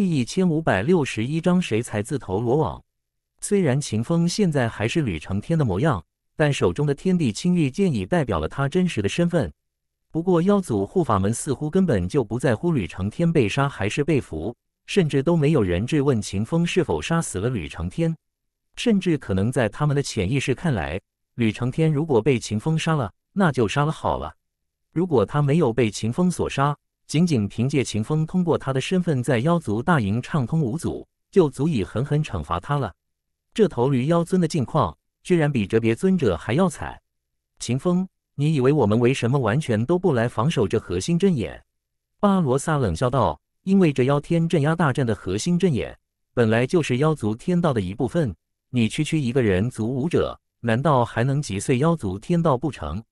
第一千五百六十一章，谁才自投罗网？虽然秦风现在还是吕承天的模样，但手中的天地青玉剑已代表了他真实的身份。不过，妖祖护法们似乎根本就不在乎吕承天被杀还是被俘，甚至都没有人质问秦风是否杀死了吕承天。甚至可能在他们的潜意识看来，吕承天如果被秦风杀了，那就杀了好了；如果他没有被秦风所杀，仅仅凭借秦风通过他的身份在妖族大营畅通无阻，就足以狠狠惩罚他了。这头驴妖尊的境况，居然比这别尊者还要惨。秦风，你以为我们为什么完全都不来防守这核心阵眼？巴罗萨冷笑道：“因为这妖天镇压大阵的核心阵眼，本来就是妖族天道的一部分。你区区一个人族武者，难道还能击碎妖族天道不成？”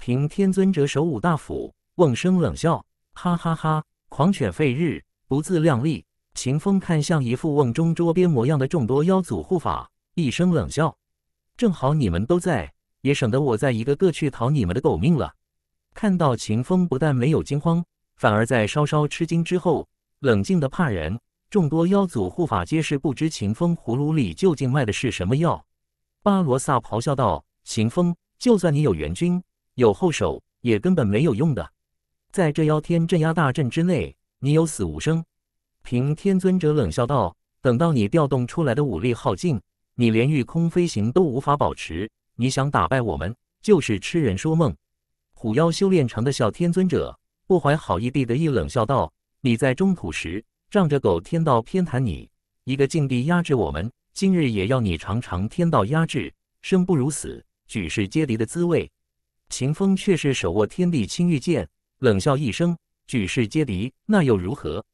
凭天尊者手舞大斧，瓮声冷笑。哈哈哈！狂犬吠日，不自量力。秦风看向一副瓮中捉鳖模样的众多妖祖护法，一声冷笑：“正好你们都在，也省得我再一个个去讨你们的狗命了。”看到秦风不但没有惊慌，反而在稍稍吃惊之后，冷静的怕人。众多妖祖护法皆是不知秦风葫芦里究竟卖的是什么药。巴罗萨咆哮道：“秦风，就算你有援军，有后手，也根本没有用的。”在这妖天镇压大阵之内，你有死无生！”凭天尊者冷笑道，“等到你调动出来的武力耗尽，你连御空飞行都无法保持，你想打败我们，就是痴人说梦！”虎妖修炼成的小天尊者不怀好意地得意冷笑道：“你在中土时仗着狗天道偏袒你，一个境地压制我们，今日也要你尝尝天道压制，生不如死，举世皆敌的滋味。”秦风却是手握天地青玉剑。冷笑一声，举世皆敌，那又如何？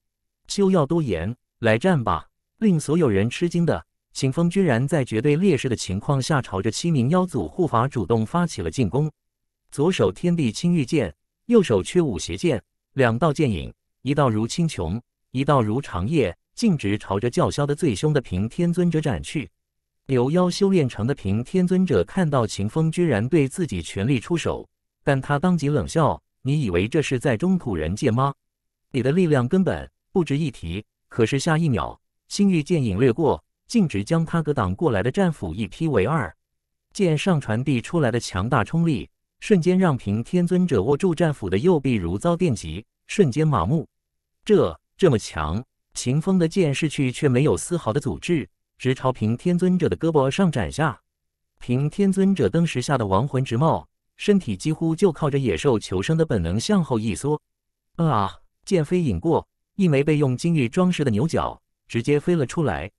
休要多言，来战吧！令所有人吃惊的，秦风居然在绝对劣势的情况下，朝着七名妖祖护法主动发起了进攻。左手天地青玉剑，右手缺武邪剑，两道剑影，一道如青琼，一道如长夜，径直朝着叫嚣的最凶的平天尊者斩去。牛妖修炼成的平天尊者看到秦风居然对自己全力出手，但他当即冷笑。你以为这是在中土人界吗？你的力量根本不值一提。可是下一秒，星域剑影掠过，径直将他格挡过来的战斧一劈为二。剑上传递出来的强大冲力，瞬间让平天尊者握住战斧的右臂如遭电击，瞬间麻木。这这么强？秦风的剑逝去却没有丝毫的阻滞，直朝平天尊者的胳膊上斩下。平天尊者登时吓得亡魂直冒。身体几乎就靠着野兽求生的本能向后一缩，啊！剑飞引过一枚被用金玉装饰的牛角，直接飞了出来，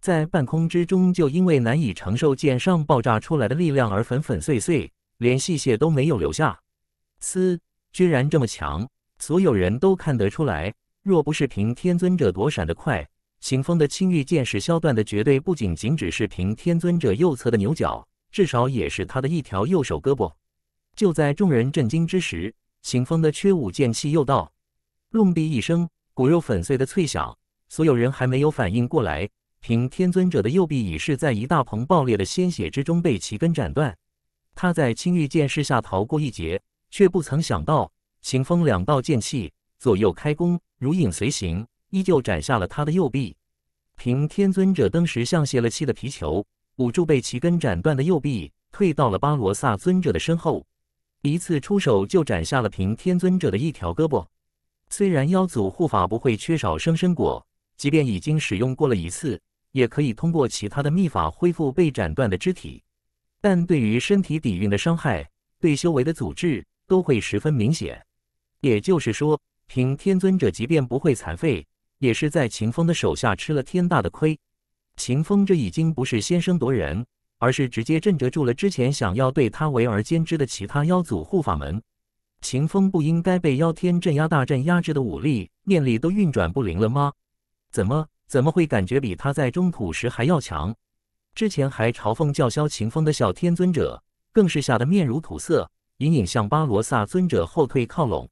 在半空之中就因为难以承受剑上爆炸出来的力量而粉粉碎碎，连细屑都没有留下。嘶！居然这么强！所有人都看得出来，若不是凭天尊者躲闪的快，行风的青玉剑是削断的绝对不仅仅只是凭天尊者右侧的牛角，至少也是他的一条右手胳膊。就在众人震惊之时，秦风的缺五剑气又到，隆地一声，骨肉粉碎的脆响。所有人还没有反应过来，凭天尊者的右臂已是在一大捧爆裂的鲜血之中被齐根斩断。他在青玉剑势下逃过一劫，却不曾想到，秦风两道剑气左右开弓，如影随形，依旧斩下了他的右臂。凭天尊者登时像泄了气的皮球，捂住被齐根斩断的右臂，退到了巴罗萨尊者的身后。一次出手就斩下了平天尊者的一条胳膊，虽然妖祖护法不会缺少生身果，即便已经使用过了一次，也可以通过其他的秘法恢复被斩断的肢体，但对于身体底蕴的伤害，对修为的阻滞都会十分明显。也就是说，平天尊者即便不会残废，也是在秦风的手下吃了天大的亏。秦风这已经不是先声夺人。而是直接镇压住了之前想要对他围而歼之的其他妖族护法门。秦风不应该被妖天镇压大阵压制的武力、念力都运转不灵了吗？怎么怎么会感觉比他在中土时还要强？之前还嘲讽、叫嚣秦风的小天尊者，更是吓得面如土色，隐隐向巴罗萨尊者后退靠拢。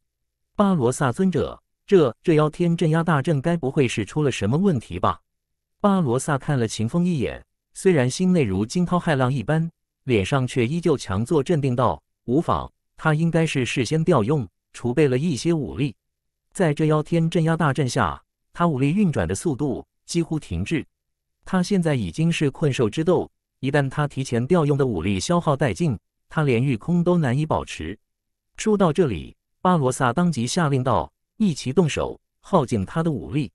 巴罗萨尊者，这这妖天镇压大阵，该不会是出了什么问题吧？巴罗萨看了秦风一眼。虽然心内如惊涛骇浪一般，脸上却依旧强作镇定道：“无妨。”他应该是事先调用储备了一些武力，在这妖天镇压大阵下，他武力运转的速度几乎停滞。他现在已经是困兽之斗，一旦他提前调用的武力消耗殆尽，他连御空都难以保持。说到这里，巴罗萨当即下令道：“一起动手，耗尽他的武力！”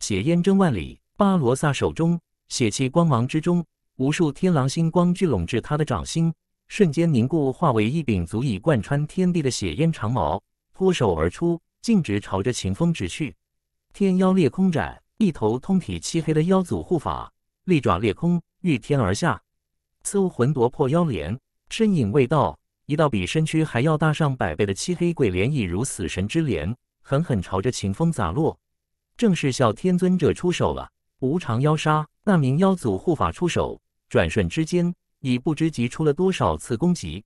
血烟蒸万里，巴罗萨手中。血气光芒之中，无数天狼星光聚拢至他的掌心，瞬间凝固化为一柄足以贯穿天地的血烟长矛，脱手而出，径直朝着秦风直去。天妖裂空斩，一头通体漆黑的妖祖护法，利爪裂空，御天而下，搜魂夺魄妖镰，身影未到，一道比身躯还要大上百倍的漆黑鬼镰，已如死神之镰，狠狠朝着秦风砸落。正是小天尊者出手了。无常妖杀那名妖祖护法出手，转瞬之间已不知集出了多少次攻击。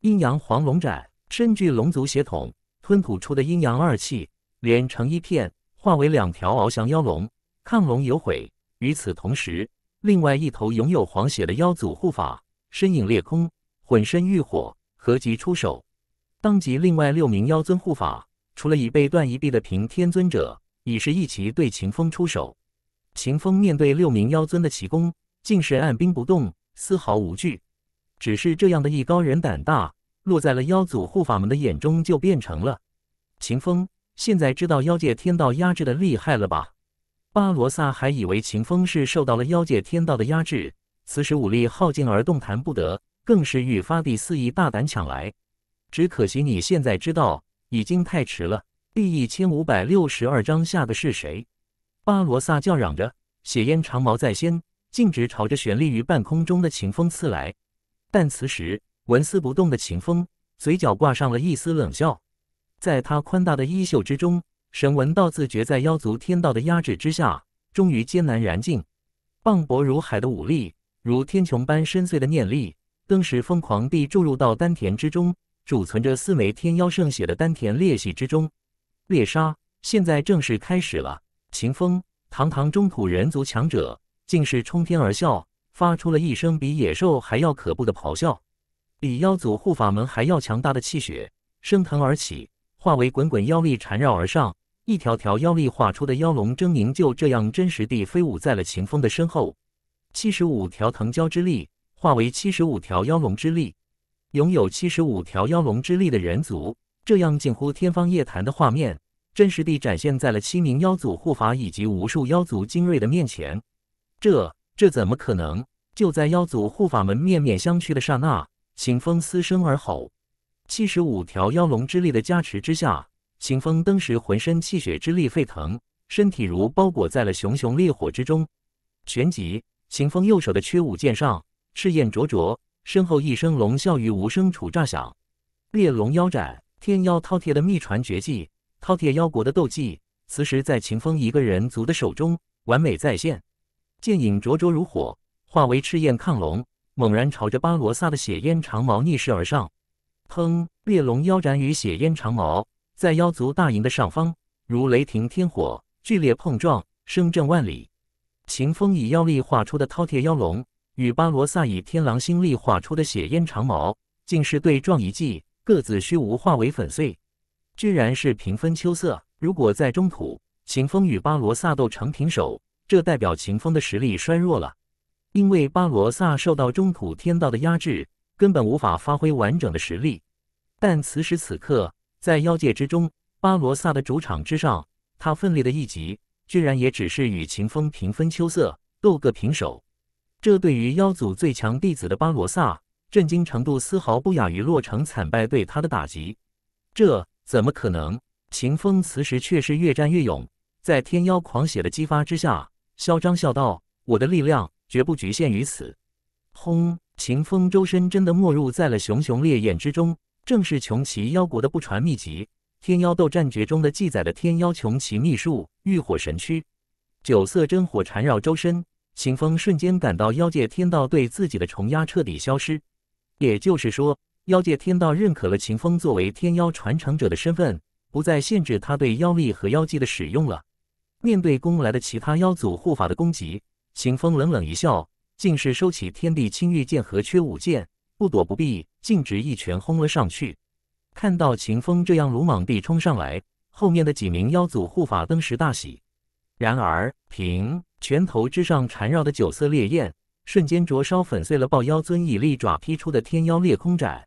阴阳黄龙斩，身具龙族血统，吞吐出的阴阳二气连成一片，化为两条翱翔妖龙。亢龙有悔。与此同时，另外一头拥有黄血的妖祖护法身影裂空，浑身浴火，合集出手。当即，另外六名妖尊护法，除了已被断一臂的平天尊者，已是一齐对秦风出手。秦风面对六名妖尊的奇功，竟是按兵不动，丝毫无惧。只是这样的一高人胆大，落在了妖祖护法们的眼中，就变成了秦风。现在知道妖界天道压制的厉害了吧？巴罗萨还以为秦风是受到了妖界天道的压制，此时武力耗尽而动弹不得，更是愈发地肆意大胆抢来。只可惜你现在知道，已经太迟了。第一千五百六十二章下的是谁？巴罗萨叫嚷着，血烟长矛在先，径直朝着悬立于半空中的秦风刺来。但此时纹丝不动的秦风嘴角挂上了一丝冷笑，在他宽大的衣袖之中，神纹道字觉在妖族天道的压制之下，终于艰难燃尽。磅礴如海的武力，如天穹般深邃的念力，更时疯狂地注入到丹田之中，储存着四枚天妖圣血的丹田裂隙之中。猎杀现在正式开始了。秦风，堂堂中土人族强者，竟是冲天而笑，发出了一声比野兽还要可怖的咆哮。比妖族护法门还要强大的气血升腾而起，化为滚滚妖力缠绕而上，一条条妖力化出的妖龙狰狞，就这样真实地飞舞在了秦风的身后。七十五条藤蛟之力化为七十五条妖龙之力，拥有七十五条妖龙之力的人族，这样近乎天方夜谭的画面。真实地展现在了七名妖族护法以及无数妖族精锐的面前。这这怎么可能？就在妖族护法们面面相觑的刹那，秦风嘶声而吼。七十五条妖龙之力的加持之下，秦风登时浑身气血之力沸腾，身体如包裹在了熊熊烈火之中。旋即，秦风右手的缺武剑上赤焰灼灼，身后一声龙啸于无声处炸响。烈龙腰斩，天妖饕餮的秘传绝技。饕餮妖国的斗技此时在秦风一个人族的手中完美再现，剑影灼灼如火，化为赤焰亢龙，猛然朝着巴罗萨的血烟长矛逆势而上。砰！烈龙腰斩与血烟长矛在妖族大营的上方如雷霆天火剧烈碰撞，声震万里。秦风以妖力化出的饕餮妖龙与巴罗萨以天狼星力化出的血烟长矛，竟是对撞一记，各自虚无化为粉碎。居然是平分秋色。如果在中土，秦风与巴罗萨斗成平手，这代表秦风的实力衰弱了，因为巴罗萨受到中土天道的压制，根本无法发挥完整的实力。但此时此刻，在妖界之中，巴罗萨的主场之上，他奋力的一击，居然也只是与秦风平分秋色，斗个平手。这对于妖族最强弟子的巴罗萨，震惊程度丝毫不亚于洛城惨败对他的打击。这。怎么可能？秦风此时却是越战越勇，在天妖狂血的激发之下，嚣张笑道：“我的力量绝不局限于此！”轰！秦风周身真的没入在了熊熊烈焰之中，正是穷奇妖国的不传秘籍《天妖斗战诀》中的记载的天妖穷奇秘术——浴火神躯，九色真火缠绕周身，秦风瞬间感到妖界天道对自己的重压彻底消失。也就是说。妖界天道认可了秦风作为天妖传承者的身份，不再限制他对妖力和妖技的使用了。面对攻来的其他妖祖护法的攻击，秦风冷冷一笑，竟是收起天地青玉剑和缺武剑，不躲不避，径直一拳轰了上去。看到秦风这样鲁莽地冲上来，后面的几名妖祖护法登时大喜。然而，凭拳头之上缠绕的九色烈焰，瞬间灼烧粉碎了豹妖尊以利爪劈出的天妖裂空斩。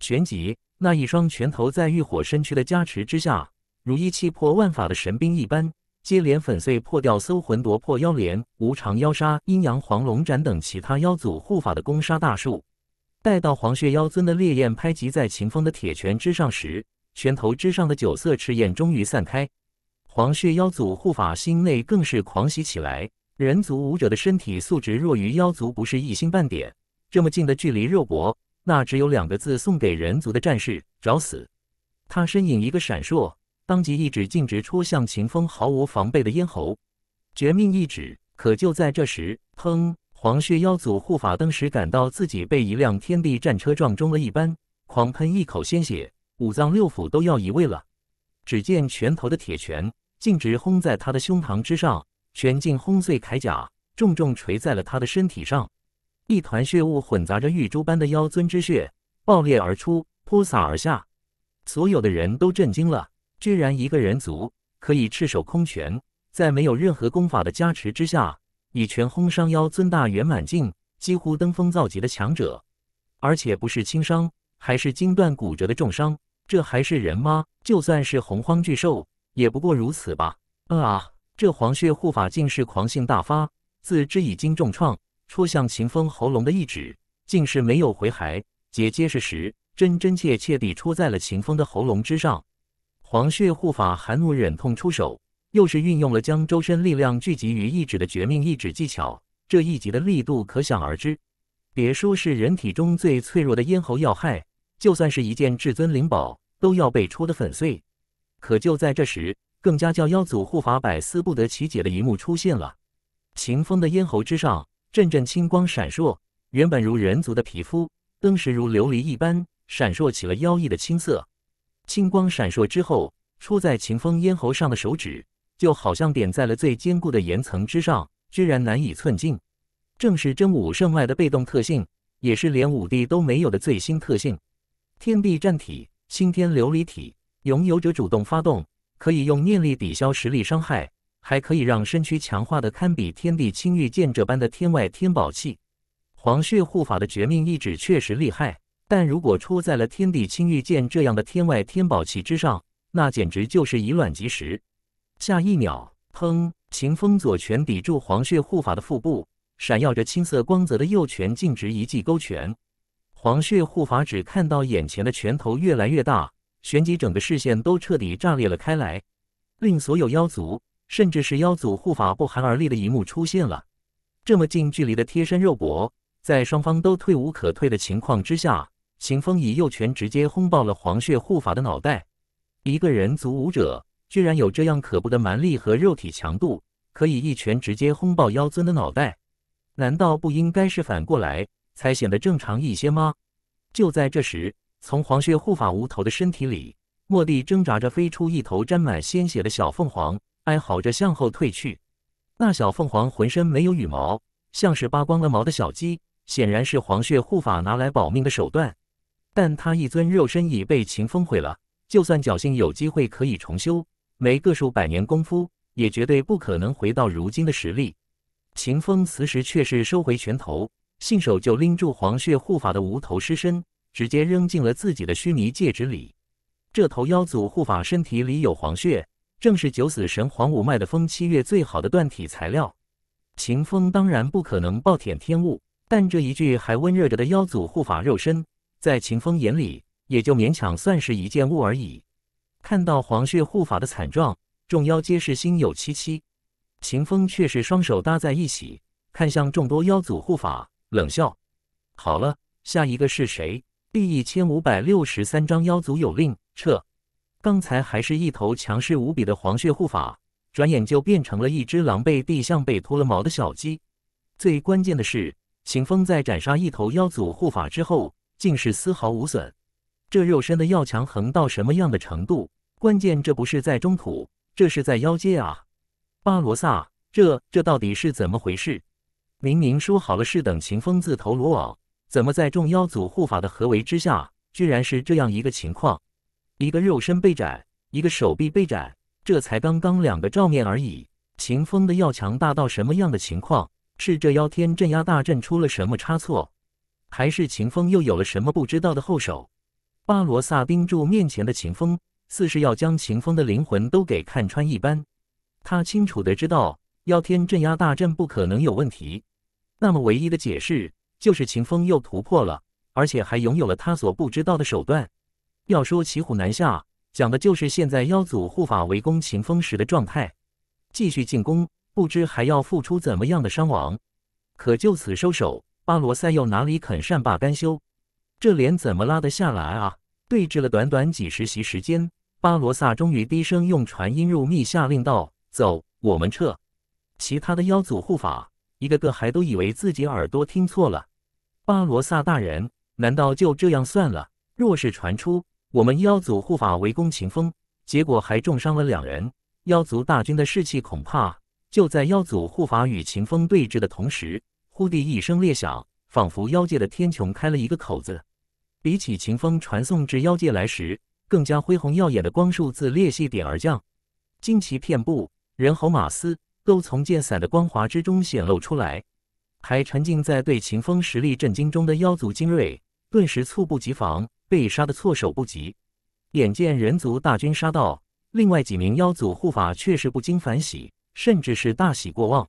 旋即，那一双拳头在浴火身躯的加持之下，如一气破万法的神兵一般，接连粉碎破掉搜魂夺魄妖莲、无常妖杀、阴阳黄龙斩等其他妖祖护法的攻杀大术。待到黄血妖尊的烈焰拍击在秦风的铁拳之上时，拳头之上的九色赤焰终于散开，黄血妖祖护法心内更是狂喜起来。人族武者的身体素质弱于妖族不是一星半点，这么近的距离肉搏。那只有两个字送给人族的战士：找死！他身影一个闪烁，当即一指径直戳向秦风毫无防备的咽喉，绝命一指。可就在这时，砰！黄血妖祖护法登时感到自己被一辆天地战车撞中了一般，狂喷一口鲜血，五脏六腑都要移位了。只见拳头的铁拳径直轰在他的胸膛之上，拳劲轰碎铠甲，重重锤在了他的身体上。一团血雾混杂着玉珠般的妖尊之血爆裂而出，泼洒而下，所有的人都震惊了。居然一个人族可以赤手空拳，在没有任何功法的加持之下，以拳轰伤妖尊大圆满境几乎登峰造极的强者，而且不是轻伤，还是筋断骨折的重伤。这还是人吗？就算是洪荒巨兽，也不过如此吧？啊！这黄血护法竟是狂性大发，自知已经重创。戳向秦风喉咙的一指，竟是没有回还，结结实实、真真切切地戳在了秦风的喉咙之上。黄血护法含怒忍痛出手，又是运用了将周身力量聚集于一指的绝命一指技巧，这一击的力度可想而知。别说是人体中最脆弱的咽喉要害，就算是一件至尊灵宝，都要被戳得粉碎。可就在这时，更加叫妖祖护法百思不得其解的一幕出现了：秦风的咽喉之上。阵阵青光闪烁，原本如人族的皮肤，登时如琉璃一般闪烁起了妖异的青色。青光闪烁之后，戳在秦风咽喉上的手指，就好像点在了最坚固的岩层之上，居然难以寸进。正是真武圣外的被动特性，也是连武帝都没有的最新特性——天地战体，青天琉璃体，拥有者主动发动，可以用念力抵消实力伤害。还可以让身躯强化的堪比天地青玉剑这般的天外天宝器，黄血护法的绝命一指确实厉害，但如果出在了天地青玉剑这样的天外天宝器之上，那简直就是以卵击石。下一秒，砰！秦风左拳抵住黄血护法的腹部，闪耀着青色光泽的右拳径直一记勾拳。黄血护法只看到眼前的拳头越来越大，旋即整个视线都彻底炸裂了开来，令所有妖族。甚至是妖祖护法不寒而栗的一幕出现了。这么近距离的贴身肉搏，在双方都退无可退的情况之下，秦风以右拳直接轰爆了黄血护法的脑袋。一个人族武者居然有这样可怖的蛮力和肉体强度，可以一拳直接轰爆妖尊的脑袋，难道不应该是反过来才显得正常一些吗？就在这时，从黄血护法无头的身体里，蓦地挣扎着飞出一头沾满鲜血的小凤凰。哀嚎着向后退去，那小凤凰浑身没有羽毛，像是扒光了毛的小鸡，显然是黄血护法拿来保命的手段。但他一尊肉身已被秦风毁了，就算侥幸有机会可以重修，没个数百年功夫，也绝对不可能回到如今的实力。秦风此时却是收回拳头，信手就拎住黄血护法的无头尸身，直接扔进了自己的须弥戒指里。这头妖祖护法身体里有黄血。正是九死神黄五脉的风七月最好的锻体材料，秦风当然不可能暴殄天物。但这一具还温热着的妖祖护法肉身，在秦风眼里也就勉强算是一件物而已。看到黄血护法的惨状，众妖皆是心有戚戚。秦风却是双手搭在一起，看向众多妖祖护法，冷笑：“好了，下一个是谁？”第一千五百六十三章妖族有令撤。刚才还是一头强势无比的黄血护法，转眼就变成了一只狼狈地像被脱了毛的小鸡。最关键的是，秦风在斩杀一头妖祖护法之后，竟是丝毫无损。这肉身的要强横到什么样的程度？关键这不是在中土，这是在妖界啊！巴罗萨，这这到底是怎么回事？明明说好了是等秦风自投罗网，怎么在众妖祖护法的合围之下，居然是这样一个情况？一个肉身被斩，一个手臂被斩，这才刚刚两个照面而已。秦风的要强大到什么样的情况？是这妖天镇压大阵出了什么差错，还是秦风又有了什么不知道的后手？巴罗萨盯住面前的秦风，似是要将秦风的灵魂都给看穿一般。他清楚的知道，妖天镇压大阵不可能有问题，那么唯一的解释就是秦风又突破了，而且还拥有了他所不知道的手段。要说骑虎难下，讲的就是现在妖祖护法围攻秦风时的状态。继续进攻，不知还要付出怎么样的伤亡；可就此收手，巴罗萨又哪里肯善罢甘休？这脸怎么拉得下来啊？对峙了短短几十席时间，巴罗萨终于低声用传音入密下令道：“走，我们撤。”其他的妖祖护法一个个还都以为自己耳朵听错了。巴罗萨大人，难道就这样算了？若是传出……我们妖族护法围攻秦风，结果还重伤了两人。妖族大军的士气恐怕就在妖族护法与秦风对峙的同时，忽地一声裂响，仿佛妖界的天穹开了一个口子。比起秦风传送至妖界来时，更加恢弘耀眼的光束自裂隙点而降，旌旗遍布，人猴马嘶，都从剑伞的光华之中显露出来。还沉浸在对秦风实力震惊中的妖族精锐，顿时猝不及防。被杀得措手不及，眼见人族大军杀到，另外几名妖族护法却是不禁反喜，甚至是大喜过望。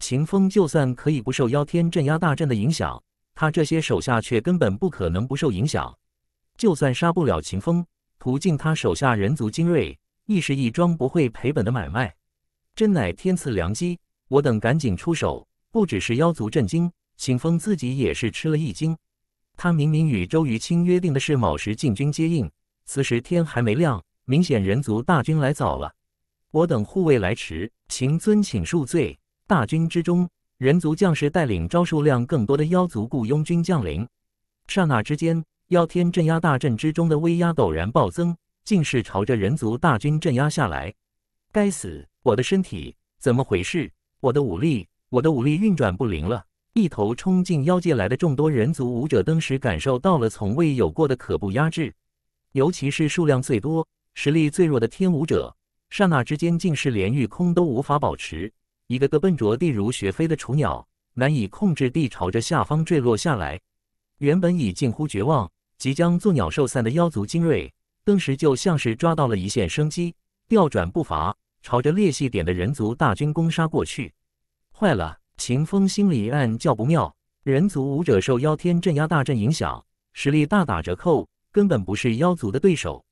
秦风就算可以不受妖天镇压大阵的影响，他这些手下却根本不可能不受影响。就算杀不了秦风，途径他手下人族精锐，亦是一桩不会赔本的买卖。真乃天赐良机，我等赶紧出手。不只是妖族震惊，秦风自己也是吃了一惊。他明明与周瑜清约定的是卯时进军接应，此时天还没亮，明显人族大军来早了。我等护卫来迟，请尊请恕罪。大军之中，人族将士带领招数量更多的妖族雇佣军降临。刹那之间，妖天镇压大阵之中的威压陡然暴增，竟是朝着人族大军镇压下来。该死！我的身体怎么回事？我的武力，我的武力运转不灵了。一头冲进妖界来的众多人族武者，登时感受到了从未有过的可怖压制，尤其是数量最多、实力最弱的天武者，刹那之间竟是连御空都无法保持，一个个笨拙地如学飞的雏鸟，难以控制地朝着下方坠落下来。原本已近乎绝望、即将作鸟兽散的妖族精锐，登时就像是抓到了一线生机，调转步伐，朝着裂隙点的人族大军攻杀过去。坏了！秦风心里暗叫不妙，人族武者受妖天镇压大阵影响，实力大打折扣，根本不是妖族的对手。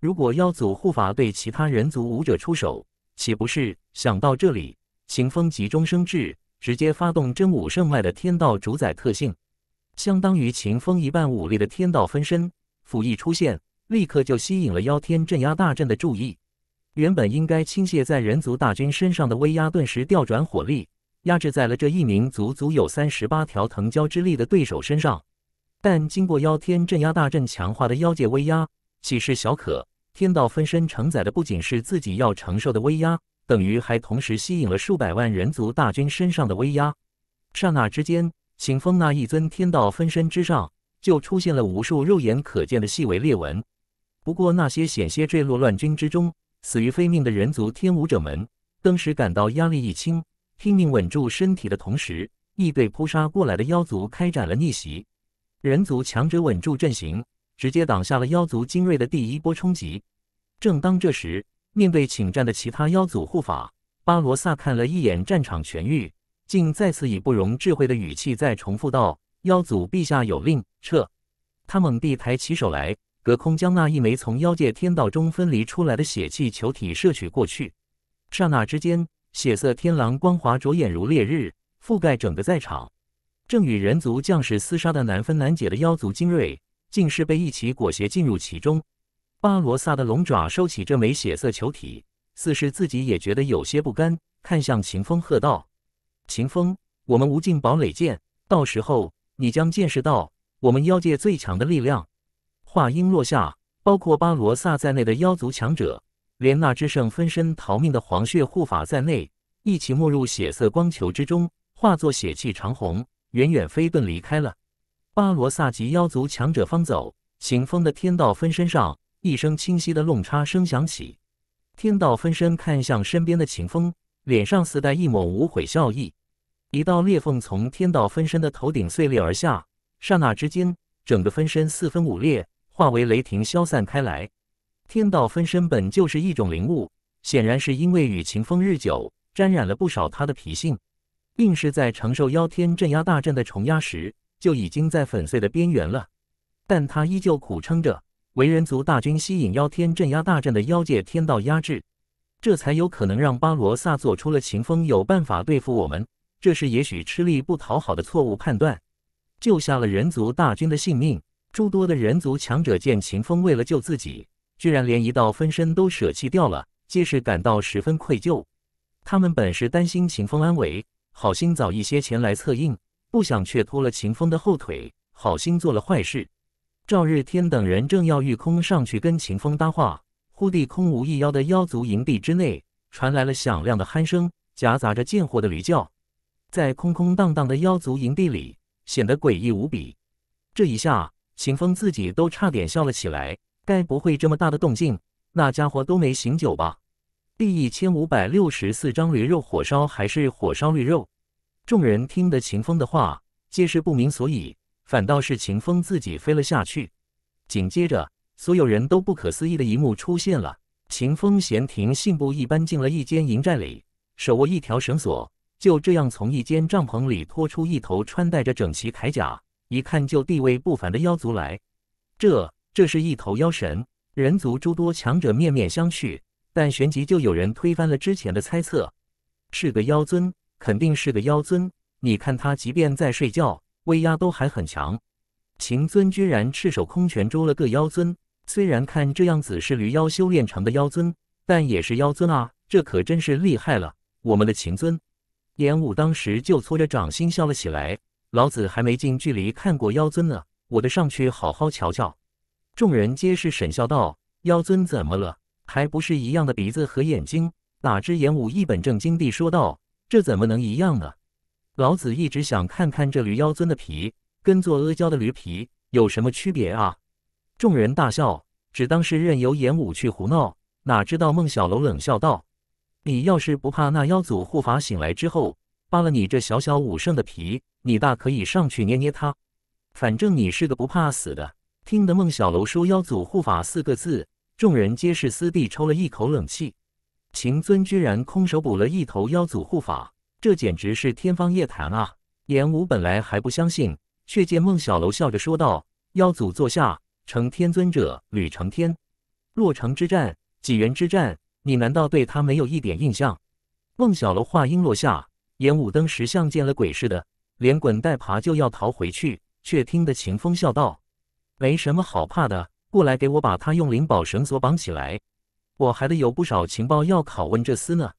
如果妖族护法对其他人族武者出手，岂不是……想到这里，秦风急中生智，直接发动真武圣脉的天道主宰特性，相当于秦风一半武力的天道分身辅翼出现，立刻就吸引了妖天镇压大阵的注意。原本应该倾泻在人族大军身上的威压，顿时调转火力。压制在了这一名足足有三十八条藤蛟之力的对手身上，但经过妖天镇压大阵强化的妖界威压，岂是小可？天道分身承载的不仅是自己要承受的威压，等于还同时吸引了数百万人族大军身上的威压。刹那之间，秦风那一尊天道分身之上就出现了无数肉眼可见的细微裂纹。不过那些险些坠落乱军之中，死于非命的人族天武者们，登时感到压力一轻。拼命稳住身体的同时，亦对扑杀过来的妖族开展了逆袭。人族强者稳住阵型，直接挡下了妖族精锐的第一波冲击。正当这时，面对请战的其他妖族护法，巴罗萨看了一眼战场全域，竟再次以不容智慧的语气再重复道：“妖族陛下有令，撤！”他猛地抬起手来，隔空将那一枚从妖界天道中分离出来的血气球体摄取过去。刹那之间。血色天狼，光华灼眼如烈日，覆盖整个在场。正与人族将士厮杀的难分难解的妖族精锐，竟是被一起裹挟进入其中。巴罗萨的龙爪收起这枚血色球体，似是自己也觉得有些不甘，看向秦风喝道：“秦风，我们无尽堡垒见！到时候你将见识到我们妖界最强的力量。”话音落下，包括巴罗萨在内的妖族强者。连那之圣分身逃命的黄血护法在内，一起没入血色光球之中，化作血气长虹，远远飞遁离开了。巴罗萨及妖族强者方走，秦风的天道分身上一声清晰的弄叉声响起，天道分身看向身边的秦风，脸上似带一抹无悔笑意。一道裂缝从天道分身的头顶碎裂而下，刹那之间，整个分身四分五裂，化为雷霆消散开来。天道分身本就是一种灵物，显然是因为与秦风日久，沾染了不少他的脾性。硬是在承受妖天镇压大阵的重压时，就已经在粉碎的边缘了。但他依旧苦撑着，为人族大军吸引妖天镇压大阵的妖界天道压制，这才有可能让巴罗萨做出了秦风有办法对付我们，这是也许吃力不讨好的错误判断，救下了人族大军的性命。诸多的人族强者见秦风为了救自己。居然连一道分身都舍弃掉了，皆是感到十分愧疚。他们本是担心秦风安危，好心早一些前来策应，不想却拖了秦风的后腿，好心做了坏事。赵日天等人正要御空上去跟秦风搭话，忽地空无一妖的妖族营地之内传来了响亮的鼾声，夹杂着贱货的驴叫，在空空荡荡的妖族营地里显得诡异无比。这一下，秦风自己都差点笑了起来。该不会这么大的动静，那家伙都没醒酒吧？第一千五百六十四章驴肉火烧还是火烧驴肉。众人听得秦风的话，皆是不明所以，反倒是秦风自己飞了下去。紧接着，所有人都不可思议的一幕出现了：秦风闲庭信步一般进了一间营寨里，手握一条绳索，就这样从一间帐篷里拖出一头穿戴着整齐铠甲、一看就地位不凡的妖族来。这。这是一头妖神，人族诸多强者面面相觑，但旋即就有人推翻了之前的猜测，是个妖尊，肯定是个妖尊。你看他，即便在睡觉，威压都还很强。秦尊居然赤手空拳捉了个妖尊，虽然看这样子是驴妖修炼成的妖尊，但也是妖尊啊！这可真是厉害了，我们的秦尊！颜武当时就搓着掌心笑了起来，老子还没近距离看过妖尊呢，我得上去好好瞧瞧。众人皆是沈笑道：“妖尊怎么了？还不是一样的鼻子和眼睛？”哪知严武一本正经地说道：“这怎么能一样呢？老子一直想看看这驴妖尊的皮，跟做阿胶的驴皮有什么区别啊！”众人大笑，只当是任由严武去胡闹。哪知道孟小楼冷笑道：“你要是不怕那妖祖护法醒来之后扒了你这小小武圣的皮，你大可以上去捏捏他，反正你是个不怕死的。”听得孟小楼说“妖祖护法”四个字，众人皆是私地抽了一口冷气。秦尊居然空手补了一头妖祖护法，这简直是天方夜谭啊！严武本来还不相信，却见孟小楼笑着说道：“妖祖坐下，成天尊者吕承天，洛城之战、济源之战，你难道对他没有一点印象？”孟小楼话音落下，严武登时像见了鬼似的，连滚带爬就要逃回去，却听得秦风笑道。没什么好怕的，过来给我把他用灵宝绳索绑起来，我还得有不少情报要拷问这厮呢。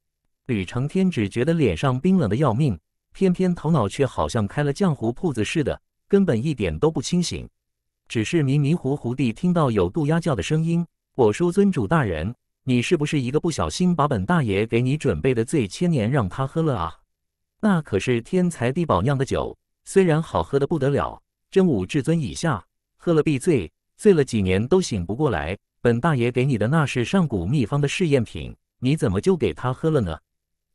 吕成天只觉得脸上冰冷的要命，偏偏头脑却好像开了浆糊铺子似的，根本一点都不清醒，只是迷迷糊糊地听到有渡鸦叫的声音。我说尊主大人，你是不是一个不小心把本大爷给你准备的醉千年让他喝了啊？那可是天才地宝酿的酒，虽然好喝的不得了，真武至尊以下。喝了必醉，醉了几年都醒不过来。本大爷给你的那是上古秘方的试验品，你怎么就给他喝了呢？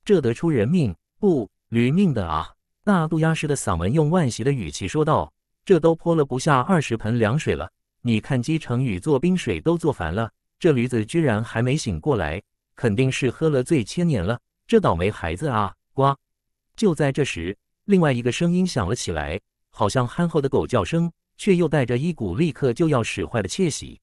这得出人命不？驴命的啊！那杜亚师的嗓门用万喜的语气说道：“这都泼了不下二十盆凉水了，你看姬成宇做冰水都做烦了，这驴子居然还没醒过来，肯定是喝了醉千年了。这倒霉孩子啊！呱！”就在这时，另外一个声音响了起来，好像憨厚的狗叫声。却又带着一股立刻就要使坏的窃喜。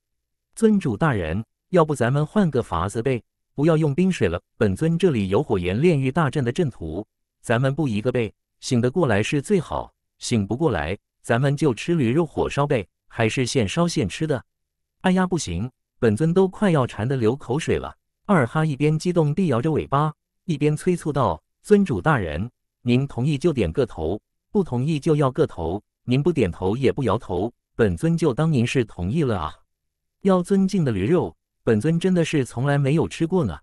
尊主大人，要不咱们换个法子呗？不要用冰水了，本尊这里有火炎炼狱大阵的阵图，咱们不一个呗。醒得过来是最好，醒不过来，咱们就吃驴肉火烧呗，还是现烧现吃的。哎呀，不行，本尊都快要馋得流口水了。二哈一边激动地摇着尾巴，一边催促道：“尊主大人，您同意就点个头，不同意就要个头。”您不点头也不摇头，本尊就当您是同意了啊！要尊敬的驴肉，本尊真的是从来没有吃过呢，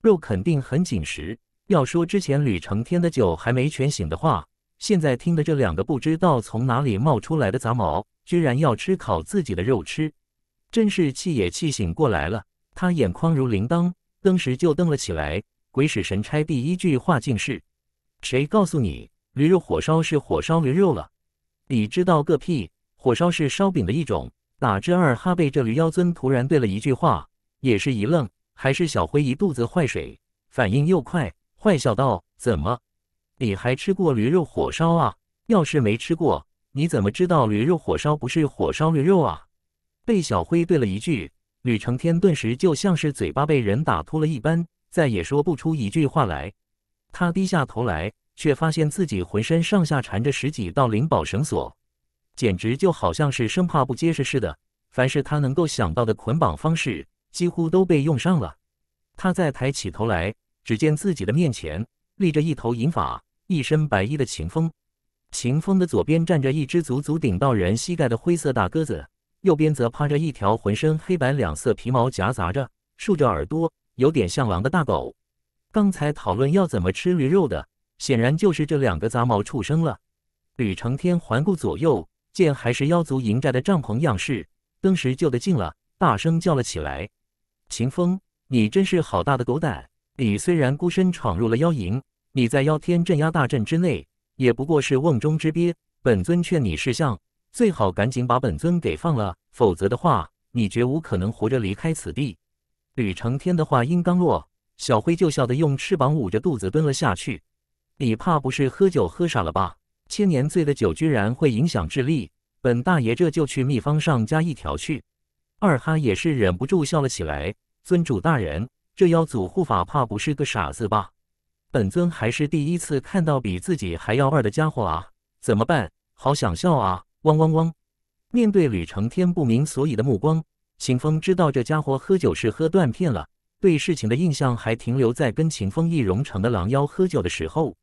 肉肯定很紧实。要说之前吕承天的酒还没全醒的话，现在听的这两个不知道从哪里冒出来的杂毛，居然要吃烤自己的肉吃，真是气也气醒过来了。他眼眶如铃铛，登时就瞪了起来。鬼使神差第一句话竟是：“谁告诉你驴肉火烧是火烧驴肉了？”你知道个屁！火烧是烧饼的一种。哪知二哈被这驴妖尊突然对了一句话，也是一愣。还是小辉一肚子坏水，反应又快，坏笑道：“怎么？你还吃过驴肉火烧啊？要是没吃过，你怎么知道驴肉火烧不是火烧驴肉啊？”被小辉对了一句，吕成天顿时就像是嘴巴被人打秃了一般，再也说不出一句话来。他低下头来。却发现自己浑身上下缠着十几道灵宝绳索，简直就好像是生怕不结实似的。凡是他能够想到的捆绑方式，几乎都被用上了。他再抬起头来，只见自己的面前立着一头银发、一身白衣的秦风。秦风的左边站着一只足足顶到人膝盖的灰色大鸽子，右边则趴着一条浑身黑白两色皮毛夹杂着、竖着耳朵、有点像狼的大狗。刚才讨论要怎么吃驴肉的。显然就是这两个杂毛畜生了。吕承天环顾左右，见还是妖族营寨的帐篷样式，登时就得劲了，大声叫了起来：“秦风，你真是好大的狗胆！你虽然孤身闯入了妖营，你在妖天镇压大阵之内，也不过是瓮中之鳖。本尊劝你事项，最好赶紧把本尊给放了，否则的话，你绝无可能活着离开此地。”吕承天的话音刚落，小灰就笑得用翅膀捂着肚子蹲了下去。你怕不是喝酒喝傻了吧？千年醉的酒居然会影响智力，本大爷这就去秘方上加一条去。二哈也是忍不住笑了起来。尊主大人，这妖祖护法怕不是个傻子吧？本尊还是第一次看到比自己还要二的家伙啊！怎么办？好想笑啊！汪汪汪！面对吕成天不明所以的目光，秦风知道这家伙喝酒是喝断片了，对事情的印象还停留在跟秦风易容成的狼妖喝酒的时候。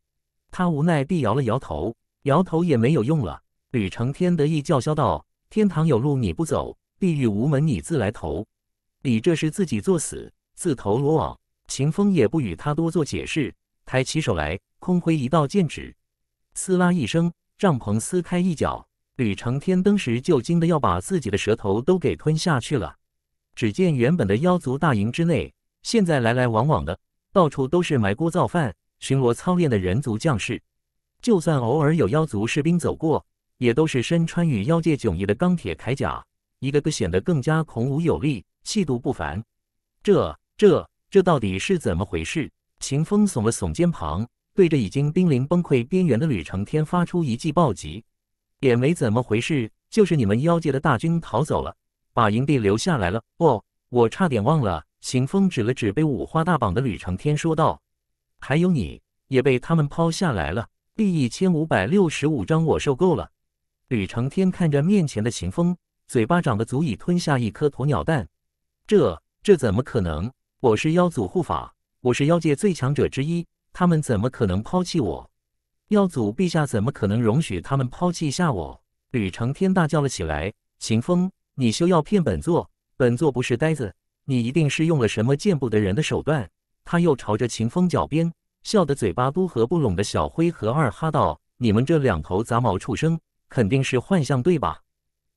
他无奈地摇了摇头，摇头也没有用了。吕承天得意叫嚣道：“天堂有路你不走，地狱无门你自来投，你这是自己作死，自投罗网。”秦风也不与他多做解释，抬起手来，空挥一道剑指，撕拉一声，帐篷撕开一角。吕承天当时就惊得要把自己的舌头都给吞下去了。只见原本的妖族大营之内，现在来来往往的，到处都是埋锅造饭。巡逻操练的人族将士，就算偶尔有妖族士兵走过，也都是身穿与妖界迥异的钢铁铠甲，一个个显得更加孔武有力、气度不凡。这、这、这到底是怎么回事？秦风耸了耸肩膀，对着已经濒临崩溃边缘的吕承天发出一记暴击。也没怎么回事，就是你们妖界的大军逃走了，把营地留下来了。哦，我差点忘了。秦风指了指被五花大绑的吕承天，说道。还有你也被他们抛下来了。第一千五百六十五章，我受够了。吕成天看着面前的秦风，嘴巴长得足以吞下一颗鸵鸟蛋。这这怎么可能？我是妖祖护法，我是妖界最强者之一，他们怎么可能抛弃我？妖祖陛下怎么可能容许他们抛弃下我？吕成天大叫了起来：“秦风，你休要骗本座，本座不是呆子，你一定是用了什么见不得人的手段。”他又朝着秦风脚边笑得嘴巴都合不拢的小灰和二哈道：“你们这两头杂毛畜生，肯定是幻象对吧？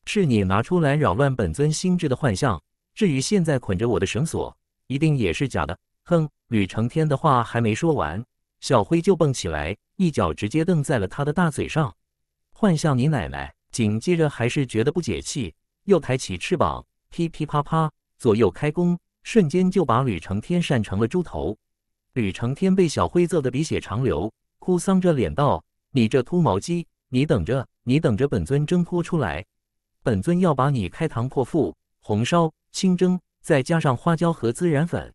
是你拿出来扰乱本尊心智的幻象。至于现在捆着我的绳索，一定也是假的。”哼！吕成天的话还没说完，小灰就蹦起来，一脚直接蹬在了他的大嘴上。幻象你奶奶！紧接着还是觉得不解气，又抬起翅膀，噼噼啪啪，左右开弓。瞬间就把吕成天扇成了猪头，吕成天被小辉揍得鼻血长流，哭丧着脸道：“你这秃毛鸡，你等着，你等着本尊挣脱出来，本尊要把你开膛破腹，红烧、清蒸，再加上花椒和孜然粉。”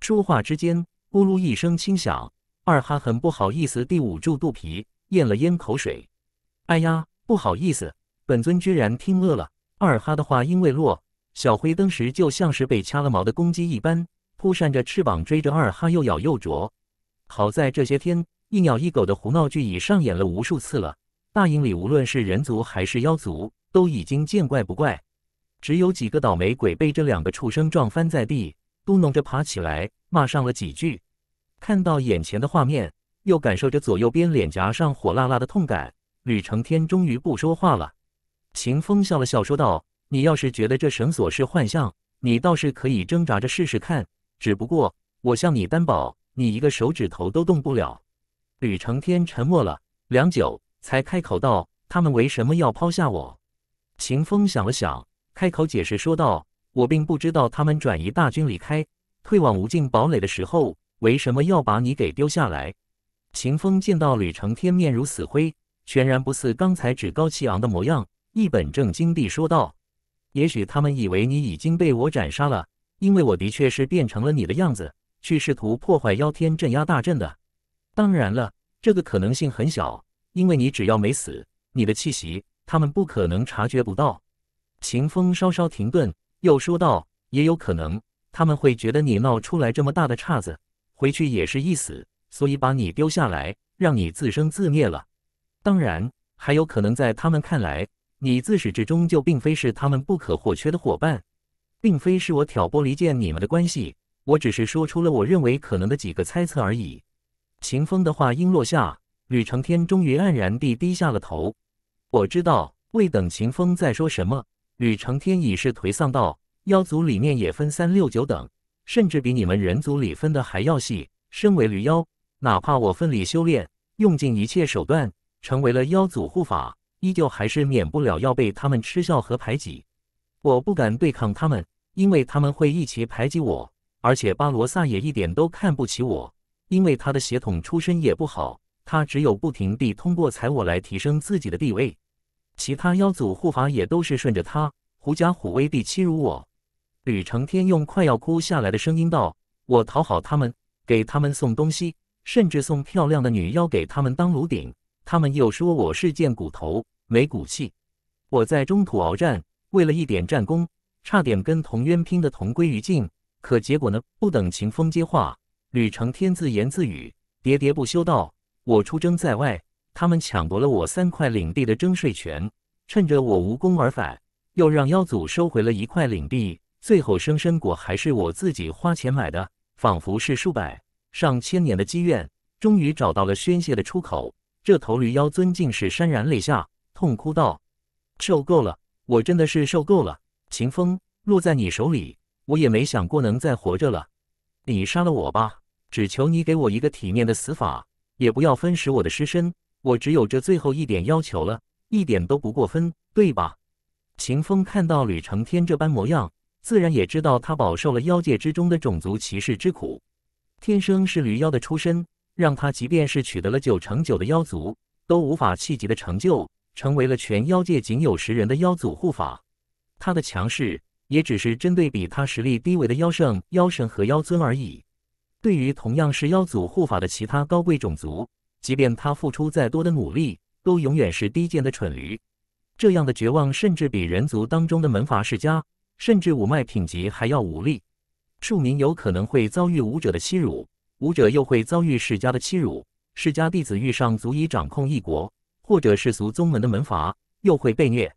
说话之间，咕噜一声轻响，二哈很不好意思地捂住肚皮，咽了咽口水：“哎呀，不好意思，本尊居然听饿了。”二哈的话音未落。小灰当时就像是被掐了毛的公鸡一般，扑扇着翅膀追着二哈，又咬又啄。好在这些天一鸟一狗的胡闹剧已上演了无数次了，大营里无论是人族还是妖族都已经见怪不怪。只有几个倒霉鬼被这两个畜生撞翻在地，嘟哝着爬起来，骂上了几句。看到眼前的画面，又感受着左右边脸颊上火辣辣的痛感，吕承天终于不说话了。秦风笑了笑，说道。你要是觉得这绳索是幻象，你倒是可以挣扎着试试看。只不过，我向你担保，你一个手指头都动不了。吕成天沉默了良久，才开口道：“他们为什么要抛下我？”秦风想了想，开口解释说道：“我并不知道他们转移大军离开，退往无尽堡垒的时候，为什么要把你给丢下来。”秦风见到吕成天面如死灰，全然不似刚才趾高气昂的模样，一本正经地说道。也许他们以为你已经被我斩杀了，因为我的确是变成了你的样子，去试图破坏妖天镇压大阵的。当然了，这个可能性很小，因为你只要没死，你的气息他们不可能察觉不到。秦风稍稍停顿，又说道：“也有可能，他们会觉得你闹出来这么大的岔子，回去也是一死，所以把你丢下来，让你自生自灭了。当然，还有可能在他们看来。”你自始至终就并非是他们不可或缺的伙伴，并非是我挑拨离间你们的关系，我只是说出了我认为可能的几个猜测而已。秦风的话音落下，吕承天终于黯然地低下了头。我知道，未等秦风再说什么，吕承天已是颓丧道：“妖族里面也分三六九等，甚至比你们人族里分的还要细。身为驴妖，哪怕我奋力修炼，用尽一切手段，成为了妖族护法。”依旧还是免不了要被他们嗤笑和排挤，我不敢对抗他们，因为他们会一起排挤我，而且巴罗萨也一点都看不起我，因为他的血统出身也不好，他只有不停地通过踩我来提升自己的地位。其他妖族护法也都是顺着他，狐假虎威地欺辱我。吕成天用快要哭下来的声音道：“我讨好他们，给他们送东西，甚至送漂亮的女妖给他们当炉鼎。”他们又说我是贱骨头没骨气，我在中途鏖战，为了一点战功，差点跟童渊拼得同归于尽。可结果呢？不等秦风接话，吕承天自言自语，喋喋不休道：“我出征在外，他们抢夺了我三块领地的征税权，趁着我无功而返，又让妖祖收回了一块领地。最后，生身果还是我自己花钱买的。仿佛是数百、上千年的积怨，终于找到了宣泄的出口。”这头驴妖尊敬是潸然泪下，痛哭道：“受够了，我真的是受够了。秦风落在你手里，我也没想过能再活着了。你杀了我吧，只求你给我一个体面的死法，也不要分食我的尸身。我只有这最后一点要求了，一点都不过分，对吧？”秦风看到吕成天这般模样，自然也知道他饱受了妖界之中的种族歧视之苦，天生是驴妖的出身。让他即便是取得了九成九的妖族都无法企及的成就，成为了全妖界仅有十人的妖族护法。他的强势也只是针对比他实力低微的妖圣、妖神和妖尊而已。对于同样是妖族护法的其他高贵种族，即便他付出再多的努力，都永远是低贱的蠢驴。这样的绝望，甚至比人族当中的门阀世家，甚至五脉品级还要无力。庶民有可能会遭遇武者的欺辱。武者又会遭遇世家的欺辱，世家弟子遇上足以掌控一国或者世俗宗门的门阀，又会被虐。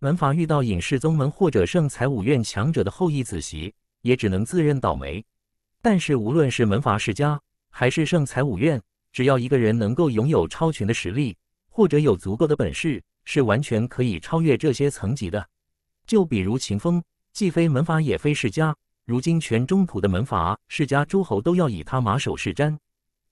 门阀遇到隐世宗门或者圣才五院强者的后裔子媳，也只能自认倒霉。但是无论是门阀世家，还是圣才五院，只要一个人能够拥有超群的实力，或者有足够的本事，是完全可以超越这些层级的。就比如秦风，既非门阀，也非世家。如今全中土的门阀世家、诸侯都要以他马首是瞻。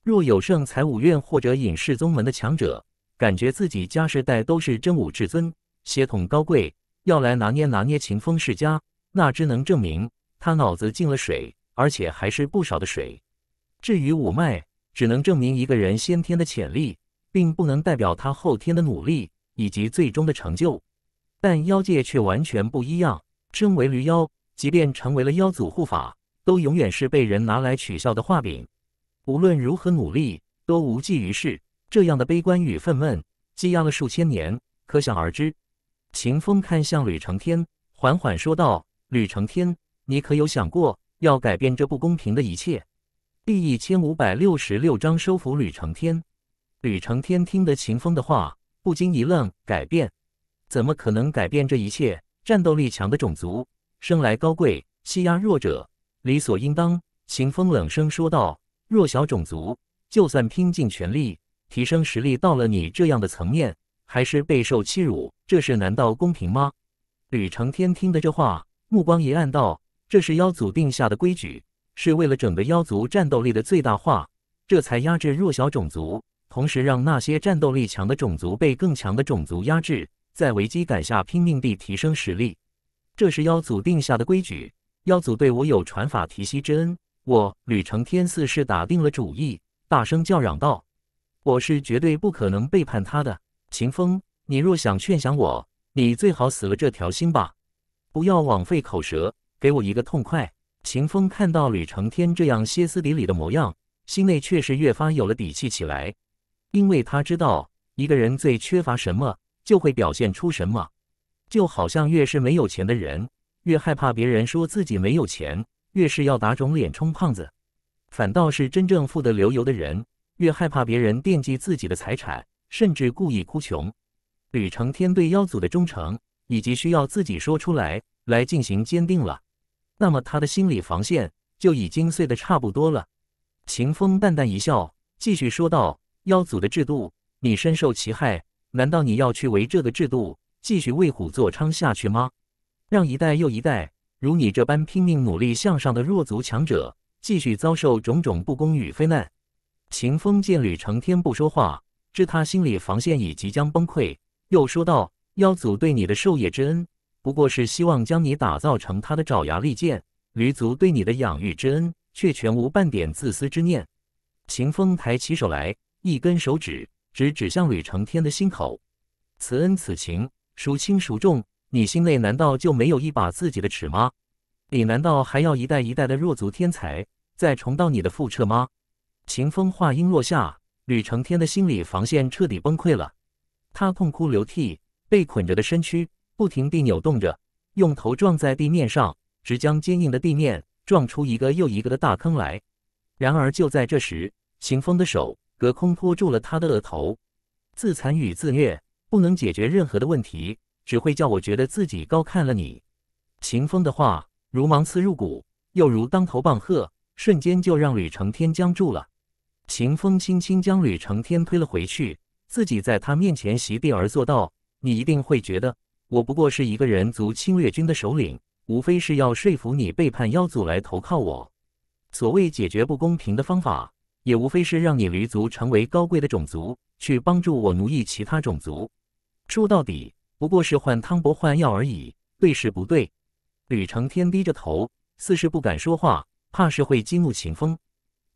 若有圣才武院或者隐世宗门的强者，感觉自己家世代都是真武至尊，血统高贵，要来拿捏拿捏秦风世家，那只能证明他脑子进了水，而且还是不少的水。至于武脉，只能证明一个人先天的潜力，并不能代表他后天的努力以及最终的成就。但妖界却完全不一样，身为驴妖。即便成为了妖祖护法，都永远是被人拿来取笑的画饼。无论如何努力，都无济于事。这样的悲观与愤懑积压了数千年，可想而知。秦风看向吕承天，缓缓说道：“吕承天，你可有想过要改变这不公平的一切？”第一千五百六十六章收服吕承天。吕成天听得秦风的话，不禁一愣：“改变？怎么可能改变这一切？战斗力强的种族。”生来高贵，欺压弱者，理所应当。秦风冷声说道：“弱小种族，就算拼尽全力提升实力，到了你这样的层面，还是备受欺辱。这事难道公平吗？”吕成天听的这话，目光一暗道：“这是妖族定下的规矩，是为了整个妖族战斗力的最大化，这才压制弱小种族，同时让那些战斗力强的种族被更强的种族压制，在危机感下拼命地提升实力。”这是妖祖定下的规矩。妖祖对我有传法提息之恩，我吕承天似是打定了主意，大声叫嚷道：“我是绝对不可能背叛他的。”秦风，你若想劝降我，你最好死了这条心吧，不要枉费口舌，给我一个痛快。秦风看到吕承天这样歇斯底里的模样，心内却是越发有了底气起来，因为他知道，一个人最缺乏什么，就会表现出什么。就好像越是没有钱的人，越害怕别人说自己没有钱，越是要打肿脸充胖子；反倒是真正富得流油的人，越害怕别人惦记自己的财产，甚至故意哭穷。吕承天对妖祖的忠诚，以及需要自己说出来来进行坚定了，那么他的心理防线就已经碎得差不多了。秦风淡淡一笑，继续说道：“妖祖的制度，你深受其害，难道你要去违这个制度？”继续为虎作伥下去吗？让一代又一代如你这般拼命努力向上的弱族强者继续遭受种种不公与非难。秦风见吕成天不说话，知他心里防线已即将崩溃，又说道：“妖族对你的授业之恩，不过是希望将你打造成他的爪牙利剑；吕族对你的养育之恩，却全无半点自私之念。”秦风抬起手来，一根手指直指向吕成天的心口，此恩此情。孰轻孰重？你心内难道就没有一把自己的尺吗？你难道还要一代一代的弱族天才再重蹈你的覆辙吗？秦风话音落下，吕承天的心理防线彻底崩溃了，他痛哭流涕，被捆着的身躯不停地扭动着，用头撞在地面上，直将坚硬的地面撞出一个又一个的大坑来。然而就在这时，秦风的手隔空托住了他的额头，自残与自虐。不能解决任何的问题，只会叫我觉得自己高看了你。秦风的话如芒刺入骨，又如当头棒喝，瞬间就让吕承天僵住了。秦风轻轻将吕承天推了回去，自己在他面前席地而坐，道：“你一定会觉得我不过是一个人族侵略军的首领，无非是要说服你背叛妖族来投靠我。所谓解决不公平的方法，也无非是让你驴族成为高贵的种族，去帮助我奴役其他种族。”说到底不过是换汤不换药而已，对是不对？吕承天低着头，似是不敢说话，怕是会激怒秦风。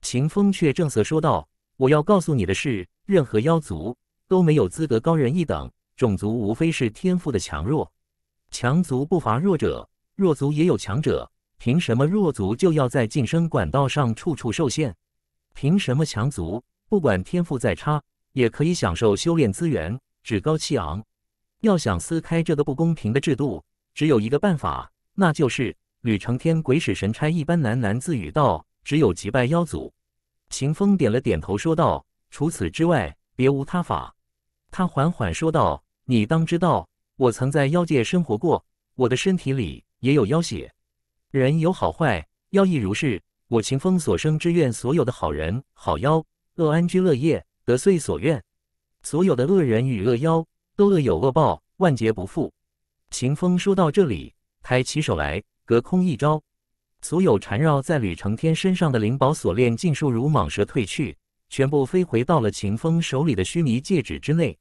秦风却正色说道：“我要告诉你的是，任何妖族都没有资格高人一等。种族无非是天赋的强弱，强族不乏弱者，弱族也有强者。凭什么弱族就要在晋升管道上处处受限？凭什么强族不管天赋再差，也可以享受修炼资源，趾高气昂？”要想撕开这个不公平的制度，只有一个办法，那就是吕承天鬼使神差一般喃喃自语道：“只有击败妖族。”秦风点了点头，说道：“除此之外，别无他法。”他缓缓说道：“你当知道，我曾在妖界生活过，我的身体里也有妖血。人有好坏，妖亦如是。我秦风所生之愿，所有的好人好妖，乐安居乐业，得遂所愿；所有的恶人与恶妖。”都恶有恶报，万劫不复。秦风说到这里，抬起手来，隔空一招，所有缠绕在吕成天身上的灵宝锁链尽数如蟒蛇退去，全部飞回到了秦风手里的须弥戒指之内。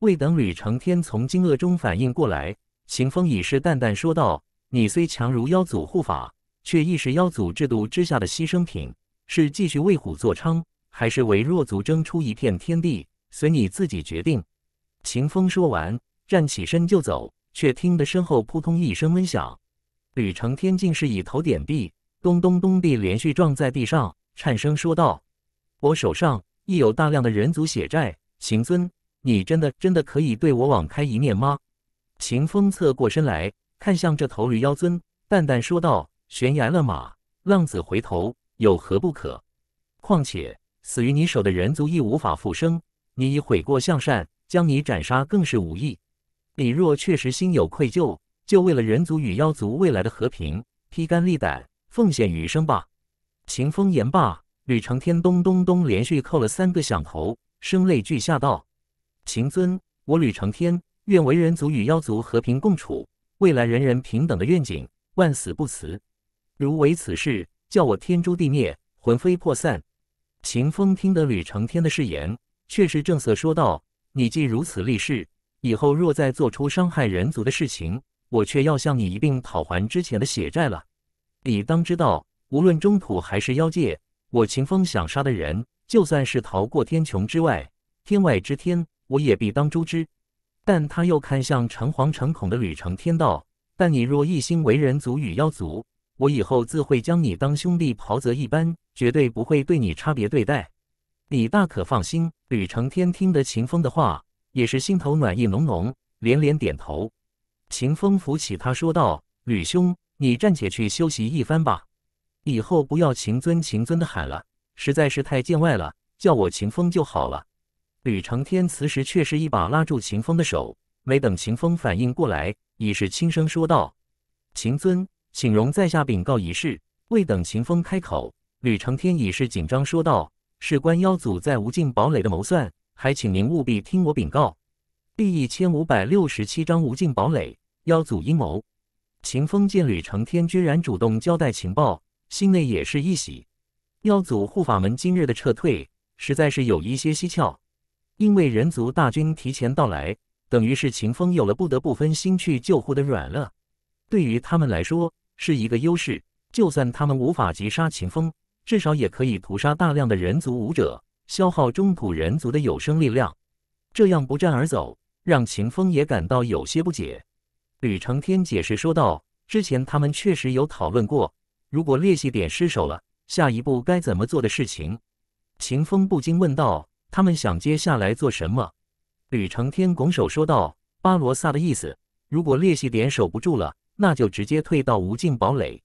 未等吕成天从惊愕中反应过来，秦风已是淡淡说道：“你虽强如妖祖护法，却亦是妖祖制度之下的牺牲品。是继续为虎作伥，还是为弱族争出一片天地，随你自己决定。”秦风说完，站起身就走，却听得身后扑通一声闷响，吕承天竟是以头点地，咚咚咚地连续撞在地上，颤声说道：“我手上亦有大量的人族血债，秦尊，你真的真的可以对我网开一面吗？”秦风侧过身来，看向这头驴妖尊，淡淡说道：“悬崖勒马，浪子回头，有何不可？况且死于你手的人族亦无法复生，你已悔过向善。”将你斩杀更是无意。你若确实心有愧疚，就为了人族与妖族未来的和平，披肝沥胆，奉献余生吧。秦风言罢，吕承天咚咚咚连续叩了三个响头，声泪俱下道：“秦尊，我吕承天愿为人族与妖族和平共处，未来人人平等的愿景，万死不辞。如违此事，叫我天诛地灭，魂飞魄散。”秦风听得吕承天的誓言，却是正色说道。你既如此立誓，以后若再做出伤害人族的事情，我却要向你一并讨还之前的血债了。你当知道，无论中土还是妖界，我秦风想杀的人，就算是逃过天穹之外，天外之天，我也必当诛之。但他又看向诚惶诚恐的吕承天道：“但你若一心为人族与妖族，我以后自会将你当兄弟袍泽一般，绝对不会对你差别对待。”你大可放心，吕承天听得秦风的话，也是心头暖意浓浓，连连点头。秦风扶起他说道：“吕兄，你暂且去休息一番吧，以后不要‘秦尊’‘秦尊’的喊了，实在是太见外了，叫我秦风就好了。”吕承天此时却是一把拉住秦风的手，没等秦风反应过来，已是轻声说道：“秦尊，请容在下禀告一事。”未等秦风开口，吕承天已是紧张说道。事关妖祖在无尽堡垒的谋算，还请您务必听我禀告。第一千五百六十七章无尽堡垒妖祖阴谋。秦风见吕承天居然主动交代情报，心内也是一喜。妖祖护法门今日的撤退，实在是有一些蹊跷。因为人族大军提前到来，等于是秦风有了不得不分心去救护的软肋，对于他们来说是一个优势。就算他们无法击杀秦风。至少也可以屠杀大量的人族武者，消耗中土人族的有生力量。这样不战而走，让秦风也感到有些不解。吕承天解释说道：“之前他们确实有讨论过，如果裂隙点失守了，下一步该怎么做的事情。”秦风不禁问道：“他们想接下来做什么？”吕承天拱手说道：“巴罗萨的意思，如果裂隙点守不住了，那就直接退到无尽堡垒。”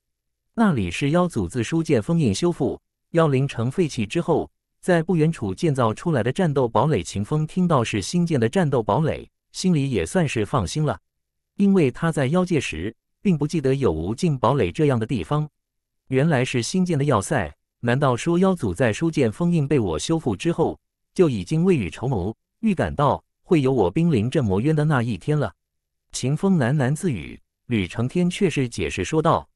那里是妖祖自书剑封印修复，妖灵城废弃之后，在不远处建造出来的战斗堡垒。秦风听到是新建的战斗堡垒，心里也算是放心了，因为他在妖界时并不记得有无尽堡垒这样的地方。原来是新建的要塞，难道说妖祖在书剑封印被我修复之后，就已经未雨绸缪，预感到会有我兵临镇魔渊的那一天了？秦风喃喃自语，吕承天却是解释说道。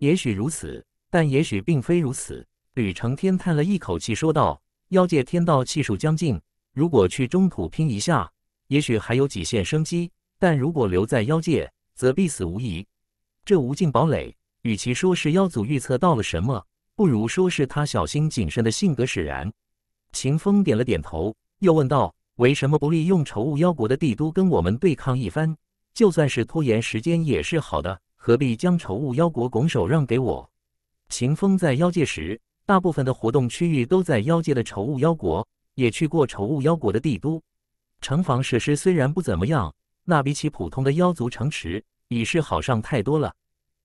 也许如此，但也许并非如此。吕承天叹了一口气，说道：“妖界天道气数将尽，如果去中土拼一下，也许还有几线生机；但如果留在妖界，则必死无疑。这无尽堡垒，与其说是妖祖预测到了什么，不如说是他小心谨慎的性格使然。”秦风点了点头，又问道：“为什么不利用仇恶妖国的帝都跟我们对抗一番？就算是拖延时间，也是好的。”何必将丑物妖国拱手让给我？秦风在妖界时，大部分的活动区域都在妖界的丑物妖国，也去过丑物妖国的帝都。城防设施虽然不怎么样，那比起普通的妖族城池，已是好上太多了。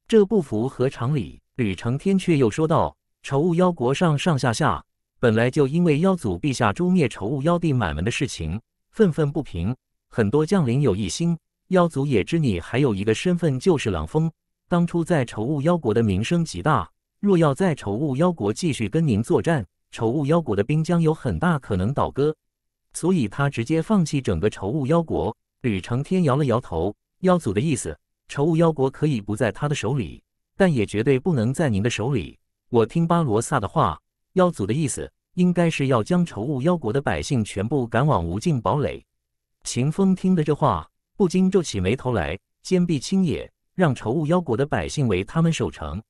这不符合常理。吕承天却又说道：“丑物妖国上上下下本来就因为妖祖陛下诛灭丑物妖帝满门的事情愤愤不平，很多将领有异心。”妖族也知你还有一个身份就是狼风，当初在丑雾妖国的名声极大。若要在丑雾妖国继续跟您作战，丑雾妖国的兵将有很大可能倒戈，所以他直接放弃整个丑雾妖国。吕成天摇了摇头，妖祖的意思，丑雾妖国可以不在他的手里，但也绝对不能在您的手里。我听巴罗萨的话，妖祖的意思应该是要将丑雾妖国的百姓全部赶往无尽堡垒。秦风听的这话。不禁皱起眉头来，坚壁清野，让仇雾妖国的百姓为他们守城。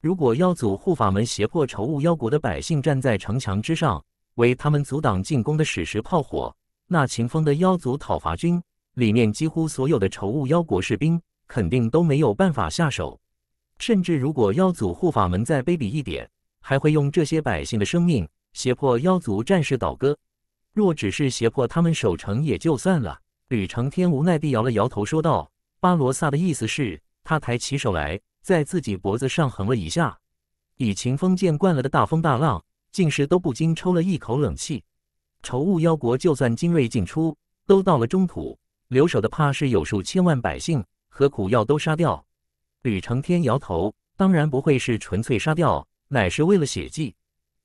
如果妖族护法门胁迫仇雾妖国的百姓站在城墙之上，为他们阻挡进攻的史实炮火，那秦风的妖族讨伐军里面几乎所有的仇雾妖国士兵肯定都没有办法下手。甚至如果妖族护法门再卑鄙一点，还会用这些百姓的生命胁迫妖族战士倒戈。若只是胁迫他们守城也就算了。吕承天无奈地摇了摇头，说道：“巴罗萨的意思是，他抬起手来，在自己脖子上横了一下。以秦风见惯了的大风大浪，竟是都不禁抽了一口冷气。仇雾妖国就算精锐尽出，都到了中土留守的怕是有数千万百姓，何苦要都杀掉？”吕承天摇头，当然不会是纯粹杀掉，乃是为了血祭。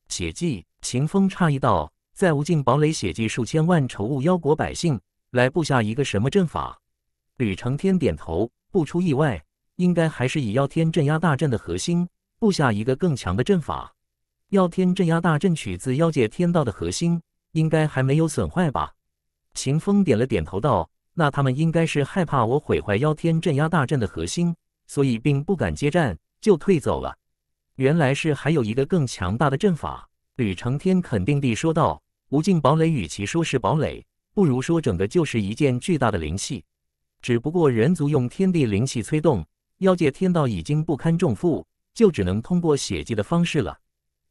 血祭？秦风诧异道：“在无尽堡垒血祭数千万仇雾妖国百姓？”来布下一个什么阵法？吕承天点头，不出意外，应该还是以妖天镇压大阵的核心布下一个更强的阵法。妖天镇压大阵取自妖界天道的核心，应该还没有损坏吧？秦风点了点头，道：“那他们应该是害怕我毁坏妖天镇压大阵的核心，所以并不敢接战，就退走了。原来是还有一个更强大的阵法。”吕承天肯定地说道：“无尽堡垒，与其说是堡垒。”不如说，整个就是一件巨大的灵气。只不过人族用天地灵气催动，妖界天道已经不堪重负，就只能通过血祭的方式了。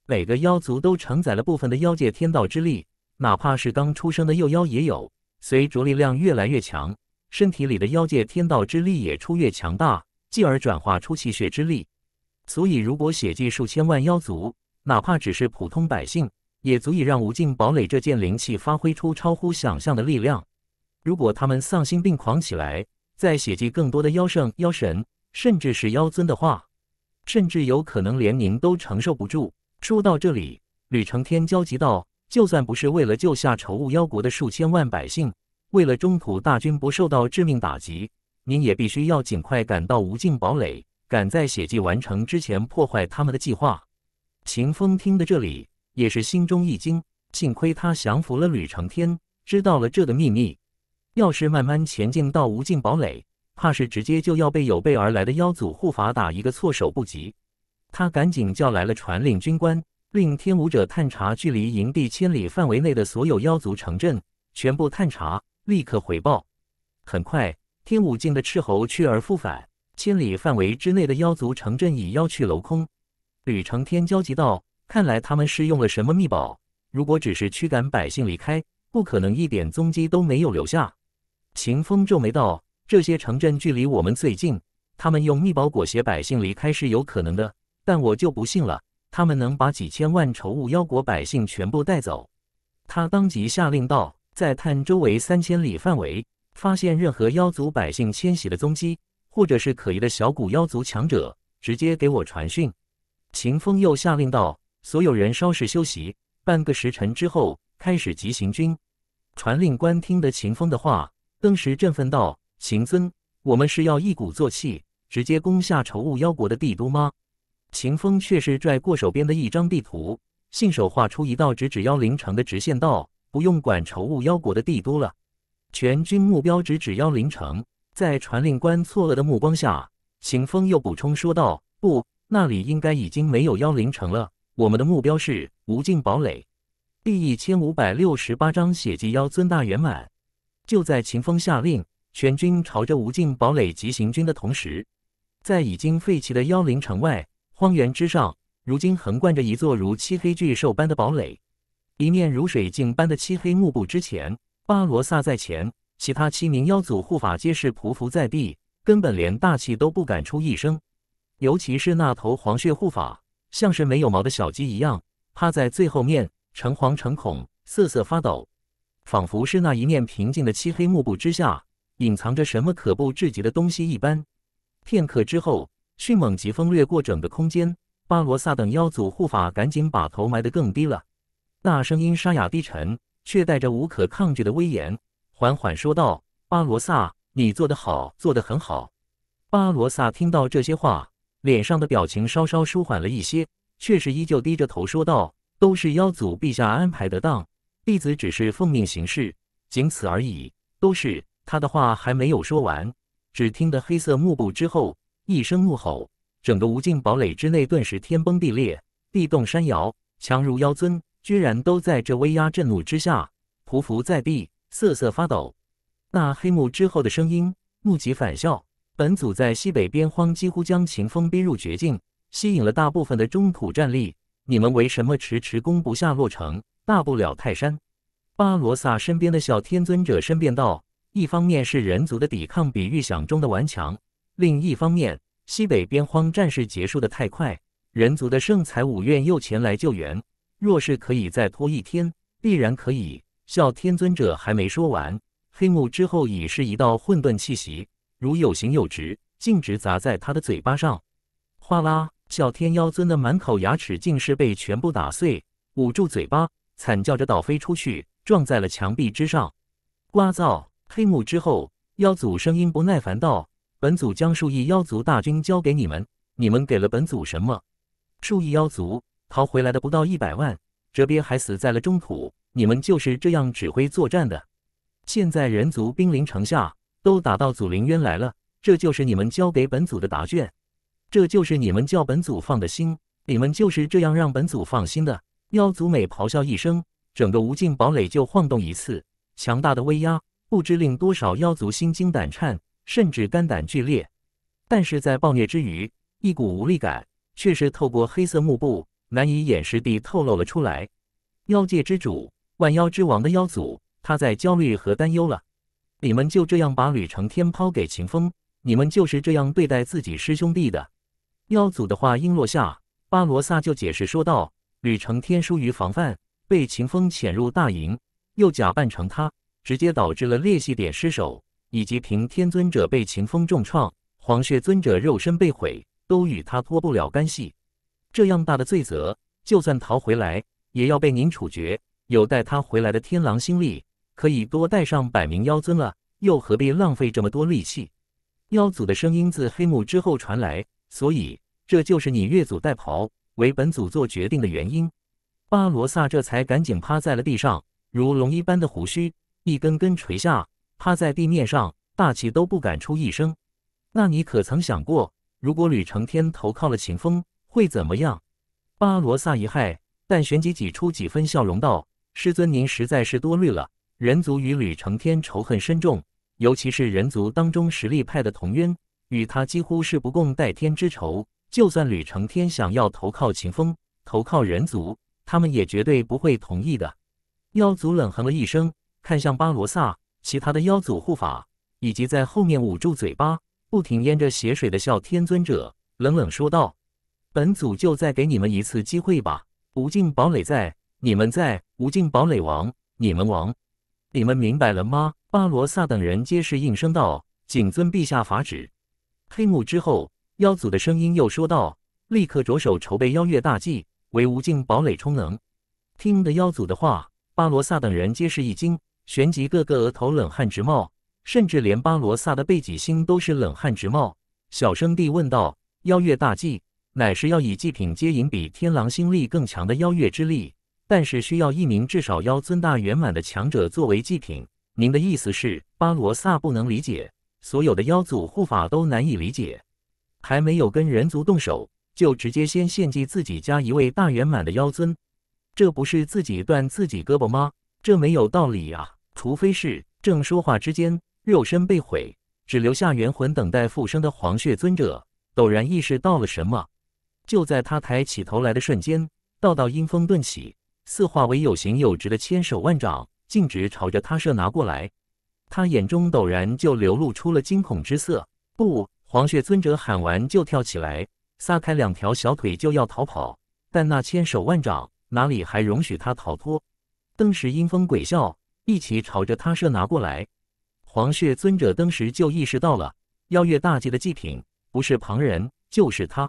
每个妖族都承载了部分的妖界天道之力，哪怕是刚出生的幼妖也有。随着力量越来越强，身体里的妖界天道之力也出越强大，继而转化出气血之力。所以，如果血祭数千万妖族，哪怕只是普通百姓。也足以让无尽堡垒这件灵器发挥出超乎想象的力量。如果他们丧心病狂起来，再血祭更多的妖圣、妖神，甚至是妖尊的话，甚至有可能连您都承受不住。说到这里，吕承天焦急道：“就算不是为了救下仇恶妖国的数千万百姓，为了中土大军不受到致命打击，您也必须要尽快赶到无尽堡垒，赶在血祭完成之前破坏他们的计划。”秦风听得这里。也是心中一惊，幸亏他降服了吕成天，知道了这的秘密。要是慢慢前进到无尽堡垒，怕是直接就要被有备而来的妖族护法打一个措手不及。他赶紧叫来了传令军官，令天武者探查距离营地千里范围内的所有妖族城镇，全部探查，立刻回报。很快，天武境的斥候去而复返，千里范围之内的妖族城镇已妖去楼空。吕成天焦急道。看来他们是用了什么秘宝？如果只是驱赶百姓离开，不可能一点踪迹都没有留下。秦风皱眉道：“这些城镇距离我们最近，他们用秘宝裹挟百姓离开是有可能的，但我就不信了，他们能把几千万仇物妖国百姓全部带走。”他当即下令道：“再探周围三千里范围，发现任何妖族百姓迁徙的踪迹，或者是可疑的小股妖族强者，直接给我传讯。”秦风又下令道。所有人稍事休息，半个时辰之后开始急行军。传令官听得秦风的话，登时振奋道：“秦尊，我们是要一鼓作气，直接攻下仇物妖国的帝都吗？”秦风却是拽过手边的一张地图，信手画出一道直指妖灵城的直线，道：“不用管仇物妖国的帝都了，全军目标直指妖灵城。”在传令官错愕的目光下，秦风又补充说道：“不，那里应该已经没有妖灵城了。”我们的目标是无尽堡垒，第一千五百六十八章血祭妖尊大圆满。就在秦风下令全军朝着无尽堡垒急行军的同时，在已经废弃的妖灵城外荒原之上，如今横贯着一座如漆黑巨兽般的堡垒，一面如水镜般的漆黑幕布之前，巴罗萨在前，其他七名妖祖护法皆是匍匐在地，根本连大气都不敢出一声，尤其是那头黄血护法。像是没有毛的小鸡一样，趴在最后面，诚惶诚恐，瑟瑟发抖，仿佛是那一面平静的漆黑幕布之下，隐藏着什么可怖至极的东西一般。片刻之后，迅猛疾风掠过整个空间，巴罗萨等妖祖护法赶紧把头埋得更低了。那声音沙哑低沉，却带着无可抗拒的威严，缓缓说道：“巴罗萨，你做得好，做得很好。”巴罗萨听到这些话。脸上的表情稍稍舒缓了一些，却是依旧低着头说道：“都是妖祖陛下安排的当，弟子只是奉命行事，仅此而已。”都是他的话还没有说完，只听得黑色幕布之后一声怒吼，整个无尽堡垒之内顿时天崩地裂，地动山摇，强如妖尊居然都在这威压震怒之下匍匐在地，瑟瑟发抖。那黑幕之后的声音怒极反笑。本组在西北边荒几乎将秦风逼入绝境，吸引了大部分的中土战力。你们为什么迟迟攻不下洛城？大不了泰山巴罗萨身边的小天尊者申辩道：“一方面是人族的抵抗比预想中的顽强，另一方面西北边荒战事结束的太快，人族的圣才五院又前来救援。若是可以再拖一天，必然可以。”小天尊者还没说完，黑幕之后已是一道混沌气息。如有形有直，径直砸在他的嘴巴上，哗啦！小天妖尊的满口牙齿竟是被全部打碎，捂住嘴巴，惨叫着倒飞出去，撞在了墙壁之上。刮噪！黑幕之后，妖祖声音不耐烦道：“本祖将数亿妖族大军交给你们，你们给了本祖什么？数亿妖族逃回来的不到一百万，这边还死在了中土。你们就是这样指挥作战的？现在人族兵临城下。”都打到祖灵渊来了，这就是你们交给本祖的答卷，这就是你们叫本祖放的心，你们就是这样让本祖放心的。妖族每咆哮一声，整个无尽堡垒就晃动一次，强大的威压不知令多少妖族心惊胆颤，甚至肝胆俱裂。但是在暴虐之余，一股无力感却是透过黑色幕布，难以掩饰地透露了出来。妖界之主，万妖之王的妖族，他在焦虑和担忧了。你们就这样把吕承天抛给秦风？你们就是这样对待自己师兄弟的？妖祖的话音落下，巴罗萨就解释说道：“吕承天疏于防范，被秦风潜入大营，又假扮成他，直接导致了裂隙点失守，以及凭天尊者被秦风重创，黄血尊者肉身被毁，都与他脱不了干系。这样大的罪责，就算逃回来，也要被您处决。有待他回来的天狼星力。”可以多带上百名妖尊了，又何必浪费这么多力气？妖祖的声音自黑幕之后传来，所以这就是你越俎代庖为本祖做决定的原因。巴罗萨这才赶紧趴在了地上，如龙一般的胡须一根根垂下，趴在地面上大气都不敢出一声。那你可曾想过，如果吕承天投靠了秦风，会怎么样？巴罗萨一骇，但旋即挤出几分笑容道：“师尊，您实在是多虑了。”人族与吕承天仇恨深重，尤其是人族当中实力派的童渊，与他几乎是不共戴天之仇。就算吕承天想要投靠秦风，投靠人族，他们也绝对不会同意的。妖族冷哼了一声，看向巴罗萨，其他的妖族护法，以及在后面捂住嘴巴，不停咽着血水的笑天尊者，冷冷说道：“本祖就再给你们一次机会吧。无尽堡垒在，你们在；无尽堡垒亡，你们亡。”你们明白了吗？巴罗萨等人皆是应声道：“谨遵陛下法旨。”黑幕之后，妖祖的声音又说道：“立刻着手筹备妖月大祭，为无尽堡垒充能。”听得妖祖的话，巴罗萨等人皆是一惊，旋即个个额头冷汗直冒，甚至连巴罗萨的背脊心都是冷汗直冒。小声地问道：“妖月大祭，乃是要以祭品接引比天狼星力更强的妖月之力？”但是需要一名至少妖尊大圆满的强者作为祭品。您的意思是，巴罗萨不能理解，所有的妖族护法都难以理解，还没有跟人族动手，就直接先献祭自己家一位大圆满的妖尊，这不是自己断自己胳膊吗？这没有道理啊！除非是……正说话之间，肉身被毁，只留下元魂等待复生的黄血尊者，陡然意识到了什么。就在他抬起头来的瞬间，道道阴风顿起。似化为有形有质的千手万掌，径直朝着他射拿过来。他眼中陡然就流露出了惊恐之色。不，黄血尊者喊完就跳起来，撒开两条小腿就要逃跑。但那千手万掌哪里还容许他逃脱？顿时阴风鬼啸，一起朝着他射拿过来。黄血尊者登时就意识到了，妖月大祭的祭品不是旁人，就是他。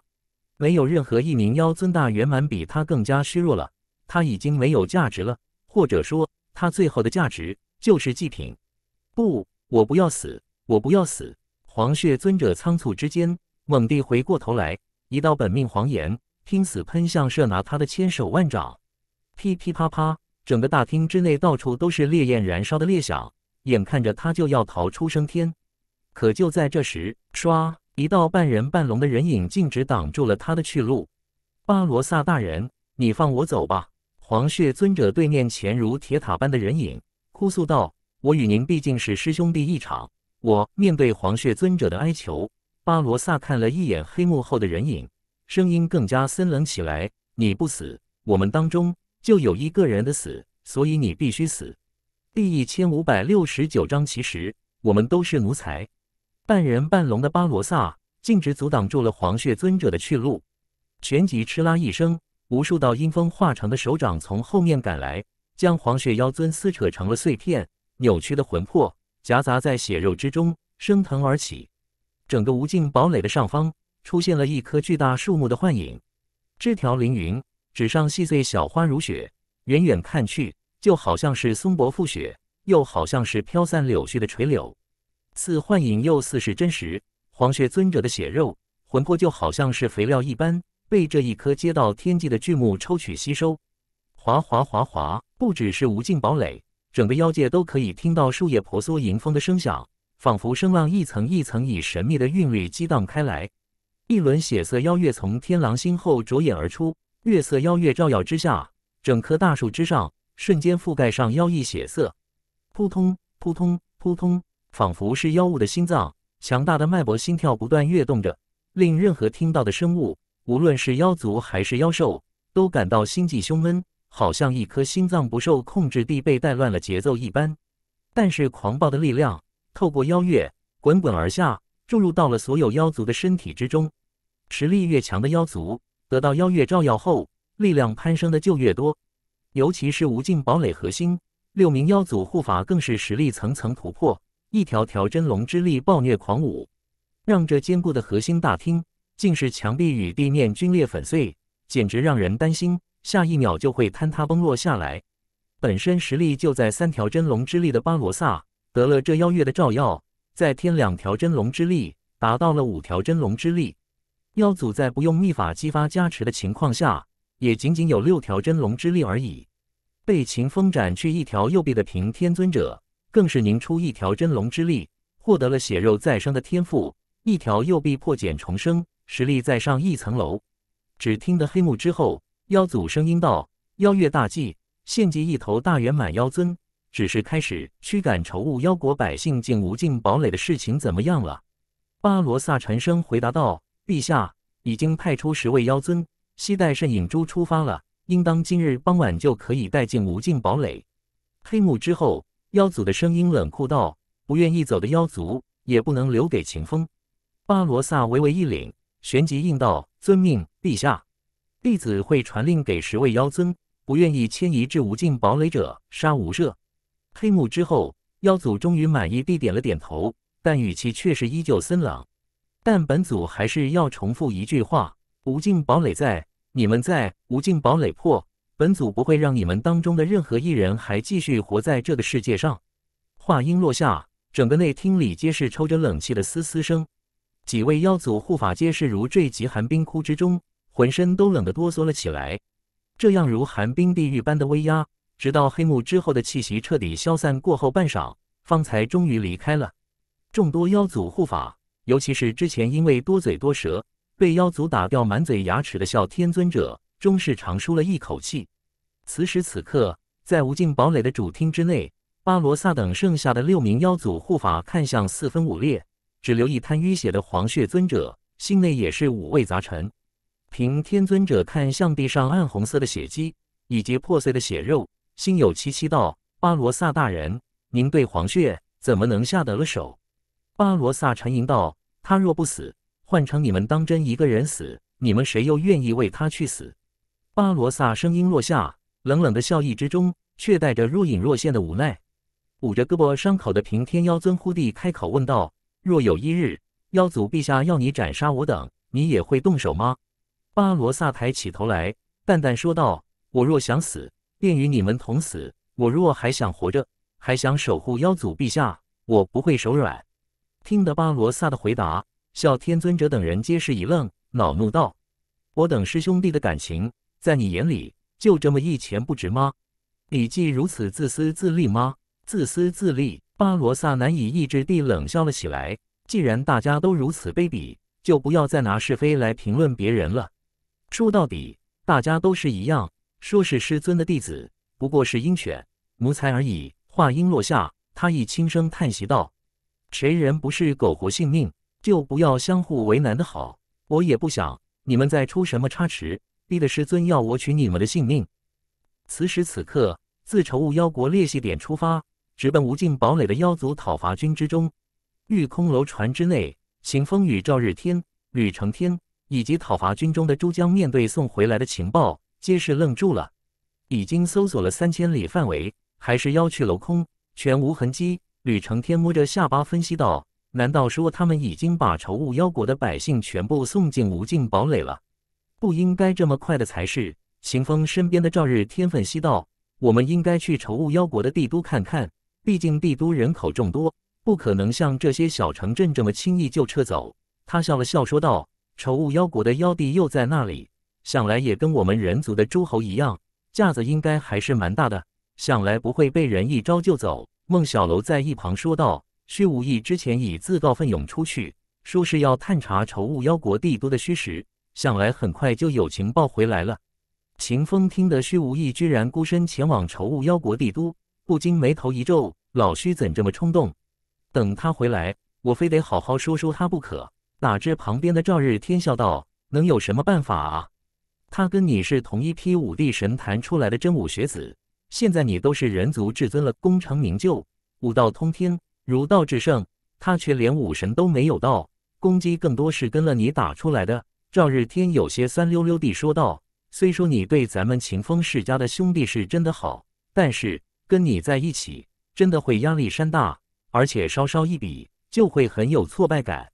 没有任何一名妖尊大圆满比他更加虚弱了。他已经没有价值了，或者说他最后的价值就是祭品。不，我不要死，我不要死！黄血尊者仓促之间猛地回过头来，一道本命黄炎拼死喷向射拿他的千手万爪，噼噼啪啪，整个大厅之内到处都是烈焰燃烧的裂响。眼看着他就要逃出升天，可就在这时，唰，一道半人半龙的人影径直挡住了他的去路。巴罗萨大人，你放我走吧！黄血尊者对面前如铁塔般的人影哭诉道：“我与您毕竟是师兄弟一场。”我面对黄血尊者的哀求，巴罗萨看了一眼黑幕后的人影，声音更加森冷起来：“你不死，我们当中就有一个人的死，所以你必须死。”第一千五百六十九章，其实我们都是奴才。半人半龙的巴罗萨径直阻挡住了黄血尊者的去路，旋即哧啦一声。无数道阴风化成的手掌从后面赶来，将黄血妖尊撕扯成了碎片，扭曲的魂魄夹杂在血肉之中升腾而起。整个无尽堡垒的上方出现了一棵巨大树木的幻影，枝条凌云，纸上细碎小花如雪，远远看去就好像是松柏覆雪，又好像是飘散柳絮的垂柳，似幻影又似是真实。黄血尊者的血肉魂魄就好像是肥料一般。被这一颗接到天际的巨木抽取吸收，哗哗哗哗！不只是无尽堡垒，整个妖界都可以听到树叶婆娑迎风的声响，仿佛声浪一层一层以神秘的韵律激荡开来。一轮血色妖月从天狼星后着眼而出，月色妖月照耀之下，整棵大树之上瞬间覆盖上妖异血色。扑通扑通扑通！仿佛是妖物的心脏，强大的脉搏心跳不断跃动着，令任何听到的生物。无论是妖族还是妖兽，都感到心悸胸闷，好像一颗心脏不受控制地被带乱了节奏一般。但是狂暴的力量透过妖月滚滚而下，注入到了所有妖族的身体之中。实力越强的妖族，得到妖月照耀后，力量攀升的就越多。尤其是无尽堡垒核心六名妖族护法，更是实力层层突破，一条条真龙之力暴虐狂舞，让这坚固的核心大厅。竟是墙壁与地面龟裂粉碎，简直让人担心，下一秒就会坍塌崩落下来。本身实力就在三条真龙之力的巴罗萨，得了这妖月的照耀，再添两条真龙之力，达到了五条真龙之力。妖祖在不用秘法激发加持的情况下，也仅仅有六条真龙之力而已。被秦风斩去一条右臂的平天尊者，更是凝出一条真龙之力，获得了血肉再生的天赋，一条右臂破茧重生。实力再上一层楼。只听得黑幕之后，妖祖声音道：“妖月大祭，献祭一头大圆满妖尊，只是开始驱赶仇物。妖国百姓进无尽堡垒的事情怎么样了？”巴罗萨沉声回答道：“陛下已经派出十位妖尊，携带圣影珠出发了，应当今日傍晚就可以带进无尽堡垒。”黑幕之后，妖祖的声音冷酷道：“不愿意走的妖族，也不能留给秦风。”巴罗萨微微一凛。旋即应道：“遵命，陛下。弟子会传令给十位妖尊，不愿意迁移至无尽堡垒者，杀无赦。”黑幕之后，妖祖终于满意地点了点头，但语气却是依旧森冷。但本祖还是要重复一句话：“无尽堡垒在，你们在；无尽堡垒破，本祖不会让你们当中的任何一人还继续活在这个世界上。”话音落下，整个内厅里皆是抽着冷气的嘶嘶声。几位妖祖护法皆是如坠极寒冰窟之中，浑身都冷得哆嗦了起来。这样如寒冰地狱般的威压，直到黑幕之后的气息彻底消散过后，半晌方才终于离开了。众多妖祖护法，尤其是之前因为多嘴多舌被妖族打掉满嘴牙齿的哮天尊者，终是长舒了一口气。此时此刻，在无尽堡垒的主厅之内，巴罗萨等剩下的六名妖祖护法看向四分五裂。只留一滩淤血的黄血尊者，心内也是五味杂陈。平天尊者看向地上暗红色的血迹以及破碎的血肉，心有戚戚道：“巴罗萨大人，您对黄血怎么能下得了手？”巴罗萨沉吟道：“他若不死，换成你们，当真一个人死，你们谁又愿意为他去死？”巴罗萨声音落下，冷冷的笑意之中却带着若隐若现的无奈。捂着胳膊伤口的平天妖尊忽地开口问道。若有一日，妖祖陛下要你斩杀我等，你也会动手吗？巴罗萨抬起头来，淡淡说道：“我若想死，便与你们同死；我若还想活着，还想守护妖祖陛下，我不会手软。”听得巴罗萨的回答，笑天尊者等人皆是一愣，恼怒道：“我等师兄弟的感情，在你眼里就这么一钱不值吗？你既如此自私自利吗？自私自利！”巴罗萨难以抑制地冷笑了起来。既然大家都如此卑鄙，就不要再拿是非来评论别人了。说到底，大家都是一样。说是师尊的弟子，不过是鹰犬奴才而已。话音落下，他一轻声叹息道：“谁人不是苟活性命，就不要相互为难的好。我也不想你们再出什么差池，逼得师尊要我取你们的性命。”此时此刻，自仇雾妖国裂隙点出发。直奔无尽堡垒的妖族讨伐军之中，御空楼船之内，秦风与赵日天、吕承天以及讨伐军中的诸将面对送回来的情报，皆是愣住了。已经搜索了三千里范围，还是妖去楼空，全无痕迹。吕承天摸着下巴分析道：“难道说他们已经把仇恶妖国的百姓全部送进无尽堡垒了？不应该这么快的才是。”秦风身边的赵日天分析道：“我们应该去仇恶妖国的帝都看看。”毕竟帝都人口众多，不可能像这些小城镇这么轻易就撤走。他笑了笑说道：“仇物妖国的妖帝又在那里，想来也跟我们人族的诸侯一样，架子应该还是蛮大的，想来不会被人一招就走。”孟小楼在一旁说道：“虚无意之前已自告奋勇出去，说是要探查仇物妖国帝都的虚实，想来很快就有情报回来了。”秦风听得虚无意居然孤身前往仇物妖国帝都。不禁眉头一皱，老徐怎这么冲动？等他回来，我非得好好说说他不可。哪知旁边的赵日天笑道：“能有什么办法啊？他跟你是同一批武帝神坛出来的真武学子，现在你都是人族至尊了，功成名就，武道通天，儒道至圣，他却连武神都没有到，攻击更多是跟了你打出来的。”赵日天有些酸溜溜地说道：“虽说你对咱们秦风世家的兄弟是真的好，但是……”跟你在一起真的会压力山大，而且稍稍一比就会很有挫败感。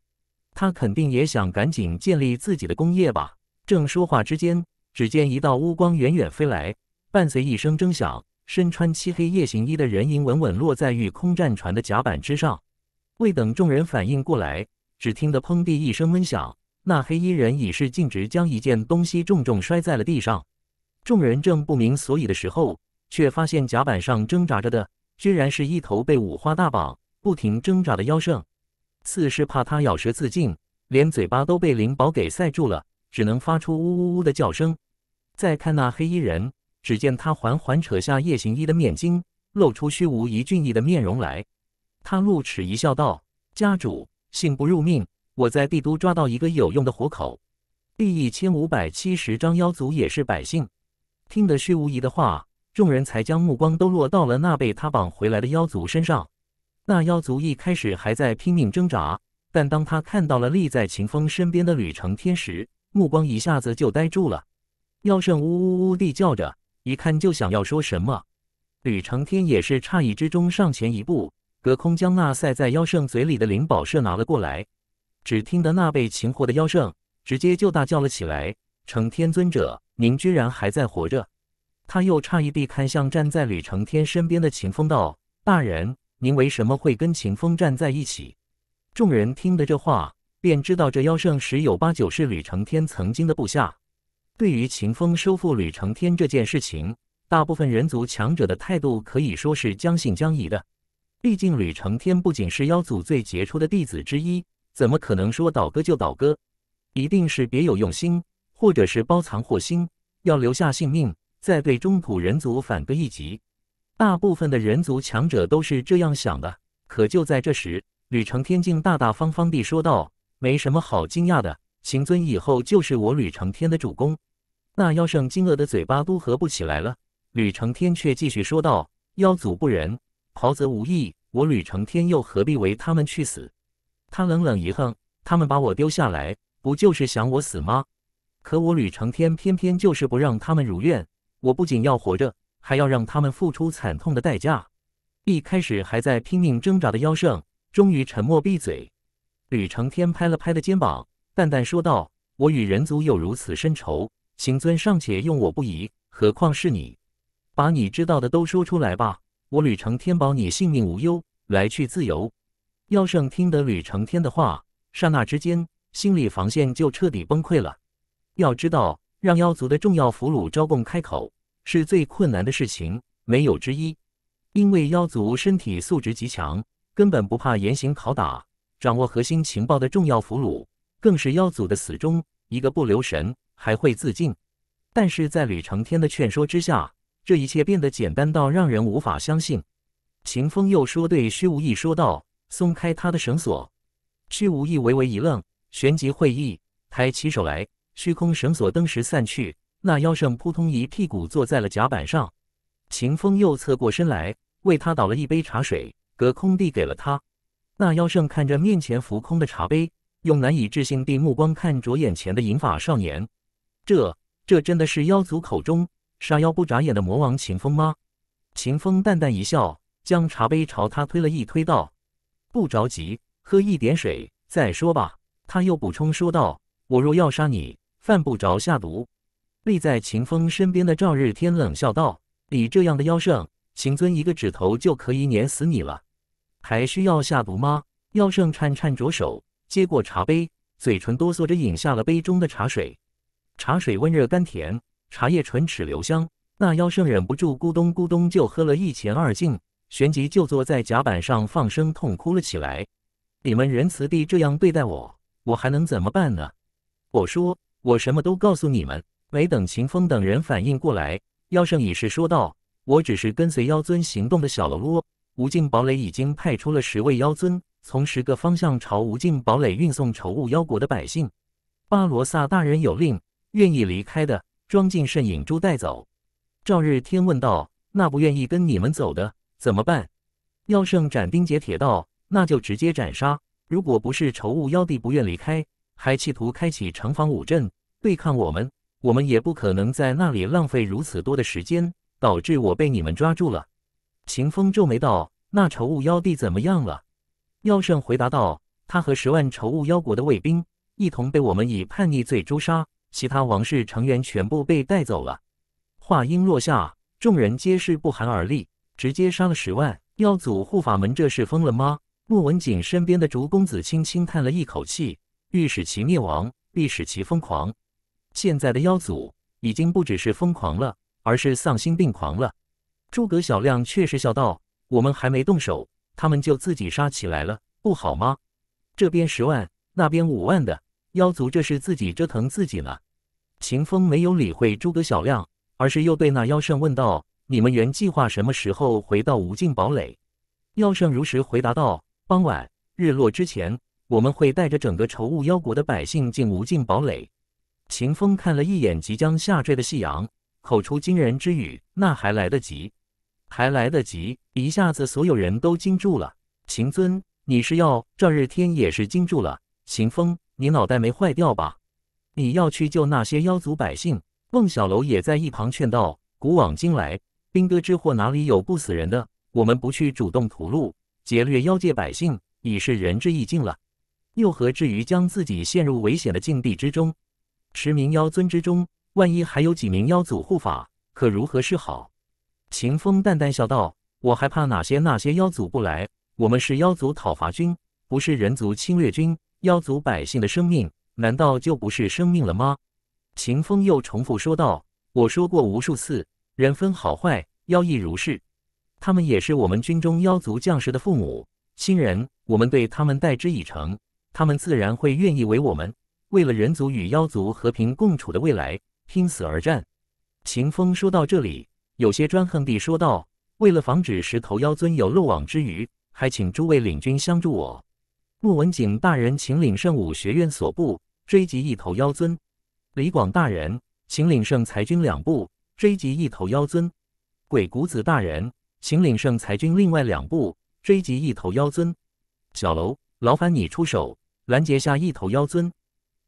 他肯定也想赶紧建立自己的工业吧。正说话之间，只见一道乌光远远飞来，伴随一声铮响，身穿漆黑夜行衣的人影稳稳落在御空战船的甲板之上。未等众人反应过来，只听得砰地一声闷响，那黑衣人已是径直将一件东西重重摔在了地上。众人正不明所以的时候。却发现甲板上挣扎着的，居然是一头被五花大绑、不停挣扎的妖圣。四是怕他咬舌自尽，连嘴巴都被灵宝给塞住了，只能发出呜呜呜的叫声。再看那黑衣人，只见他缓缓扯下夜行衣的面巾，露出虚无一俊逸的面容来。他露齿一笑，道：“家主幸不入命，我在帝都抓到一个有用的活口。”第一千五百七十章妖族也是百姓。听得虚无一的话。众人才将目光都落到了那被他绑回来的妖族身上。那妖族一开始还在拼命挣扎，但当他看到了立在秦风身边的吕承天时，目光一下子就呆住了。妖圣呜呜呜地叫着，一看就想要说什么。吕承天也是诧异之中上前一步，隔空将那塞在妖圣嘴里的灵宝射拿了过来。只听得那被擒获的妖圣直接就大叫了起来：“承天尊者，您居然还在活着！”他又诧异地看向站在吕承天身边的秦风，道：“大人，您为什么会跟秦风站在一起？”众人听的这话，便知道这妖圣十有八九是吕承天曾经的部下。对于秦风收复吕承天这件事情，大部分人族强者的态度可以说是将信将疑的。毕竟吕承天不仅是妖族最杰出的弟子之一，怎么可能说倒戈就倒戈？一定是别有用心，或者是包藏祸心，要留下性命。再对中土人族反戈一击，大部分的人族强者都是这样想的。可就在这时，吕承天竟大大方方地说道：“没什么好惊讶的，秦尊以后就是我吕承天的主公。”那妖圣惊愕的嘴巴都合不起来了。吕承天却继续说道：“妖族不仁，袍泽无义，我吕承天又何必为他们去死？”他冷冷一哼：“他们把我丢下来，不就是想我死吗？可我吕承天偏偏就是不让他们如愿。”我不仅要活着，还要让他们付出惨痛的代价。一开始还在拼命挣扎的妖圣，终于沉默闭嘴。吕承天拍了拍的肩膀，淡淡说道：“我与人族有如此深仇，行尊尚且用我不疑，何况是你？把你知道的都说出来吧，我吕承天保你性命无忧，来去自由。”妖圣听得吕承天的话，刹那之间，心理防线就彻底崩溃了。要知道。让妖族的重要俘虏招供开口是最困难的事情，没有之一。因为妖族身体素质极强，根本不怕严刑拷打。掌握核心情报的重要俘虏更是妖族的死忠，一个不留神还会自尽。但是在吕承天的劝说之下，这一切变得简单到让人无法相信。秦风又说：“对虚无意说道，松开他的绳索。”虚无意微微一愣，旋即会意，抬起手来。虚空绳索登时散去，那妖圣扑通一屁股坐在了甲板上。秦风又侧过身来，为他倒了一杯茶水，隔空递给了他。那妖圣看着面前浮空的茶杯，用难以置信的目光看着眼前的银发少年。这，这真的是妖族口中杀妖不眨眼的魔王秦风吗？秦风淡淡一笑，将茶杯朝他推了一推，道：“不着急，喝一点水再说吧。”他又补充说道：“我若要杀你。”犯不着下毒。立在秦风身边的赵日天冷笑道：“你这样的妖圣，秦尊一个指头就可以碾死你了，还需要下毒吗？”妖圣颤颤着手接过茶杯，嘴唇哆嗦着饮下了杯中的茶水。茶水温热甘甜，茶叶唇齿留香。那妖圣忍不住咕咚咕咚就喝了一乾二净，旋即就坐在甲板上放声痛哭了起来。“你们仁慈地这样对待我，我还能怎么办呢？”我说。我什么都告诉你们。没等秦风等人反应过来，妖圣已是说道：“我只是跟随妖尊行动的小喽啰。无尽堡垒已经派出了十位妖尊，从十个方向朝无尽堡垒运送仇物妖国的百姓。巴罗萨大人有令，愿意离开的装进圣影珠带走。”赵日天问道：“那不愿意跟你们走的怎么办？”妖圣斩钉截铁道：“那就直接斩杀。如果不是仇物妖帝不愿离开。”还企图开启城防五阵对抗我们，我们也不可能在那里浪费如此多的时间，导致我被你们抓住了。秦风皱眉道：“那仇雾妖帝怎么样了？”妖圣回答道：“他和十万仇雾妖国的卫兵一同被我们以叛逆罪诛杀，其他王室成员全部被带走了。”话音落下，众人皆是不寒而栗，直接杀了十万妖族护法门，这是疯了吗？莫文景身边的竹公子轻轻叹了一口气。欲使其灭亡，必使其疯狂。现在的妖族已经不只是疯狂了，而是丧心病狂了。诸葛小亮确实笑道：“我们还没动手，他们就自己杀起来了，不好吗？”这边十万，那边五万的妖族，这是自己折腾自己呢。”秦风没有理会诸葛小亮，而是又对那妖圣问道：“你们原计划什么时候回到无尽堡垒？”妖圣如实回答道：“傍晚，日落之前。”我们会带着整个仇雾妖国的百姓进无尽堡垒。秦风看了一眼即将下坠的夕阳，口出惊人之语：“那还来得及？还来得及！”一下子，所有人都惊住了。秦尊，你是要赵日天也是惊住了。秦风，你脑袋没坏掉吧？你要去救那些妖族百姓。孟小楼也在一旁劝道：“古往今来，兵戈之祸哪里有不死人的？我们不去主动屠戮、劫掠妖界百姓，已是仁至义尽了。”又何至于将自己陷入危险的境地之中？十名妖尊之中，万一还有几名妖祖护法，可如何是好？秦风淡淡笑道：“我还怕哪些？那些妖祖不来，我们是妖族讨伐军，不是人族侵略军。妖族百姓的生命，难道就不是生命了吗？”秦风又重复说道：“我说过无数次，人分好坏，妖亦如是。他们也是我们军中妖族将士的父母亲人，我们对他们待之以诚。”他们自然会愿意为我们，为了人族与妖族和平共处的未来，拼死而战。秦风说到这里，有些专横地说道：“为了防止十头妖尊有漏网之鱼，还请诸位领军相助我。”莫文景大人，请领圣武学院所部追击一头妖尊；李广大人，请领圣才军两部追击一头妖尊；鬼谷子大人，请领圣才军另外两部追击一头妖尊。小楼，劳烦你出手。拦截下一头妖尊，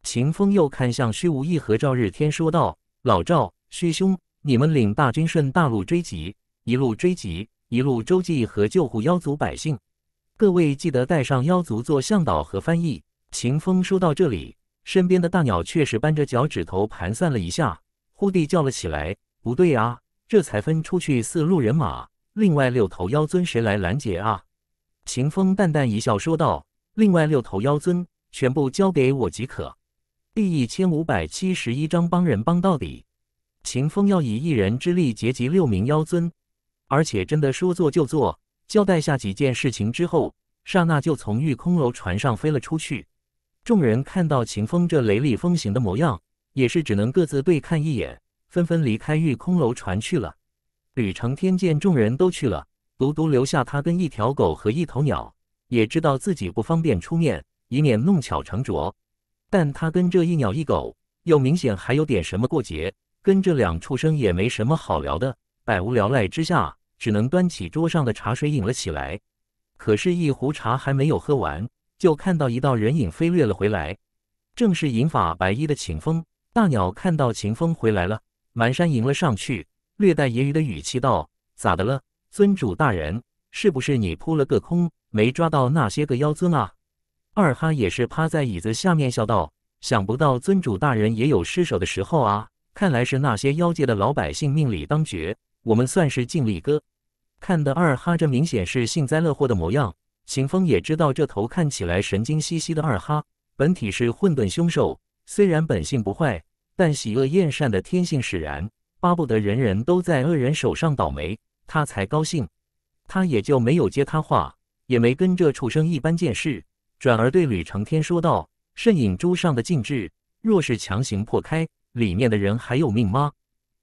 秦风又看向虚无意和赵日天，说道：“老赵，师兄，你们领大军顺大路追击，一路追击，一路周济和救护妖族百姓。各位记得带上妖族做向导和翻译。”秦风说到这里，身边的大鸟却是扳着脚趾头盘算了一下，忽地叫了起来：“不对啊，这才分出去四路人马，另外六头妖尊谁来拦截啊？”秦风淡淡一笑，说道。另外六头妖尊全部交给我即可。第一千五百七十一章帮人帮到底。秦风要以一人之力结集六名妖尊，而且真的说做就做，交代下几件事情之后，刹那就从御空楼船上飞了出去。众人看到秦风这雷厉风行的模样，也是只能各自对看一眼，纷纷离开御空楼船去了。吕成天见众人都去了，独独留下他跟一条狗和一头鸟。也知道自己不方便出面，以免弄巧成拙。但他跟这一鸟一狗又明显还有点什么过节，跟这两畜生也没什么好聊的。百无聊赖之下，只能端起桌上的茶水饮了起来。可是，一壶茶还没有喝完，就看到一道人影飞掠了回来，正是银发白衣的秦风。大鸟看到秦风回来了，满山迎了上去，略带揶揄的语气道：“咋的了，尊主大人？是不是你扑了个空？”没抓到那些个妖尊啊！二哈也是趴在椅子下面笑道：“想不到尊主大人也有失手的时候啊！看来是那些妖界的老百姓命里当绝，我们算是尽力哥。”看的二哈这明显是幸灾乐祸的模样。秦风也知道这头看起来神经兮兮的二哈，本体是混沌凶兽，虽然本性不坏，但喜恶厌善的天性使然，巴不得人人都在恶人手上倒霉，他才高兴。他也就没有接他话。也没跟这畜生一般见识，转而对吕承天说道：“肾引珠上的禁制，若是强行破开，里面的人还有命吗？”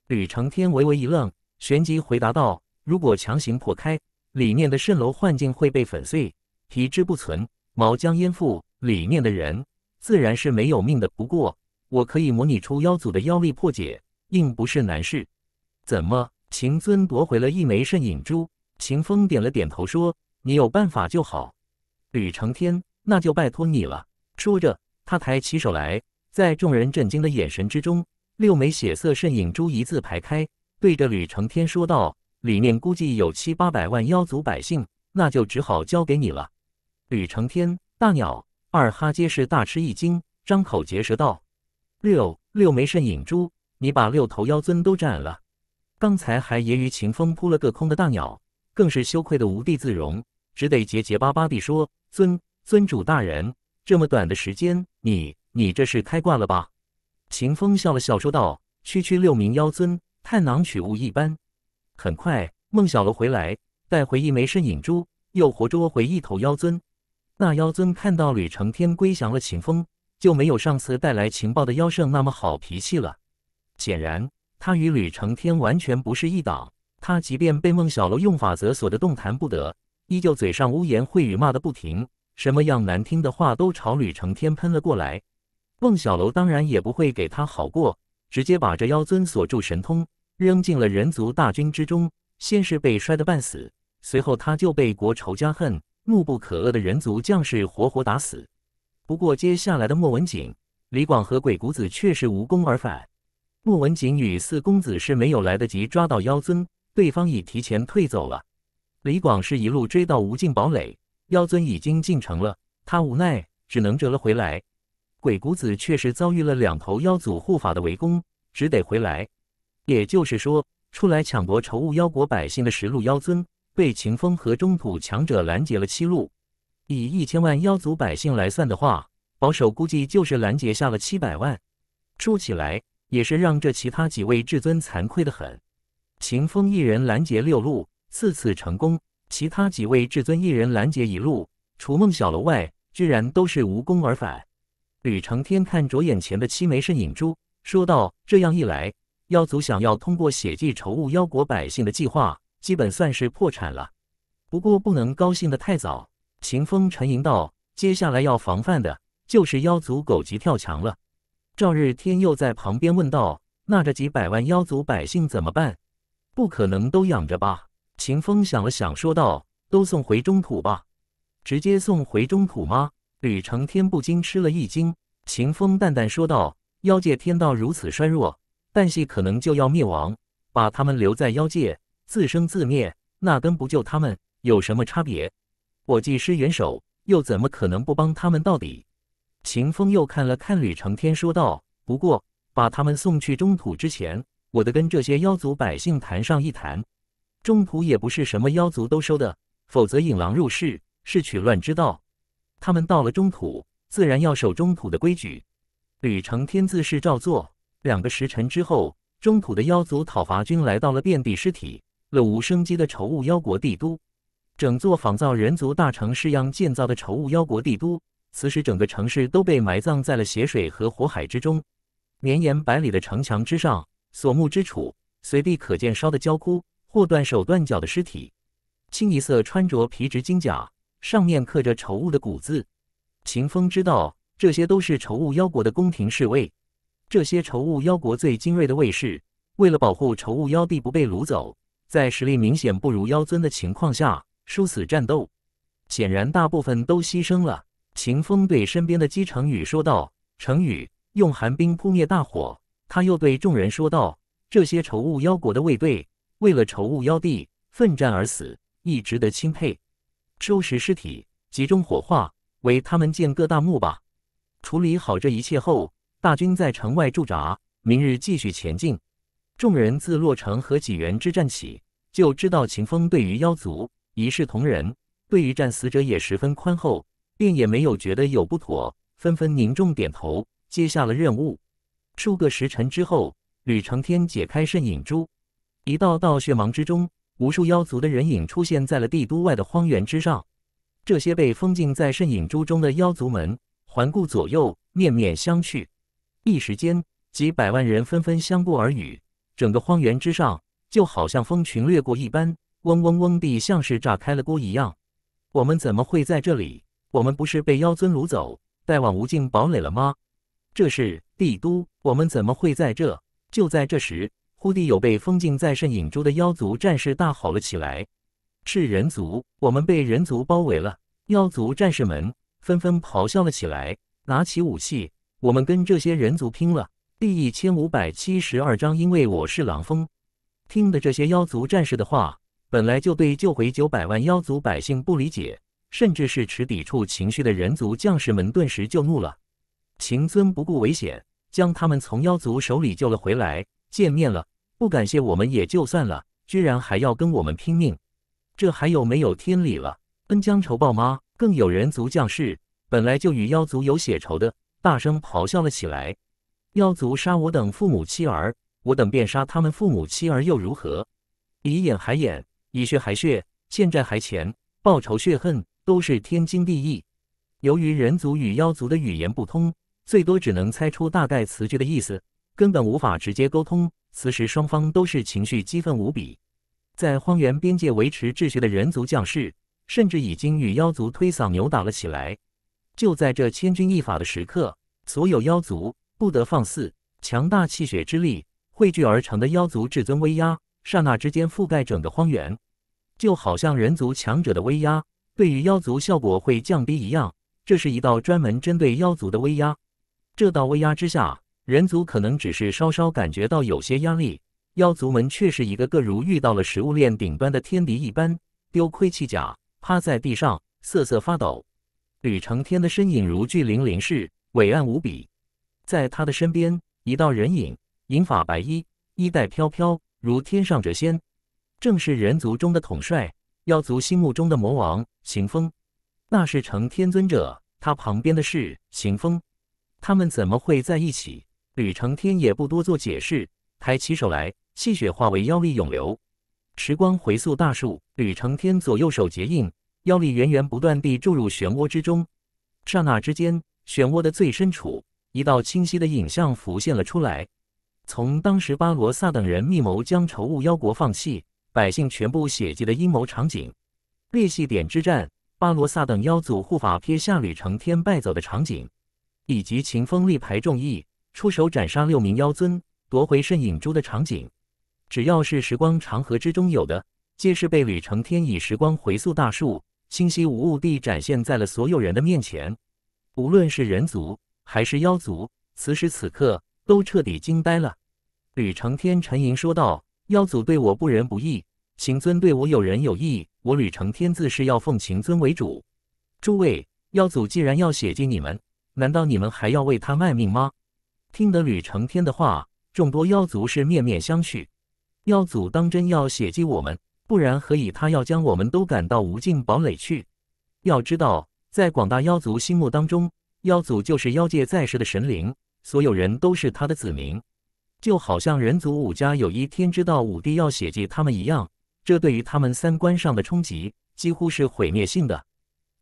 吕承天微微一愣，旋即回答道：“如果强行破开，里面的蜃楼幻境会被粉碎，皮之不存，毛将焉附？里面的人自然是没有命的。不过，我可以模拟出妖族的妖力破解，应不是难事。怎么，秦尊夺回了一枚肾影珠？”秦风点了点头说。你有办法就好，吕成天，那就拜托你了。说着，他抬起手来，在众人震惊的眼神之中，六枚血色肾影珠一字排开，对着吕成天说道：“里面估计有七八百万妖族百姓，那就只好交给你了。”吕成天，大鸟二哈皆是大吃一惊，张口结舌道：“六六枚肾影珠，你把六头妖尊都占了？刚才还揶揄秦风扑了个空的大鸟，更是羞愧的无地自容。”只得结结巴巴地说：“尊尊主大人，这么短的时间，你你这是开挂了吧？”秦风笑了笑说道：“区区六名妖尊，探囊取物一般。”很快，孟小楼回来，带回一枚身影珠，又活捉回一头妖尊。那妖尊看到吕承天归降了秦风，就没有上次带来情报的妖圣那么好脾气了。显然，他与吕承天完全不是一党。他即便被孟小楼用法则锁得动弹不得。依旧嘴上污言秽语骂的不停，什么样难听的话都朝吕成天喷了过来。孟小楼当然也不会给他好过，直接把这妖尊锁住神通，扔进了人族大军之中。先是被摔得半死，随后他就被国仇家恨、怒不可遏的人族将士活活打死。不过接下来的莫文景、李广和鬼谷子却是无功而返。莫文景与四公子是没有来得及抓到妖尊，对方已提前退走了。李广是一路追到无尽堡垒，妖尊已经进城了，他无奈只能折了回来。鬼谷子确实遭遇了两头妖祖护法的围攻，只得回来。也就是说，出来抢夺仇物妖国百姓的十路妖尊，被秦风和中土强者拦截了七路。以一千万妖族百姓来算的话，保守估计就是拦截下了七百万。说起来，也是让这其他几位至尊惭愧的很。秦风一人拦截六路。四次成功，其他几位至尊一人拦截一路，除孟小楼外，居然都是无功而返。吕成天看着眼前的七枚圣影珠，说道：“这样一来，妖族想要通过血祭仇物妖国百姓的计划，基本算是破产了。不过不能高兴得太早。”秦风沉吟道：“接下来要防范的就是妖族狗急跳墙了。”赵日天又在旁边问道：“那这几百万妖族百姓怎么办？不可能都养着吧？”秦风想了想，说道：“都送回中土吧。”直接送回中土吗？吕承天不禁吃了一惊。秦风淡淡说道：“妖界天道如此衰弱，旦夕可能就要灭亡。把他们留在妖界，自生自灭，那跟不救他们有什么差别？我既施援手，又怎么可能不帮他们到底？”秦风又看了看吕成天，说道：“不过，把他们送去中土之前，我得跟这些妖族百姓谈上一谈。”中土也不是什么妖族都收的，否则引狼入室是取乱之道。他们到了中土，自然要守中土的规矩。吕承天自是照做。两个时辰之后，中土的妖族讨伐军来到了遍地尸体、了无生机的丑物妖国帝都。整座仿造人族大城市样建造的丑物妖国帝都，此时整个城市都被埋葬在了血水和火海之中。绵延百里的城墙之上，所目之处，随地可见烧得焦枯。或断手断脚的尸体，清一色穿着皮质金甲，上面刻着仇物的骨字。秦风知道，这些都是仇物妖国的宫廷侍卫，这些仇物妖国最精锐的卫士，为了保护仇物妖帝不被掳走，在实力明显不如妖尊的情况下殊死战斗，显然大部分都牺牲了。秦风对身边的姬成宇说道：“成宇，用寒冰扑灭大火。”他又对众人说道：“这些仇物妖国的卫队。”为了仇物妖帝，奋战而死，亦值得钦佩。收拾尸体，集中火化，为他们建各大墓吧。处理好这一切后，大军在城外驻扎，明日继续前进。众人自洛城和济源之战起，就知道秦风对于妖族一视同仁，对于战死者也十分宽厚，便也没有觉得有不妥，纷纷凝重点头，接下了任务。数个时辰之后，吕承天解开圣影珠。一道道血芒之中，无数妖族的人影出现在了帝都外的荒原之上。这些被封禁在圣影珠中的妖族们环顾左右，面面相觑。一时间，几百万人纷纷相顾而语。整个荒原之上，就好像蜂群掠过一般，嗡嗡嗡地，像是炸开了锅一样。我们怎么会在这里？我们不是被妖尊掳走，带往无尽堡垒了吗？这是帝都，我们怎么会在这？就在这时。忽地，有被封禁在圣影州的妖族战士大吼了起来：“是人族，我们被人族包围了！”妖族战士们纷纷咆哮了起来，拿起武器，我们跟这些人族拼了！第一千五百七十二章，因为我是狼风。听的这些妖族战士的话，本来就对救回九百万妖族百姓不理解，甚至是持抵触情绪的人族将士们顿时就怒了。秦尊不顾危险，将他们从妖族手里救了回来。见面了，不感谢我们也就算了，居然还要跟我们拼命，这还有没有天理了？恩将仇报吗？更有人族将士本来就与妖族有血仇的，大声咆哮了起来：“妖族杀我等父母妻儿，我等便杀他们父母妻儿又如何？以眼还眼，以血还血，欠债还钱，报仇血恨都是天经地义。”由于人族与妖族的语言不通，最多只能猜出大概词句的意思。根本无法直接沟通，此时双方都是情绪激愤无比。在荒原边界维持秩序的人族将士，甚至已经与妖族推搡扭打了起来。就在这千钧一发的时刻，所有妖族不得放肆。强大气血之力汇聚而成的妖族至尊威压，刹那之间覆盖整个荒原，就好像人族强者的威压对于妖族效果会降低一样。这是一道专门针对妖族的威压，这道威压之下。人族可能只是稍稍感觉到有些压力，妖族们却是一个个如遇到了食物链顶端的天敌一般，丢盔弃甲，趴在地上瑟瑟发抖。吕承天的身影如巨灵临世，伟岸无比。在他的身边，一道人影，银发白衣，衣带飘飘，如天上谪仙，正是人族中的统帅，妖族心目中的魔王，行风。那是承天尊者，他旁边的是行风，他们怎么会在一起？吕承天也不多做解释，抬起手来，气血化为妖力涌流。时光回溯，大树，吕承天左右手结印，妖力源源不断地注入漩涡之中。刹那之间，漩涡的最深处，一道清晰的影像浮现了出来。从当时巴罗萨等人密谋将仇恶妖国放弃，百姓全部血祭的阴谋场景；裂隙点之战，巴罗萨等妖祖护法撇下吕承天败走的场景，以及秦风力排众议。出手斩杀六名妖尊，夺回圣影珠的场景，只要是时光长河之中有的，皆是被吕承天以时光回溯大树清晰无误地展现在了所有人的面前。无论是人族还是妖族，此时此刻都彻底惊呆了。吕承天沉吟说道：“妖族对我不仁不义，秦尊对我有人有义，我吕承天自是要奉秦尊为主。诸位，妖族既然要血祭你们，难道你们还要为他卖命吗？”听得吕承天的话，众多妖族是面面相觑。妖族当真要血祭我们？不然何以他要将我们都赶到无尽堡垒去？要知道，在广大妖族心目当中，妖族就是妖界在世的神灵，所有人都是他的子民。就好像人族武家有一天知道武帝要血祭他们一样，这对于他们三观上的冲击几乎是毁灭性的。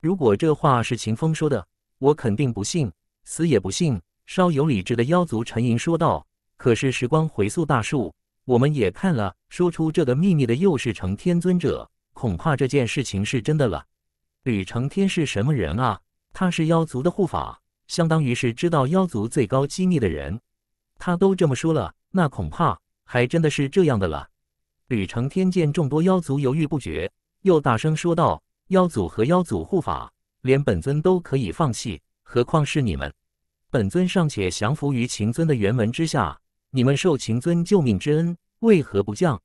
如果这话是秦风说的，我肯定不信，死也不信。稍有理智的妖族沉吟说道：“可是时光回溯大树，我们也看了，说出这个秘密的又是成天尊者，恐怕这件事情是真的了。”吕成天是什么人啊？他是妖族的护法，相当于是知道妖族最高机密的人。他都这么说了，那恐怕还真的是这样的了。吕成天见众多妖族犹豫不决，又大声说道：“妖族和妖族护法，连本尊都可以放弃，何况是你们？”本尊尚且降服于秦尊的元文之下，你们受秦尊救命之恩，为何不降？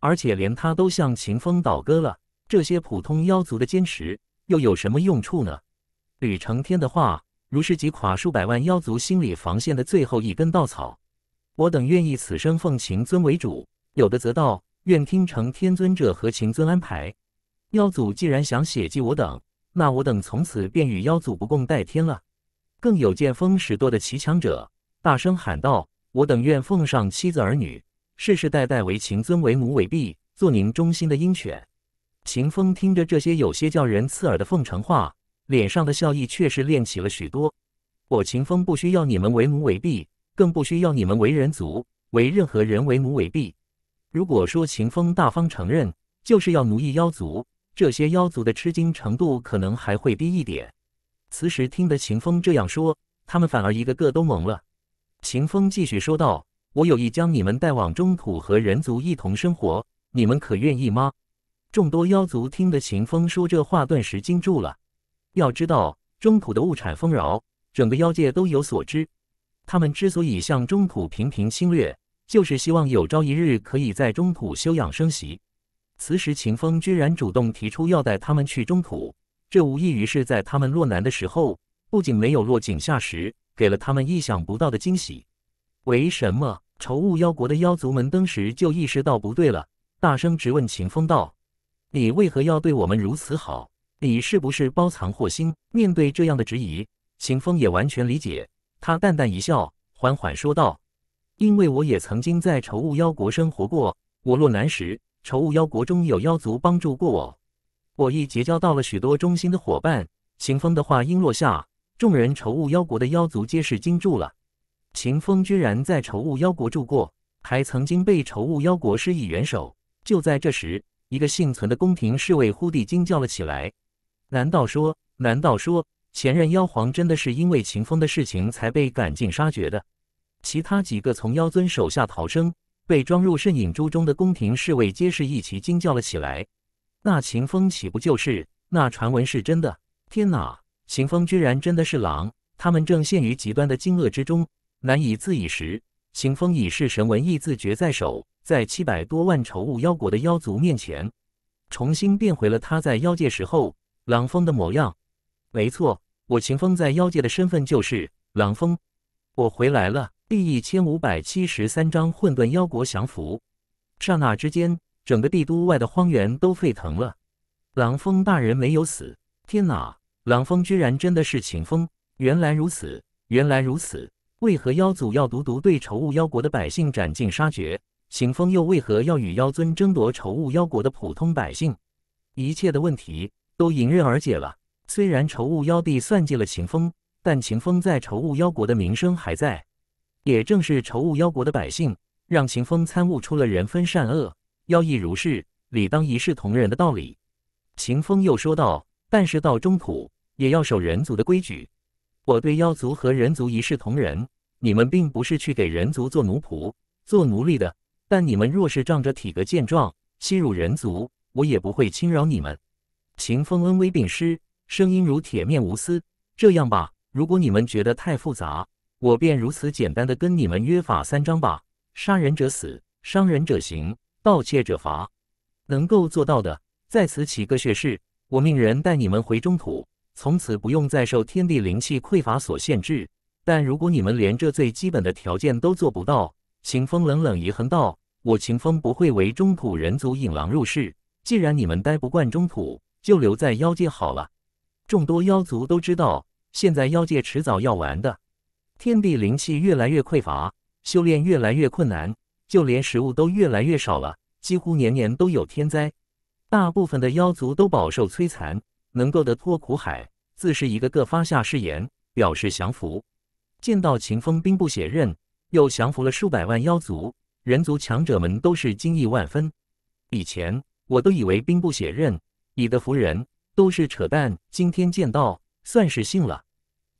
而且连他都向秦风倒戈了，这些普通妖族的坚持又有什么用处呢？吕承天的话，如是击垮数百万妖族心理防线的最后一根稻草。我等愿意此生奉秦尊为主，有的则道愿听承天尊者和秦尊安排。妖族既然想血祭我等，那我等从此便与妖族不共戴天了。更有见风使舵的骑墙者，大声喊道：“我等愿奉上妻子儿女，世世代代为秦尊为母为婢，做您忠心的鹰犬。”秦风听着这些有些叫人刺耳的奉承话，脸上的笑意却是敛起了许多。我秦风不需要你们为母为婢，更不需要你们为人族为任何人为母为婢。如果说秦风大方承认就是要奴役妖族，这些妖族的吃惊程度可能还会低一点。此时听得秦风这样说，他们反而一个个都懵了。秦风继续说道：“我有意将你们带往中土和人族一同生活，你们可愿意吗？”众多妖族听得秦风说这话，顿时惊住了。要知道，中土的物产丰饶，整个妖界都有所知。他们之所以向中土频频侵略，就是希望有朝一日可以在中土休养生息。此时秦风居然主动提出要带他们去中土。这无异于是在他们落难的时候，不仅没有落井下石，给了他们意想不到的惊喜。为什么仇雾妖国的妖族们登时就意识到不对了，大声质问秦风道：“你为何要对我们如此好？你是不是包藏祸心？”面对这样的质疑，秦风也完全理解，他淡淡一笑，缓缓说道：“因为我也曾经在仇雾妖国生活过，我落难时，仇雾妖国中有妖族帮助过我。”我亦结交到了许多忠心的伙伴。秦风的话音落下，众人仇雾妖国的妖族皆是惊住了。秦风居然在仇雾妖国住过，还曾经被仇雾妖国施以援手。就在这时，一个幸存的宫廷侍卫忽地惊叫了起来：“难道说，难道说，前任妖皇真的是因为秦风的事情才被赶尽杀绝的？”其他几个从妖尊手下逃生、被装入圣影珠中的宫廷侍卫皆是一齐惊叫了起来。那秦风岂不就是？那传闻是真的！天哪，秦风居然真的是狼！他们正陷于极端的惊愕之中，难以自已时，秦风已是神文一字诀在手，在七百多万仇恶妖国的妖族面前，重新变回了他在妖界时候狼风的模样。没错，我秦风在妖界的身份就是狼风，我回来了！第一千五百七十三章混沌妖国降服，刹那之间。整个帝都外的荒原都沸腾了。朗风大人没有死！天哪，朗风居然真的是秦风！原来如此，原来如此！为何妖族要独独对仇物妖国的百姓斩尽杀绝？秦风又为何要与妖尊争夺仇物妖国的普通百姓？一切的问题都迎刃而解了。虽然仇物妖帝算计了秦风，但秦风在仇物妖国的名声还在。也正是仇物妖国的百姓，让秦风参悟出了人分善恶。妖亦如是，理当一视同仁的道理。秦风又说道：“但是到中土，也要守人族的规矩。我对妖族和人族一视同仁，你们并不是去给人族做奴仆、做奴隶的。但你们若是仗着体格健壮，欺辱人族，我也不会轻饶你们。”秦风恩威并施，声音如铁面无私。这样吧，如果你们觉得太复杂，我便如此简单的跟你们约法三章吧：杀人者死，伤人者刑。盗窃者罚，能够做到的，在此起个血誓。我命人带你们回中土，从此不用再受天地灵气匮乏所限制。但如果你们连这最基本的条件都做不到，秦风冷冷一横道：“我秦风不会为中土人族引狼入室。既然你们待不惯中土，就留在妖界好了。”众多妖族都知道，现在妖界迟早要完的，天地灵气越来越匮乏，修炼越来越困难。就连食物都越来越少了，几乎年年都有天灾，大部分的妖族都饱受摧残，能够脱苦海，自是一个个发下誓言，表示降服。见到秦风兵不血刃，又降服了数百万妖族，人族强者们都是惊异万分。以前我都以为兵不血刃，以德服人都是扯淡，今天见到，算是信了。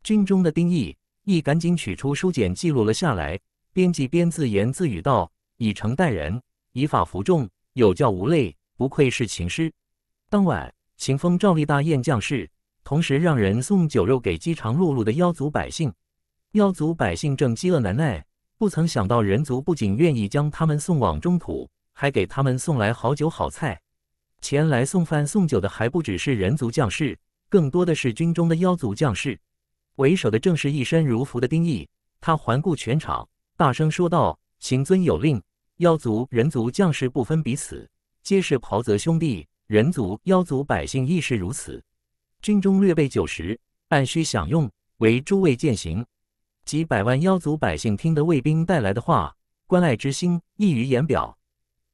军中的丁义义赶紧取出书简记录了下来，边记边自言自语道。以诚待人，以法服众，有教无类，不愧是秦师。当晚，秦风照例大宴将士，同时让人送酒肉给饥肠辘辘的妖族百姓。妖族百姓正饥饿难耐，不曾想到人族不仅愿意将他们送往中土，还给他们送来好酒好菜。前来送饭送酒的还不只是人族将士，更多的是军中的妖族将士。为首的正是一身儒服的丁义，他环顾全场，大声说道。行尊有令，妖族、人族将士不分彼此，皆是袍泽兄弟。人族、妖族百姓亦是如此。军中略备酒食，按需享用，为诸位践行。几百万妖族百姓听得卫兵带来的话，关爱之心溢于言表。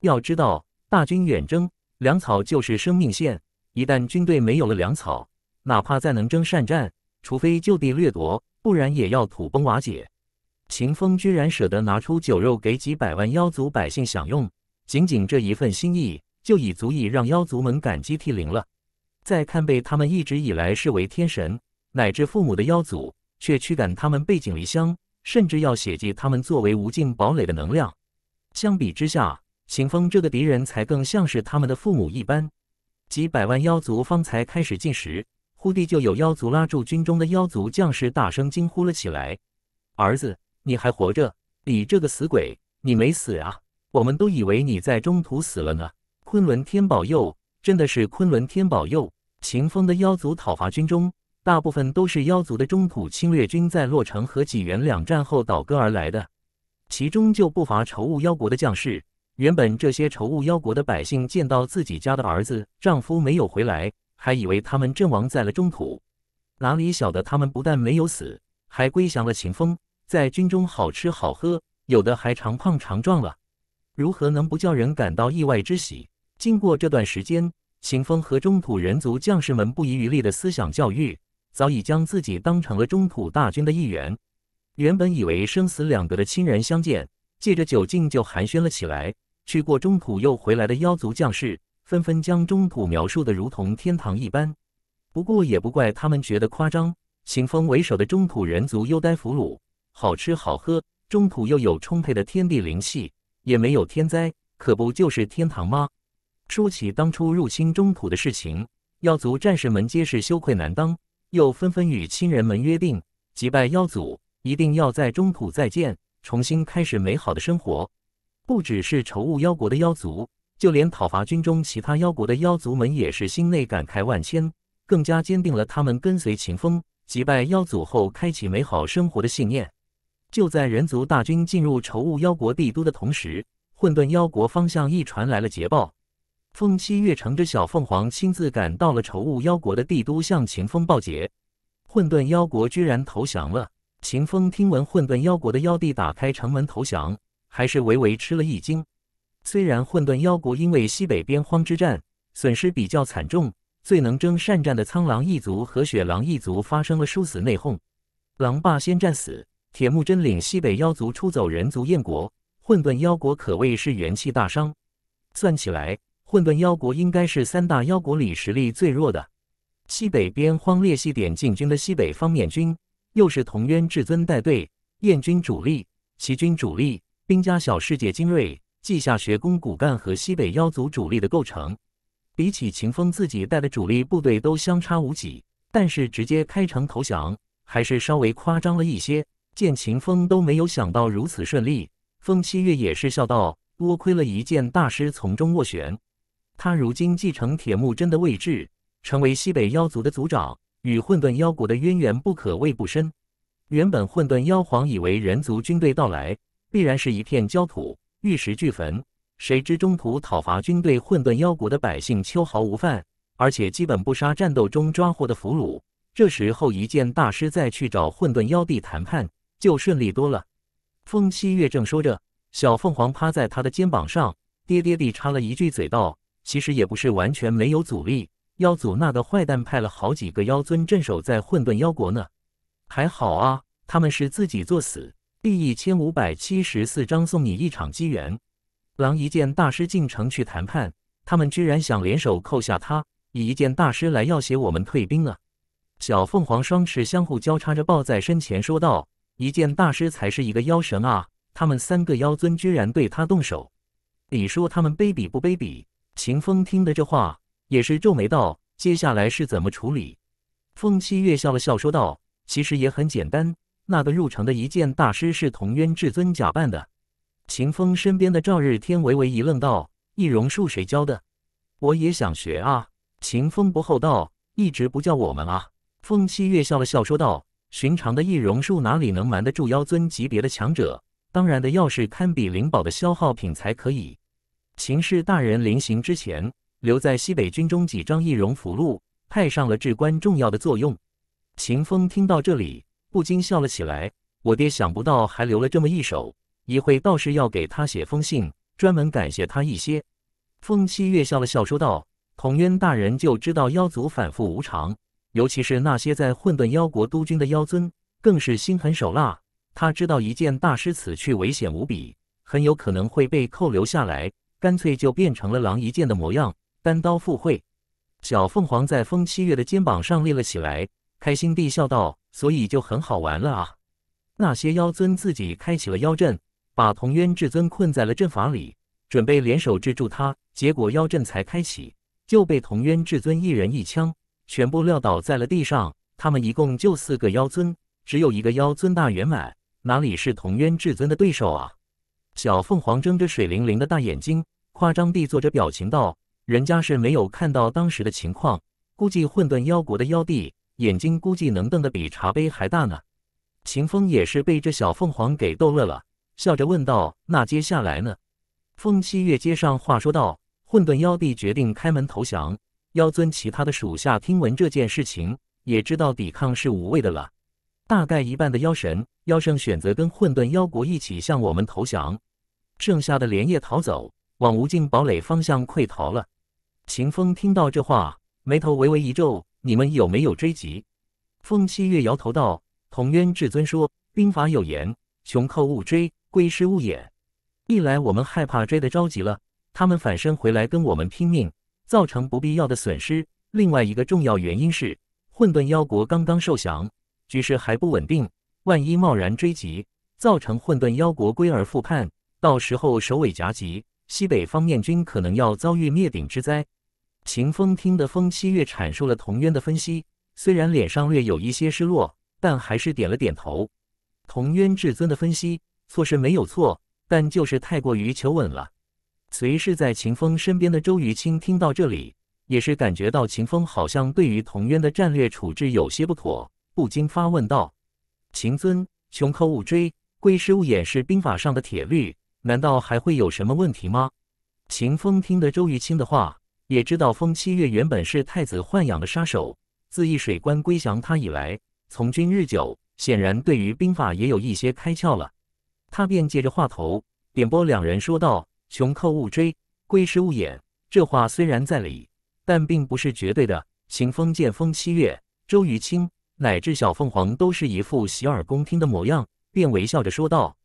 要知道，大军远征，粮草就是生命线。一旦军队没有了粮草，哪怕再能征善战，除非就地掠夺，不然也要土崩瓦解。秦风居然舍得拿出酒肉给几百万妖族百姓享用，仅仅这一份心意就已足以让妖族们感激涕零了。再看被他们一直以来视为天神乃至父母的妖族，却驱赶他们背井离乡，甚至要血祭他们作为无尽堡垒的能量。相比之下，秦风这个敌人才更像是他们的父母一般。几百万妖族方才开始进食，忽地就有妖族拉住军中的妖族将士，大声惊呼了起来：“儿子！”你还活着？你这个死鬼，你没死啊！我们都以为你在中途死了呢。昆仑天保佑，真的是昆仑天保佑！秦风的妖族讨伐军中，大部分都是妖族的中土侵略军在洛城和济源两战后倒戈而来的，其中就不乏仇恶妖国的将士。原本这些仇恶妖国的百姓见到自己家的儿子、丈夫没有回来，还以为他们阵亡在了中土，哪里晓得他们不但没有死，还归降了秦风。在军中好吃好喝，有的还长胖长壮了，如何能不叫人感到意外之喜？经过这段时间，秦风和中土人族将士们不遗余力的思想教育，早已将自己当成了中土大军的一员。原本以为生死两隔的亲人相见，借着酒劲就寒暄了起来。去过中土又回来的妖族将士，纷纷将中土描述的如同天堂一般。不过也不怪他们觉得夸张，秦风为首的中土人族优待俘虏。好吃好喝，中土又有充沛的天地灵气，也没有天灾，可不就是天堂吗？说起当初入侵中土的事情，妖族战士们皆是羞愧难当，又纷纷与亲人们约定，击败妖族，一定要在中土再见，重新开始美好的生活。不只是仇恶妖国的妖族，就连讨伐军中其他妖国的妖族们也是心内感慨万千，更加坚定了他们跟随秦风，击败妖族后开启美好生活的信念。就在人族大军进入愁雾妖国帝都的同时，混沌妖国方向亦传来了捷报。凤七月乘着小凤凰亲自赶到了愁雾妖国的帝都，向秦风报捷：混沌妖国居然投降了。秦风听闻混沌妖国的妖帝打开城门投降，还是微微吃了一惊。虽然混沌妖国因为西北边荒之战损失比较惨重，最能征善战的苍狼一族和雪狼一族发生了殊死内讧，狼霸先战死。铁木真领西北妖族出走，人族燕国、混沌妖国可谓是元气大伤。算起来，混沌妖国应该是三大妖国里实力最弱的。西北边荒裂隙点进军的西北方面军，又是同渊至尊带队，燕军主力、齐军主力、兵家小世界精锐、稷下学宫骨干和西北妖族主力的构成，比起秦风自己带的主力部队都相差无几。但是直接开城投降，还是稍微夸张了一些。见秦风都没有想到如此顺利，风七月也是笑道：“多亏了一剑大师从中斡旋，他如今继承铁木真的位置，成为西北妖族的族长，与混沌妖国的渊源不可谓不深。原本混沌妖皇以为人族军队到来，必然是一片焦土，玉石俱焚，谁知中途讨伐军队，混沌妖国的百姓秋毫无犯，而且基本不杀战斗中抓获的俘虏。这时候一剑大师再去找混沌妖帝谈判。”就顺利多了。风七月正说着，小凤凰趴在他的肩膀上，喋喋地插了一句嘴道：“其实也不是完全没有阻力，妖族那个坏蛋派了好几个妖尊镇守在混沌妖国呢。还好啊，他们是自己作死。第一千五百七十四章送你一场机缘。狼一见大师进城去谈判，他们居然想联手扣下他，以一见大师来要挟我们退兵了。”小凤凰双翅相互交叉着抱在身前，说道。一剑大师才是一个妖神啊！他们三个妖尊居然对他动手，你说他们卑鄙不卑鄙？秦风听的这话也是皱眉道：“接下来是怎么处理？”凤七月笑了笑说道：“其实也很简单，那个入城的一剑大师是同渊至尊假扮的。”秦风身边的赵日天微微一愣道：“易容术谁教的？我也想学啊！”秦风不厚道，一直不教我们啊。凤七月笑了笑说道。寻常的易容术哪里能瞒得住妖尊级别的强者？当然的，要是堪比灵宝的消耗品才可以。秦氏大人临行之前留在西北军中几张易容符箓，派上了至关重要的作用。秦风听到这里，不禁笑了起来。我爹想不到还留了这么一手，一会倒是要给他写封信，专门感谢他一些。风七月笑了笑说道：“统渊大人就知道妖族反复无常。”尤其是那些在混沌妖国督军的妖尊，更是心狠手辣。他知道一剑大师此去危险无比，很有可能会被扣留下来，干脆就变成了狼一剑的模样，单刀赴会。小凤凰在风七月的肩膀上立了起来，开心地笑道：“所以就很好玩了啊！”那些妖尊自己开启了妖阵，把同渊至尊困在了阵法里，准备联手制住他。结果妖阵才开启，就被同渊至尊一人一枪。全部撂倒在了地上，他们一共就四个妖尊，只有一个妖尊大圆满，哪里是同渊至尊的对手啊？小凤凰睁着水灵灵的大眼睛，夸张地做着表情道：“人家是没有看到当时的情况，估计混沌妖国的妖帝眼睛估计能瞪得比茶杯还大呢。”秦风也是被这小凤凰给逗乐了，笑着问道：“那接下来呢？”风七月接上话说道：“混沌妖帝决定开门投降。”妖尊其他的属下听闻这件事情，也知道抵抗是无谓的了。大概一半的妖神、妖圣选择跟混沌妖国一起向我们投降，剩下的连夜逃走，往无尽堡垒方向溃逃了。秦风听到这话，眉头微微一皱：“你们有没有追击？”风夕月摇头道：“童渊至尊说，兵法有言，穷寇勿追，归师勿也。一来我们害怕追得着急了，他们反身回来跟我们拼命。”造成不必要的损失。另外一个重要原因是，混沌妖国刚刚受降，局势还不稳定。万一贸然追击，造成混沌妖国归而复叛，到时候首尾夹击，西北方面军可能要遭遇灭顶之灾。秦风听得风七月阐述了童渊的分析，虽然脸上略有一些失落，但还是点了点头。童渊至尊的分析错是没有错，但就是太过于求稳了。随侍在秦风身边的周瑜清听到这里，也是感觉到秦风好像对于童渊的战略处置有些不妥，不禁发问道：“秦尊，穷寇勿追，归师勿掩，是兵法上的铁律，难道还会有什么问题吗？”秦风听得周瑜清的话，也知道风七月原本是太子豢养的杀手，自易水关归降他以来，从军日久，显然对于兵法也有一些开窍了。他便借着话头，点拨两人说道。穷寇勿追，归师勿掩。这话虽然在理，但并不是绝对的。行风见风七月、周瑜清乃至小凤凰都是一副洗耳恭听的模样，便微笑着说道：“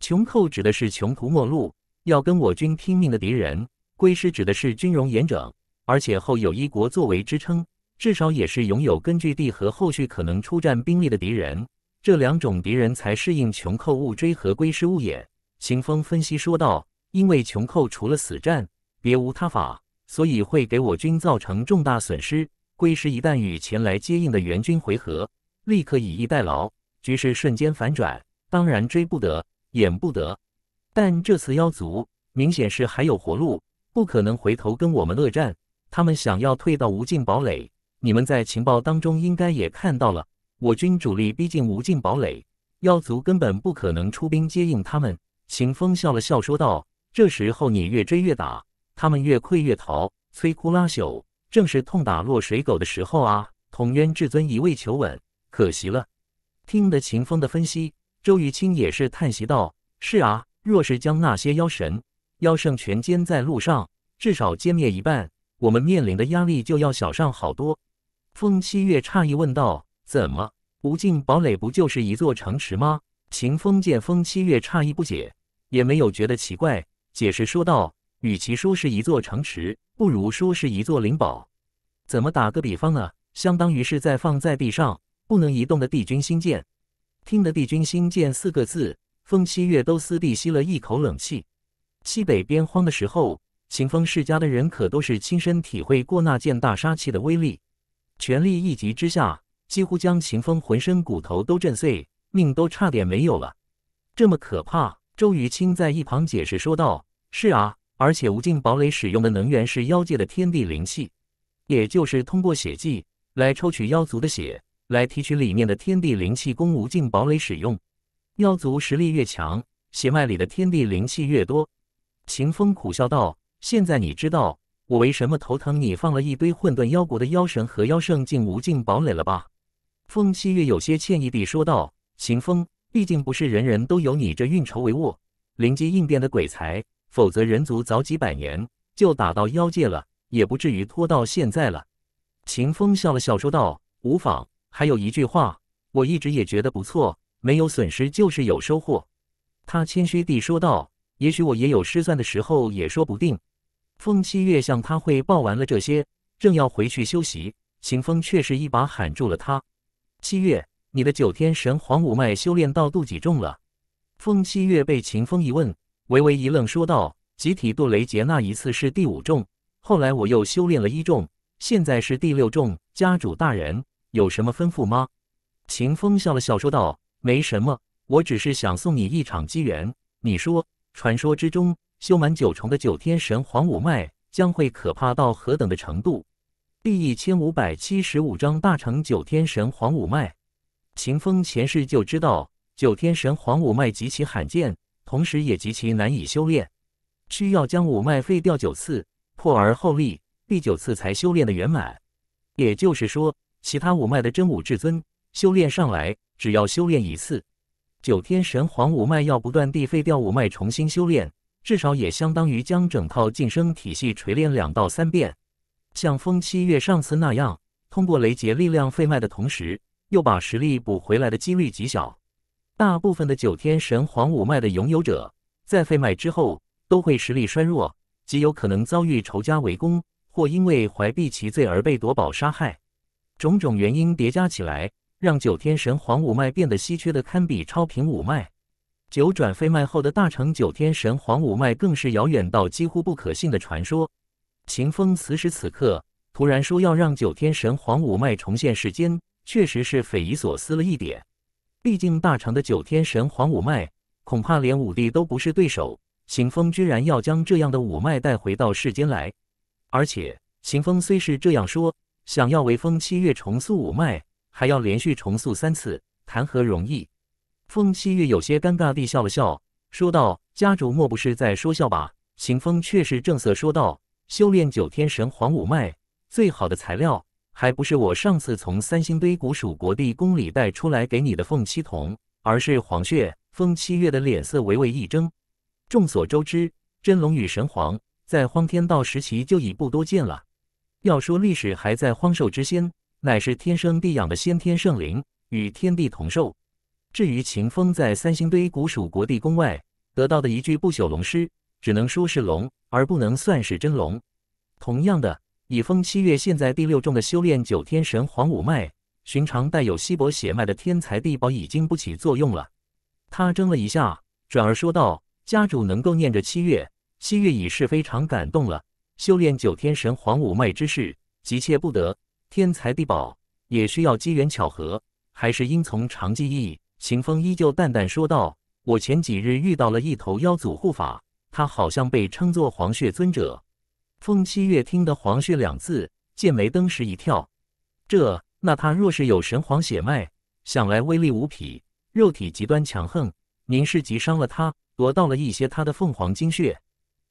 穷寇指的是穷途末路，要跟我军拼命的敌人；归师指的是军容严整，而且后有一国作为支撑，至少也是拥有根据地和后续可能出战兵力的敌人。这两种敌人才适应穷寇勿追和归师勿掩。”行风分析说道。因为穷寇除了死战别无他法，所以会给我军造成重大损失。归师一旦与前来接应的援军回合，立刻以逸待劳，局势瞬间反转。当然追不得，演不得，但这次妖族明显是还有活路，不可能回头跟我们恶战。他们想要退到无尽堡垒，你们在情报当中应该也看到了，我军主力逼近无尽堡垒，妖族根本不可能出兵接应他们。秦风笑了笑说道。这时候你越追越打，他们越溃越逃，摧枯拉朽，正是痛打落水狗的时候啊！统渊至尊一味求稳，可惜了。听得秦风的分析，周玉清也是叹息道：“是啊，若是将那些妖神、妖圣全歼在路上，至少歼灭一半，我们面临的压力就要小上好多。”风七月诧异问道：“怎么？无尽堡垒不就是一座城池吗？”秦风见风七月诧异不解，也没有觉得奇怪。解释说道：“与其说是一座城池，不如说是一座灵宝。怎么打个比方呢？相当于是在放在地上不能移动的帝君星舰。”听得“帝君星舰”四个字，风七月都私地吸了一口冷气。西北边荒的时候，秦风世家的人可都是亲身体会过那件大杀器的威力，全力一击之下，几乎将秦风浑身骨头都震碎，命都差点没有了。这么可怕。周瑜清在一旁解释说道。是啊，而且无尽堡垒使用的能源是妖界的天地灵气，也就是通过血祭来抽取妖族的血，来提取里面的天地灵气供无尽堡垒使用。妖族实力越强，血脉里的天地灵气越多。秦风苦笑道：“现在你知道我为什么头疼，你放了一堆混沌妖国的妖神和妖圣进无尽堡垒了吧？”凤七月有些歉意地说道：“秦风，毕竟不是人人都有你这运筹帷幄、临机应变的鬼才。”否则，人族早几百年就打到妖界了，也不至于拖到现在了。秦风笑了笑说道：“无妨，还有一句话，我一直也觉得不错，没有损失就是有收获。”他谦虚地说道：“也许我也有失算的时候，也说不定。”风七月向他汇报完了这些，正要回去休息，秦风却是一把喊住了他：“七月，你的九天神皇五脉修炼到度几重了？”风七月被秦风一问。微微一愣，说道：“集体渡雷劫那一次是第五重，后来我又修炼了一重，现在是第六重。家主大人有什么吩咐吗？”秦风笑了笑，说道：“没什么，我只是想送你一场机缘。你说，传说之中修满九重的九天神皇五脉将会可怕到何等的程度？”第一千五百七十五章大成九天神皇五脉。秦风前世就知道九天神皇五脉极其罕见。同时，也极其难以修炼，需要将五脉废掉九次，破而后立，第九次才修炼的圆满。也就是说，其他五脉的真武至尊修炼上来，只要修炼一次；九天神皇五脉要不断地废掉五脉重新修炼，至少也相当于将整套晋升体系锤炼两到三遍。像风七月上次那样，通过雷劫力量废脉的同时，又把实力补回来的几率极小。大部分的九天神皇五脉的拥有者，在废脉之后都会实力衰弱，极有可能遭遇仇家围攻，或因为怀璧其罪而被夺宝杀害。种种原因叠加起来，让九天神皇五脉变得稀缺的堪比超平五脉。九转废脉后的大成九天神皇五脉，更是遥远到几乎不可信的传说。秦风此时此刻突然说要让九天神皇五脉重现世间，确实是匪夷所思了一点。毕竟大长的九天神皇五脉，恐怕连武帝都不是对手。行风居然要将这样的五脉带回到世间来，而且行风虽是这样说，想要为风七月重塑五脉，还要连续重塑三次，谈何容易？风七月有些尴尬地笑了笑，说道：“家主莫不是在说笑吧？”行风却是正色说道：“修炼九天神皇五脉，最好的材料。”还不是我上次从三星堆古蜀国地宫里带出来给你的凤七铜，而是黄雀。风七月的脸色微微一怔。众所周知，真龙与神凰在荒天道时期就已不多见了。要说历史还在荒兽之先，乃是天生地养的先天圣灵，与天地同寿。至于秦风在三星堆古蜀国地宫外得到的一具不朽龙尸，只能说是龙，而不能算是真龙。同样的。以风七月现在第六重的修炼九天神皇五脉，寻常带有稀薄血脉的天才地宝已经不起作用了。他怔了一下，转而说道：“家主能够念着七月，七月已是非常感动了。修炼九天神皇五脉之事急切不得，天才地宝也需要机缘巧合，还是应从长计议。”秦风依旧淡淡说道：“我前几日遇到了一头妖祖护法，他好像被称作黄血尊者。”风七月听得“黄血”两字，剑眉登时一跳。这……那他若是有神皇血脉，想来威力无匹，肉体极端强横。您是极伤了他，夺到了一些他的凤凰精血。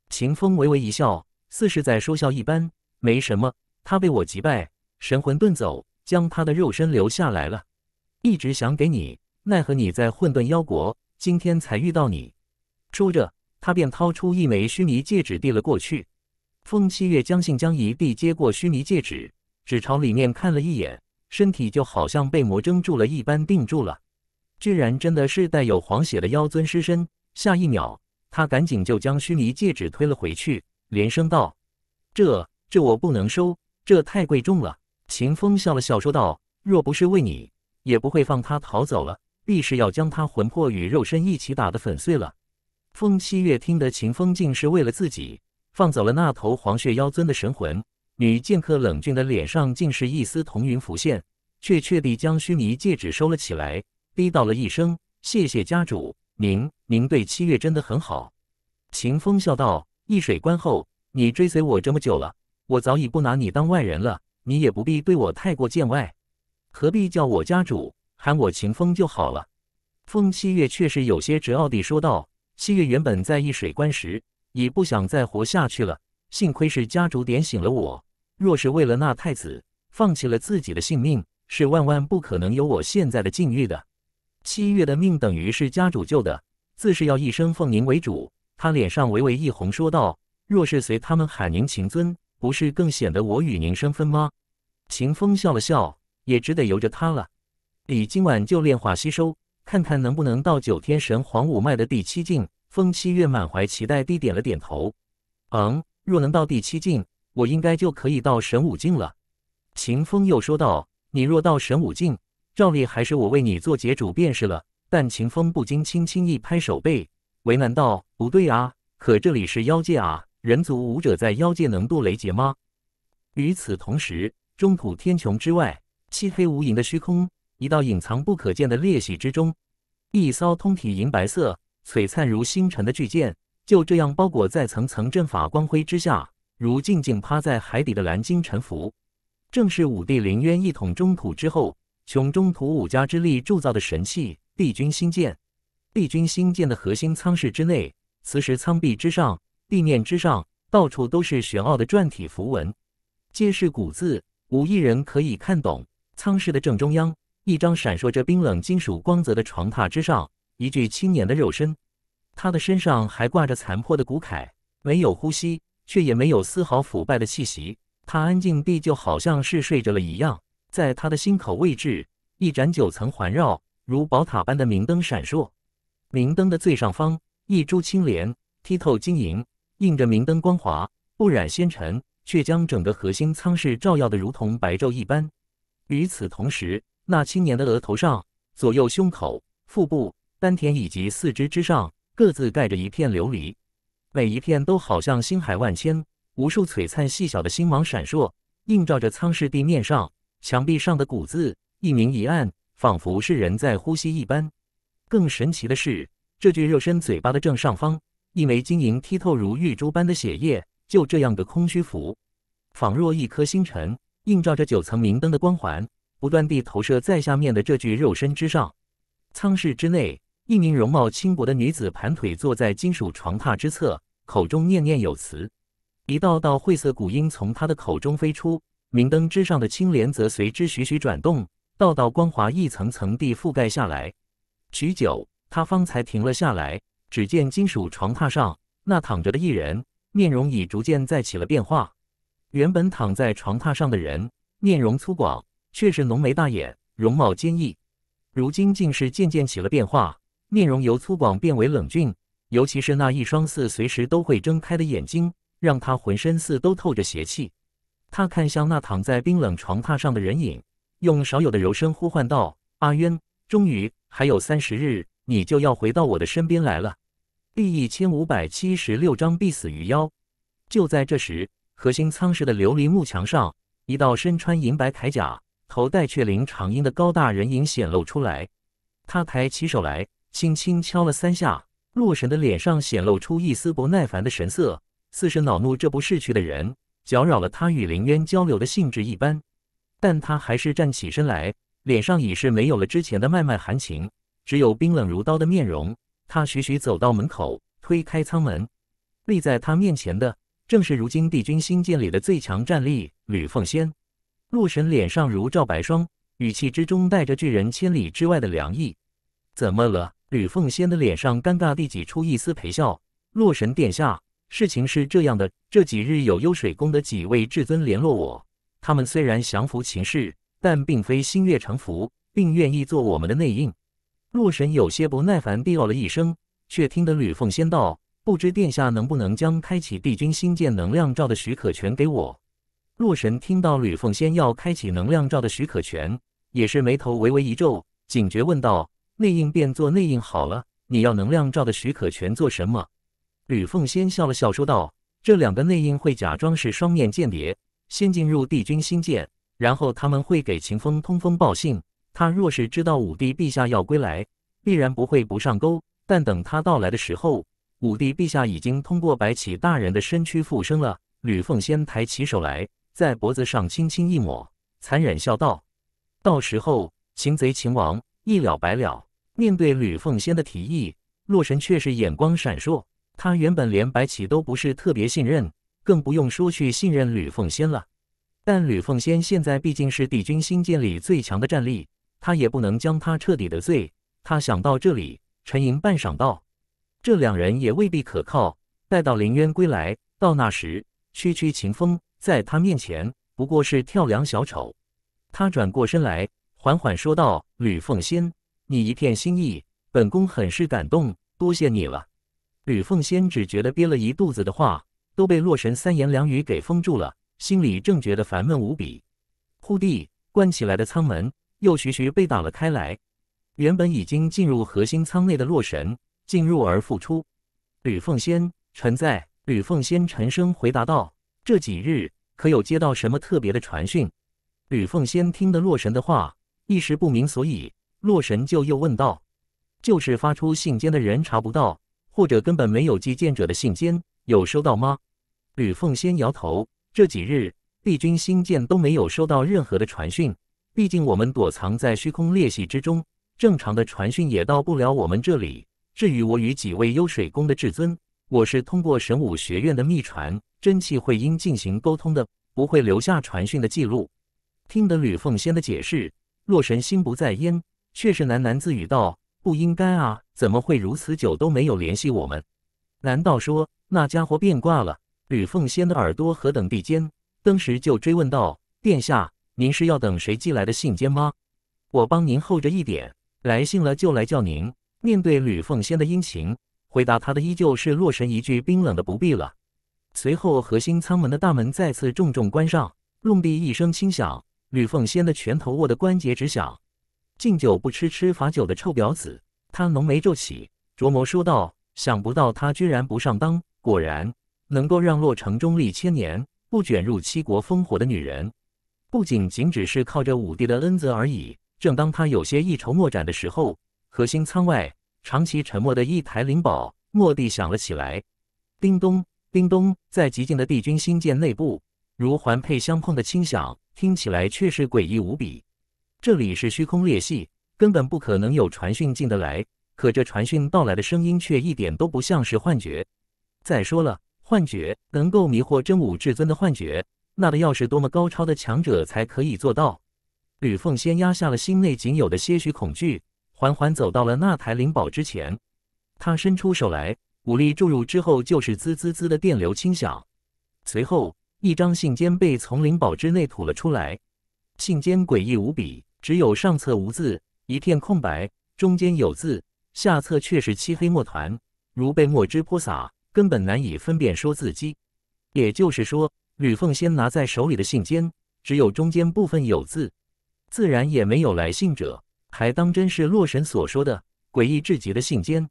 秦风微微一笑，似是在说笑一般：“没什么，他被我击败，神魂遁走，将他的肉身留下来了。一直想给你，奈何你在混沌妖国，今天才遇到你。”说着，他便掏出一枚须弥戒指，递了过去。凤七月将信将疑地接过虚拟戒指，只朝里面看了一眼，身体就好像被魔怔住了一般定住了。居然真的是带有黄血的妖尊尸身。下一秒，他赶紧就将虚拟戒指推了回去，连声道：“这、这我不能收，这太贵重了。”秦风笑了笑说道：“若不是为你，也不会放他逃走了，必是要将他魂魄与肉身一起打得粉碎了。”凤七月听得秦风竟是为了自己。放走了那头黄血妖尊的神魂，女剑客冷峻的脸上竟是一丝铜云浮现，怯怯地将须弥戒指收了起来，低道了一声：“谢谢家主，您，您对七月真的很好。”秦风笑道：“易水关后，你追随我这么久了，我早已不拿你当外人了，你也不必对我太过见外，何必叫我家主，喊我秦风就好了。”风七月却是有些执拗地说道：“七月原本在易水关时。”已不想再活下去了。幸亏是家主点醒了我。若是为了那太子，放弃了自己的性命，是万万不可能有我现在的境遇的。七月的命等于是家主救的，自是要一生奉您为主。他脸上微微一红，说道：“若是随他们喊您秦尊，不是更显得我与您生分吗？”秦风笑了笑，也只得由着他了。你今晚就炼化吸收，看看能不能到九天神皇五脉的第七境。风七月满怀期待地点了点头，嗯，若能到第七境，我应该就可以到神武境了。秦风又说道：“你若到神武境，照例还是我为你做劫主便是了。”但秦风不禁轻轻一拍手背，为难道：“不对啊，可这里是妖界啊，人族武者在妖界能渡雷劫吗？”与此同时，中土天穹之外，漆黑无垠的虚空，一道隐藏不可见的裂隙之中，一艘通体银白色。璀璨如星辰的巨剑，就这样包裹在层层阵法光辉之下，如静静趴在海底的蓝鲸沉浮。正是武帝陵渊一统中土之后，穷中土五家之力铸造的神器——帝君星舰。帝君星舰的核心舱室之内，磁石舱壁之上、地面之上，到处都是玄奥的篆体符文，皆是古字，无一人可以看懂。舱室的正中央，一张闪烁着冰冷金属光泽的床榻之上。一具青年的肉身，他的身上还挂着残破的骨铠，没有呼吸，却也没有丝毫腐败的气息。他安静地就好像是睡着了一样。在他的心口位置，一盏九层环绕如宝塔般的明灯闪烁。明灯的最上方，一株青莲，剔透晶莹，映着明灯光华，不染纤尘，却将整个核心舱室照耀的如同白昼一般。与此同时，那青年的额头上、左右胸口、腹部……丹田以及四肢之上，各自盖着一片琉璃，每一片都好像星海万千，无数璀璨细小的星芒闪烁，映照着舱室地面上、墙壁上的古字，一明一暗，仿佛是人在呼吸一般。更神奇的是，这具肉身嘴巴的正上方，一枚晶莹剔透如玉珠般的血液，就这样的空虚浮，仿若一颗星辰，映照着九层明灯的光环，不断地投射在下面的这具肉身之上。舱室之内。一名容貌轻薄的女子盘腿坐在金属床榻之侧，口中念念有词，一道道晦涩古音从她的口中飞出。明灯之上的青莲则随之徐徐转动，道道光华一层层地覆盖下来。许久，她方才停了下来。只见金属床榻上那躺着的一人，面容已逐渐在起了变化。原本躺在床榻上的人，面容粗犷，却是浓眉大眼，容貌坚毅，如今竟是渐渐起了变化。面容由粗犷变为冷峻，尤其是那一双似随时都会睁开的眼睛，让他浑身似都透着邪气。他看向那躺在冰冷床榻上的人影，用少有的柔声呼唤道：“阿渊，终于还有三十日，你就要回到我的身边来了。”第一千五百七十六章必死于妖。就在这时，核心舱室的琉璃木墙上，一道身穿银白铠甲、头戴雀翎长缨的高大人影显露出来。他抬起手来。轻轻敲了三下，洛神的脸上显露出一丝不耐烦的神色，似是恼怒这不识趣的人搅扰了他与林渊交流的兴致一般。但他还是站起身来，脸上已是没有了之前的脉脉含情，只有冰冷如刀的面容。他徐徐走到门口，推开舱门，立在他面前的正是如今帝君新建里的最强战力吕奉先。洛神脸上如照白霜，语气之中带着拒人千里之外的凉意：“怎么了？”吕奉先的脸上尴尬地挤出一丝陪笑。洛神殿下，事情是这样的，这几日有幽水宫的几位至尊联络我，他们虽然降服秦氏，但并非心悦诚服，并愿意做我们的内应。洛神有些不耐烦地哦了一声，却听得吕奉先道：“不知殿下能不能将开启帝君新建能量罩的许可权给我？”洛神听到吕奉先要开启能量罩的许可权，也是眉头微微一皱，警觉问道。内应变做内应好了，你要能量罩的许可权做什么？吕凤仙笑了笑说道：“这两个内应会假装是双面间谍，先进入帝君心界，然后他们会给秦风通风报信。他若是知道武帝陛下要归来，必然不会不上钩。但等他到来的时候，武帝陛下已经通过白起大人的身躯复生了。”吕凤仙抬起手来，在脖子上轻轻一抹，残忍笑道：“到时候擒贼擒王，一了百了。”面对吕奉先的提议，洛神却是眼光闪烁。他原本连白起都不是特别信任，更不用说去信任吕奉先了。但吕奉先现在毕竟是帝君新建里最强的战力，他也不能将他彻底得罪。他想到这里，沉吟半晌道：“这两人也未必可靠。待到凌渊归来，到那时，区区秦风在他面前不过是跳梁小丑。”他转过身来，缓缓说道：“吕奉先。”你一片心意，本宫很是感动，多谢你了。吕凤仙只觉得憋了一肚子的话都被洛神三言两语给封住了，心里正觉得烦闷无比。忽地，关起来的舱门又徐徐被打了开来，原本已经进入核心舱内的洛神进入而复出。吕凤仙臣在。吕凤仙沉声回答道：“这几日可有接到什么特别的传讯？”吕凤仙听得洛神的话，一时不明所以。洛神就又问道：“就是发出信笺的人查不到，或者根本没有寄件者的信笺，有收到吗？”吕奉先摇头：“这几日帝君星建都没有收到任何的传讯，毕竟我们躲藏在虚空裂隙之中，正常的传讯也到不了我们这里。至于我与几位幽水宫的至尊，我是通过神武学院的秘传真气会阴进行沟通的，不会留下传讯的记录。”听得吕奉先的解释，洛神心不在焉。却是喃喃自语道：“不应该啊，怎么会如此久都没有联系我们？难道说那家伙变卦了？”吕奉先的耳朵何等地尖，当时就追问道：“殿下，您是要等谁寄来的信笺吗？我帮您候着一点，来信了就来叫您。”面对吕奉先的殷勤，回答他的依旧是洛神一句冰冷的“不必了”。随后，核心舱门的大门再次重重关上，隆地一声轻响，吕奉先的拳头握得关节直响。敬酒不吃吃罚酒的臭婊子，他浓眉皱起，琢磨说道：“想不到他居然不上当，果然能够让洛城中立千年不卷入七国烽火的女人，不仅仅只是靠着武帝的恩泽而已。”正当他有些一筹莫展的时候，核心舱外长期沉默的一台灵宝蓦地响了起来，“叮咚，叮咚！”在极静的帝君星舰内部，如环佩相碰的轻响，听起来却是诡异无比。这里是虚空裂隙，根本不可能有传讯进得来。可这传讯到来的声音却一点都不像是幻觉。再说了，幻觉能够迷惑真武至尊的幻觉，那得要是多么高超的强者才可以做到。吕奉先压下了心内仅有的些许恐惧，缓缓走到了那台灵宝之前。他伸出手来，武力注入之后，就是滋滋滋的电流轻响。随后，一张信笺被从灵宝之内吐了出来。信笺诡异无比，只有上侧无字，一片空白；中间有字，下侧却是漆黑墨团，如被墨汁泼洒，根本难以分辨说字迹。也就是说，吕凤仙拿在手里的信笺，只有中间部分有字，自然也没有来信者，还当真是洛神所说的诡异至极的信笺。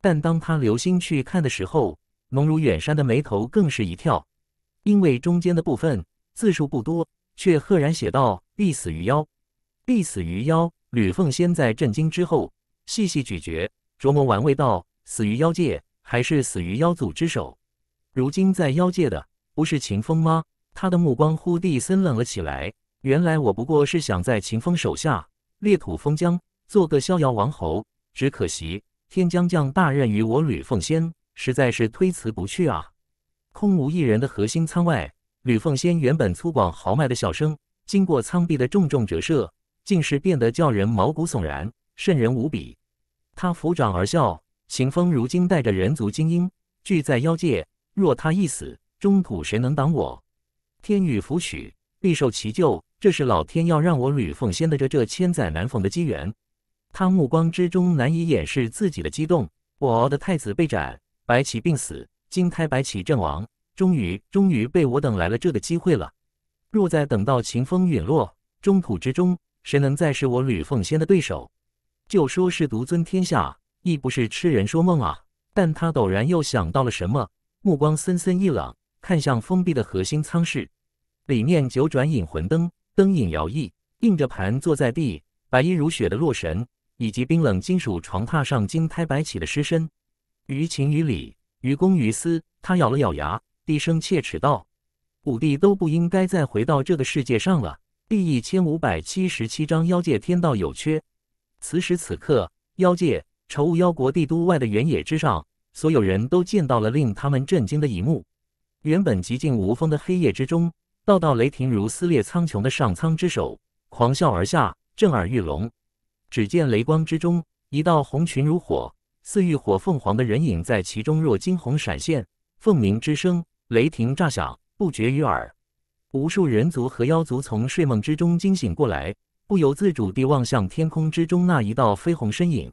但当他留心去看的时候，浓如远山的眉头更是一跳，因为中间的部分字数不多。却赫然写道：“必死于妖，必死于妖。”吕奉先在震惊之后，细细咀嚼、琢磨、玩味道：“死于妖界，还是死于妖祖之手？如今在妖界的，不是秦风吗？”他的目光忽地森冷了起来。原来我不过是想在秦风手下裂土封疆，做个逍遥王侯，只可惜天将降大任于我吕奉先，实在是推辞不去啊！空无一人的核心舱外。吕凤仙原本粗犷豪迈的笑声，经过苍壁的重重折射，竟是变得叫人毛骨悚然、瘆人无比。他抚掌而笑：“行风如今带着人族精英聚在妖界，若他一死，中土谁能挡我？天欲福许，必受其咎。这是老天要让我吕凤仙的这这千载难逢的机缘。”他目光之中难以掩饰自己的激动。我敖的太子被斩，白起病死，金胎白起阵亡。终于，终于被我等来了这个机会了。若再等到秦风陨落，中土之中谁能再是我吕奉先的对手？就说是独尊天下，亦不是痴人说梦啊！但他陡然又想到了什么，目光森森一冷，看向封闭的核心舱室，里面九转引魂灯，灯影摇曳，映着盘坐在地、白衣如雪的洛神，以及冰冷金属床榻上惊胎白起的尸身。于情于理，于公于私，他咬了咬牙。低声切齿道：“武帝都不应该再回到这个世界上了。”第一千五百七十七章妖界天道有缺。此时此刻，妖界仇妖国帝都外的原野之上，所有人都见到了令他们震惊的一幕。原本寂静无风的黑夜之中，道道雷霆如撕裂苍穹的上苍之手，狂啸而下，震耳欲聋。只见雷光之中，一道红裙如火，似浴火凤凰的人影在其中若惊鸿闪现，凤鸣之声。雷霆炸响，不绝于耳。无数人族和妖族从睡梦之中惊醒过来，不由自主地望向天空之中那一道绯红身影，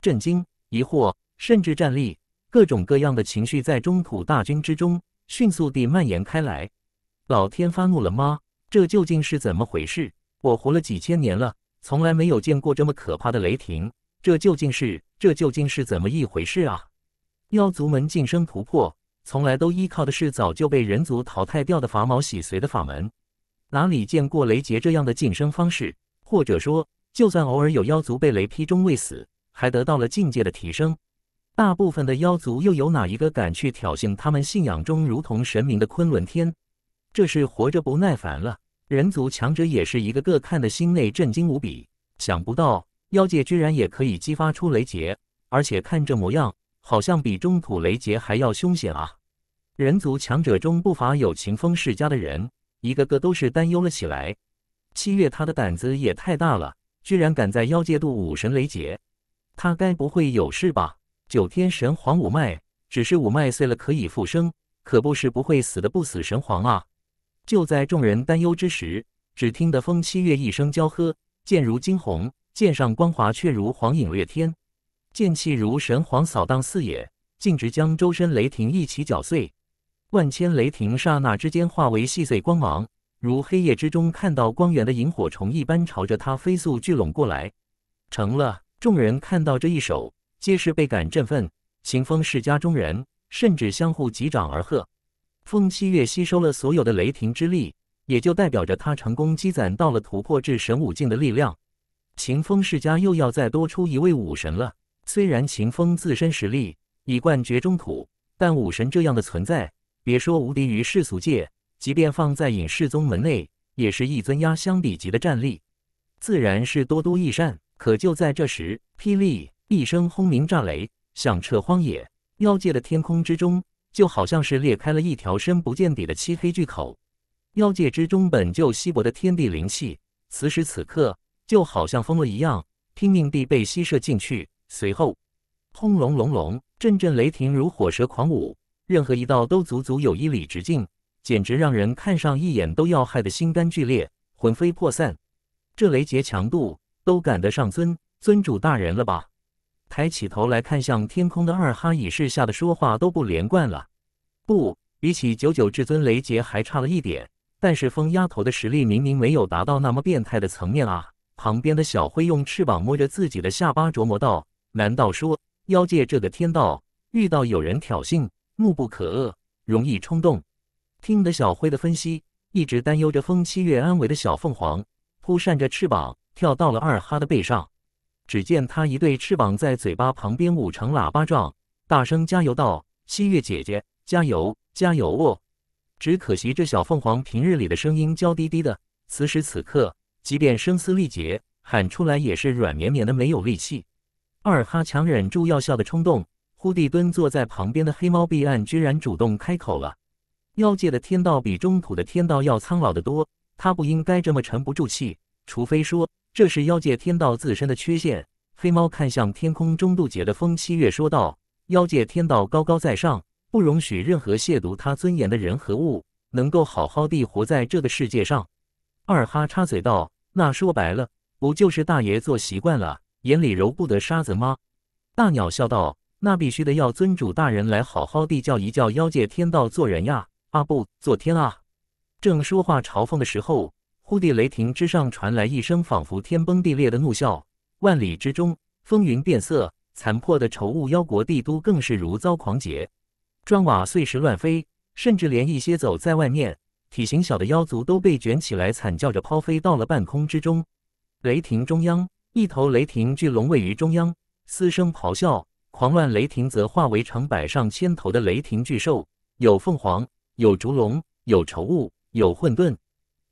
震惊、疑惑，甚至站立，各种各样的情绪在中土大军之中迅速地蔓延开来。老天发怒了吗？这究竟是怎么回事？我活了几千年了，从来没有见过这么可怕的雷霆，这究竟是……这究竟是怎么一回事啊？妖族门晋升突破。从来都依靠的是早就被人族淘汰掉的法毛洗髓的法门，哪里见过雷劫这样的晋升方式？或者说，就算偶尔有妖族被雷劈中未死，还得到了境界的提升，大部分的妖族又有哪一个敢去挑衅他们信仰中如同神明的昆仑天？这是活着不耐烦了。人族强者也是一个个看的心内震惊无比，想不到妖界居然也可以激发出雷劫，而且看这模样。好像比中土雷劫还要凶险啊！人族强者中不乏有秦风世家的人，一个个都是担忧了起来。七月他的胆子也太大了，居然敢在妖界渡五神雷劫，他该不会有事吧？九天神皇五脉，只是五脉碎了可以复生，可不是不会死的不死神皇啊！就在众人担忧之时，只听得风七月一声娇喝，剑如惊鸿，剑上光华却如黄影掠天。剑气如神皇扫荡四野，径直将周身雷霆一起搅碎。万千雷霆刹那之间化为细碎光芒，如黑夜之中看到光源的萤火虫一般，朝着他飞速聚拢过来。成了，众人看到这一手，皆是倍感振奋。秦风世家中人甚至相互击掌而贺。风七月吸收了所有的雷霆之力，也就代表着他成功积攒到了突破至神武境的力量。秦风世家又要再多出一位武神了。虽然秦风自身实力已冠绝中土，但武神这样的存在，别说无敌于世俗界，即便放在隐世宗门内，也是一尊压箱底级的战力，自然是多多益善。可就在这时，霹雳一声轰鸣炸雷，响彻荒野，妖界的天空之中就好像是裂开了一条深不见底的漆黑巨口，妖界之中本就稀薄的天地灵气，此时此刻就好像疯了一样，拼命地被吸射进去。随后，轰隆隆隆，阵阵雷霆如火蛇狂舞，任何一道都足足有一里直径，简直让人看上一眼都要害得心肝俱裂、魂飞魄散。这雷劫强度都赶得上尊尊主大人了吧？抬起头来看向天空的二哈，已是吓得说话都不连贯了。不，比起九九至尊雷劫还差了一点，但是风丫头的实力明明没有达到那么变态的层面啊！旁边的小灰用翅膀摸着自己的下巴，琢磨道。难道说妖界这个天道遇到有人挑衅，怒不可遏，容易冲动？听得小辉的分析，一直担忧着风七月安危的小凤凰，扑扇着翅膀跳到了二哈的背上。只见它一对翅膀在嘴巴旁边捂成喇叭状，大声加油道：“七月姐姐，加油，加油哦！”只可惜这小凤凰平日里的声音娇滴滴的，此时此刻，即便声嘶力竭喊出来，也是软绵绵的，没有力气。二哈强忍住要笑的冲动，忽地蹲坐在旁边的黑猫碧岸居然主动开口了。妖界的天道比中土的天道要苍老得多，他不应该这么沉不住气，除非说这是妖界天道自身的缺陷。黑猫看向天空中渡劫的风七月说道：“妖界天道高高在上，不容许任何亵渎他尊严的人和物能够好好地活在这个世界上。”二哈插嘴道：“那说白了，不就是大爷做习惯了？”眼里揉不得沙子吗？大鸟笑道：“那必须的，要尊主大人来好好地教一教妖界天道做人呀，阿不，做天啊！”正说话嘲讽的时候，忽地雷霆之上传来一声仿佛天崩地裂的怒啸，万里之中风云变色，残破的丑物妖国帝都更是如遭狂劫，砖瓦碎石乱飞，甚至连一些走在外面体型小的妖族都被卷起来惨叫着抛飞到了半空之中，雷霆中央。一头雷霆巨龙位于中央，嘶声咆哮，狂乱雷霆则化为成百上千头的雷霆巨兽，有凤凰，有烛龙，有绸雾，有混沌，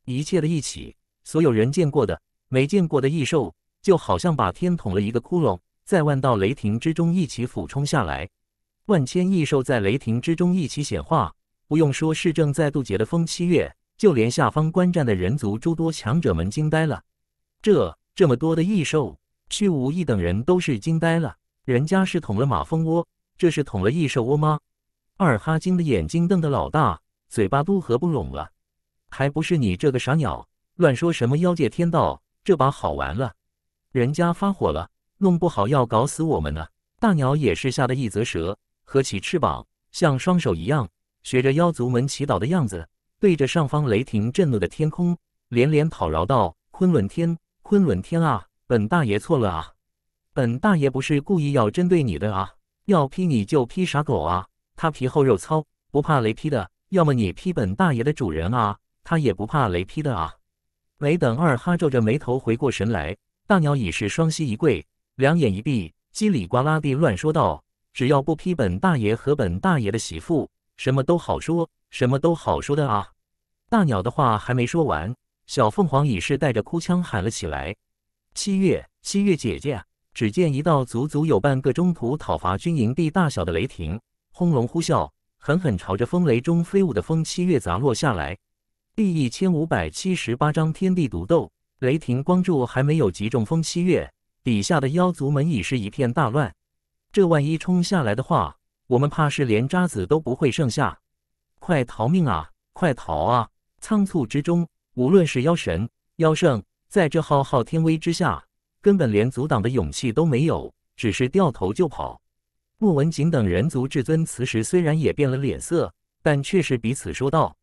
一切的一起。所有人见过的、没见过的异兽，就好像把天捅了一个窟窿，在万道雷霆之中一起俯冲下来。万千异兽在雷霆之中一起显化，不用说，是正在渡劫的风七月，就连下方观战的人族诸多强者们惊呆了。这。这么多的异兽，虚无一等人都是惊呆了。人家是捅了马蜂窝，这是捅了异兽窝吗？二哈精的眼睛瞪得老大，嘴巴都合不拢了。还不是你这个傻鸟乱说什么妖界天道？这把好玩了，人家发火了，弄不好要搞死我们呢。大鸟也是吓得一则舌，合起翅膀，像双手一样，学着妖族们祈祷的样子，对着上方雷霆震怒的天空连连讨饶道：“昆仑天。”昆仑天啊，本大爷错了啊！本大爷不是故意要针对你的啊！要劈你就劈傻狗啊！他皮厚肉糙，不怕雷劈的。要么你劈本大爷的主人啊，他也不怕雷劈的啊！没等二哈皱着眉头回过神来，大鸟已是双膝一跪，两眼一闭，叽里呱啦地乱说道：“只要不劈本大爷和本大爷的媳妇，什么都好说，什么都好说的啊！”大鸟的话还没说完。小凤凰已是带着哭腔喊了起来：“七月，七月姐姐！”只见一道足足有半个中途讨伐军营地大小的雷霆，轰隆呼啸，狠狠朝着风雷中飞舞的风七月砸落下来。第一千五百七十八章天地独斗。雷霆光柱还没有击中风七月，底下的妖族们已是一片大乱。这万一冲下来的话，我们怕是连渣子都不会剩下。快逃命啊！快逃啊！仓促之中。无论是妖神、妖圣，在这浩浩天威之下，根本连阻挡的勇气都没有，只是掉头就跑。莫文景等人族至尊此时虽然也变了脸色，但却是彼此说道：“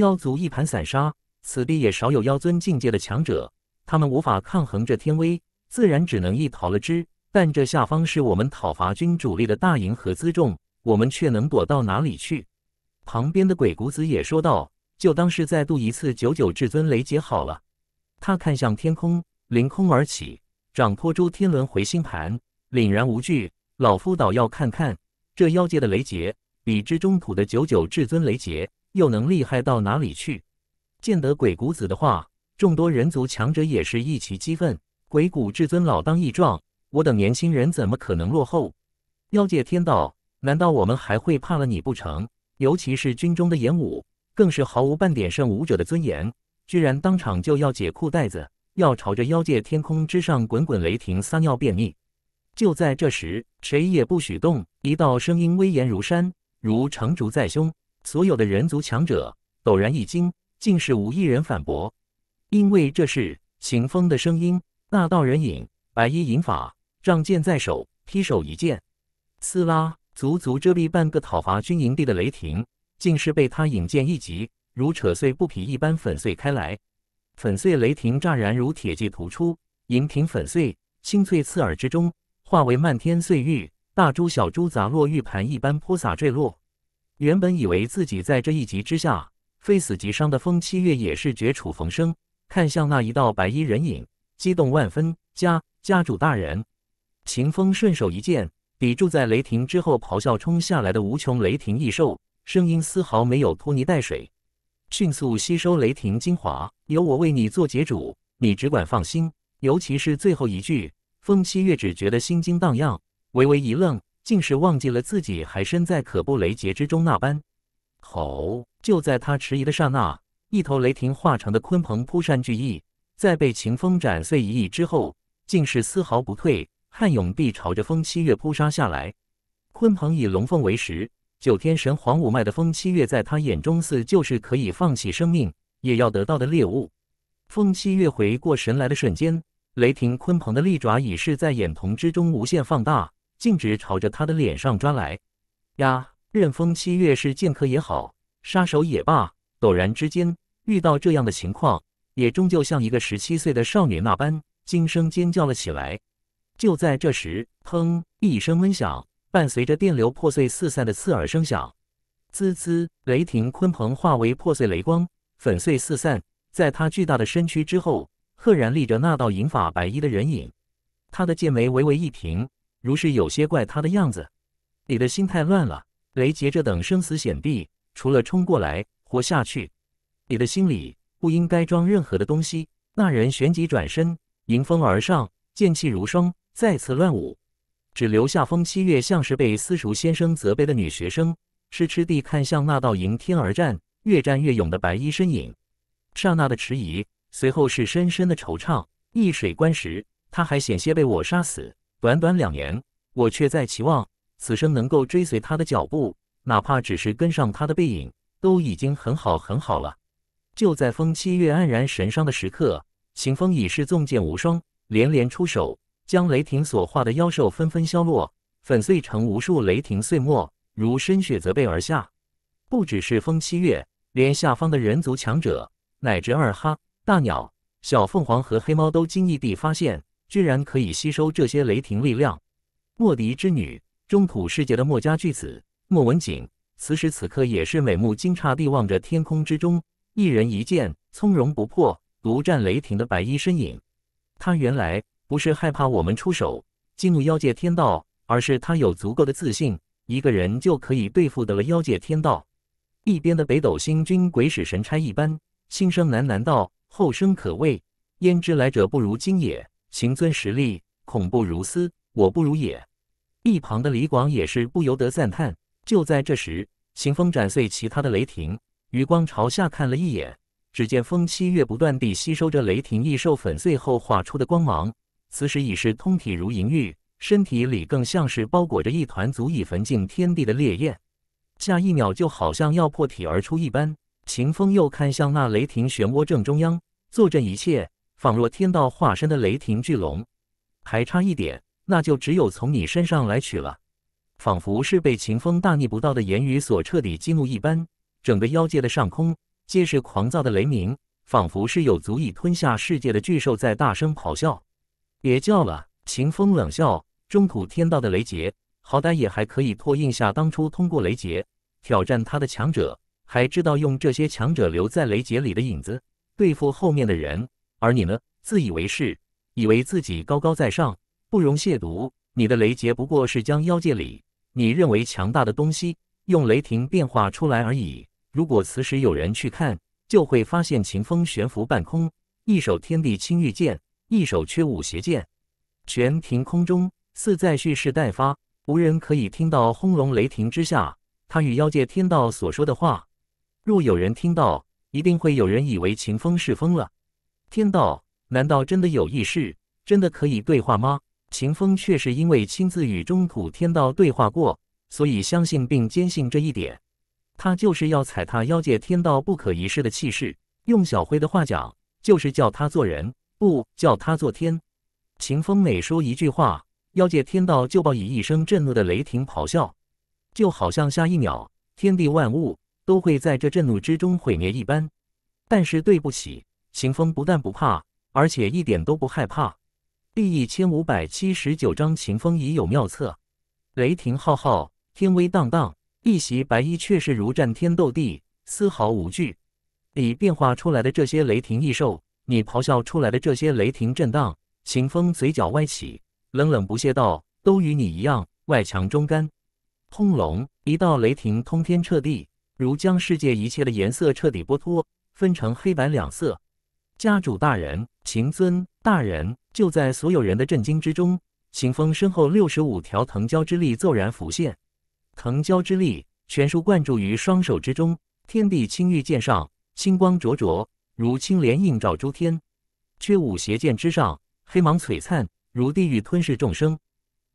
妖族一盘散沙，此地也少有妖尊境界的强者，他们无法抗衡这天威，自然只能一逃了之。但这下方是我们讨伐军主力的大营和辎重，我们却能躲到哪里去？”旁边的鬼谷子也说道。就当是再度一次九九至尊雷劫好了。他看向天空，凌空而起，掌托诸天轮回星盘，凛然无惧。老夫倒要看看，这妖界的雷劫，比之中土的九九至尊雷劫，又能厉害到哪里去？见得鬼谷子的话，众多人族强者也是一齐激愤。鬼谷至尊老当益壮，我等年轻人怎么可能落后？妖界天道，难道我们还会怕了你不成？尤其是军中的演武。更是毫无半点圣武者的尊严，居然当场就要解裤带子，要朝着妖界天空之上滚滚雷霆撒尿便秘。就在这时，谁也不许动。一道声音威严如山，如成竹在胸。所有的人族强者陡然一惊，竟是无一人反驳，因为这是秦风的声音。那道人影，白衣银发，仗剑在手，劈手一剑，刺啦，足足遮蔽半个讨伐军营地的雷霆。竟是被他引剑一击，如扯碎布匹一般粉碎开来。粉碎雷霆乍然如铁骑突出，银屏粉碎，清脆刺耳之中化为漫天碎玉，大珠小珠砸落玉盘一般泼洒坠落。原本以为自己在这一击之下非死即伤的风七月也是绝处逢生，看向那一道白衣人影，激动万分：“家家主大人！”秦风顺手一剑抵住在雷霆之后咆哮冲下来的无穷雷霆异兽。声音丝毫没有拖泥带水，迅速吸收雷霆精华。由我为你做解主，你只管放心。尤其是最后一句，风七月只觉得心惊荡漾，微微一愣，竟是忘记了自己还身在可怖雷劫之中。那般，吼！就在他迟疑的刹那，一头雷霆化成的鲲鹏扑扇巨翼，在被秦风斩碎一翼之后，竟是丝毫不退，悍勇地朝着风七月扑杀下来。鲲鹏以龙凤为食。九天神皇五脉的风七月，在他眼中似就是可以放弃生命也要得到的猎物。风七月回过神来的瞬间，雷霆鲲鹏的利爪已是在眼瞳之中无限放大，径直朝着他的脸上抓来。呀！任风七月是剑客也好，杀手也罢，陡然之间遇到这样的情况，也终究像一个十七岁的少女那般惊声尖叫了起来。就在这时，砰一声闷响。伴随着电流破碎四散的刺耳声响，滋滋！雷霆鲲鹏化为破碎雷光，粉碎四散。在他巨大的身躯之后，赫然立着那道银发白衣的人影。他的剑眉微微一平，如是有些怪他的样子。你的心太乱了。雷劫这等生死险地，除了冲过来活下去，你的心里不应该装任何的东西。那人旋即转身，迎风而上，剑气如霜，再次乱舞。只留下风七月，像是被私塾先生责备的女学生，痴痴地看向那道迎天而战、越战越勇的白衣身影。刹那的迟疑，随后是深深的惆怅。易水关时，他还险些被我杀死，短短两年，我却在期望此生能够追随他的脚步，哪怕只是跟上他的背影，都已经很好很好了。就在风七月黯然神伤的时刻，秦风已是纵剑无双，连连出手。将雷霆所化的妖兽纷纷消落，粉碎成无数雷霆碎末，如深雪泽被而下。不只是风七月，连下方的人族强者，乃至二哈、大鸟、小凤凰和黑猫，都惊异地发现，居然可以吸收这些雷霆力量。莫迪之女，中土世界的墨家巨子莫文景，此时此刻也是美目惊诧地望着天空之中，一人一剑从容不迫，独占雷霆的白衣身影。他原来。不是害怕我们出手激怒妖界天道，而是他有足够的自信，一个人就可以对付得了妖界天道。一边的北斗星君鬼使神差一般，轻声喃喃道：“后生可畏，焉知来者不如今也？行尊实力，恐怖如斯，我不如也。”一旁的李广也是不由得赞叹。就在这时，行风斩碎其他的雷霆，余光朝下看了一眼，只见风七月不断地吸收着雷霆异兽粉碎后化出的光芒。此时已是通体如银玉，身体里更像是包裹着一团足以焚尽天地的烈焰，下一秒就好像要破体而出一般。秦风又看向那雷霆漩涡正中央，坐镇一切，仿若天道化身的雷霆巨龙。还差一点，那就只有从你身上来取了。仿佛是被秦风大逆不道的言语所彻底激怒一般，整个妖界的上空皆是狂躁的雷鸣，仿佛是有足以吞下世界的巨兽在大声咆哮。别叫了！秦风冷笑：“中土天道的雷劫，好歹也还可以拓印下当初通过雷劫挑战他的强者，还知道用这些强者留在雷劫里的影子对付后面的人。而你呢？自以为是，以为自己高高在上，不容亵渎。你的雷劫不过是将妖界里你认为强大的东西用雷霆变化出来而已。如果此时有人去看，就会发现秦风悬浮半空，一手天地青玉剑。”一手缺五邪剑，悬凭空中，似在蓄势待发。无人可以听到轰隆雷霆之下，他与妖界天道所说的话。若有人听到，一定会有人以为秦风是疯了。天道，难道真的有意识，真的可以对话吗？秦风却是因为亲自与中土天道对话过，所以相信并坚信这一点。他就是要踩踏妖界天道不可一世的气势。用小辉的话讲，就是叫他做人。不叫他做天，秦风每说一句话，妖界天道就报以一声震怒的雷霆咆哮，就好像下一秒天地万物都会在这震怒之中毁灭一般。但是对不起，秦风不但不怕，而且一点都不害怕。第一千五百七十九章，秦风已有妙策，雷霆浩浩，天威荡荡，一袭白衣却是如战天斗地，丝毫无惧。以变化出来的这些雷霆异兽。你咆哮出来的这些雷霆震荡，秦风嘴角歪起，冷冷不屑道：“都与你一样，外强中干。”轰隆！一道雷霆通天彻地，如将世界一切的颜色彻底剥脱，分成黑白两色。家主大人，秦尊大人，就在所有人的震惊之中，秦风身后六十五条藤蛟之力骤然浮现，藤蛟之力全数灌注于双手之中，天地青玉剑上，星光灼灼。如青莲映照诸天，却舞邪剑之上，黑芒璀璨，如地狱吞噬众生。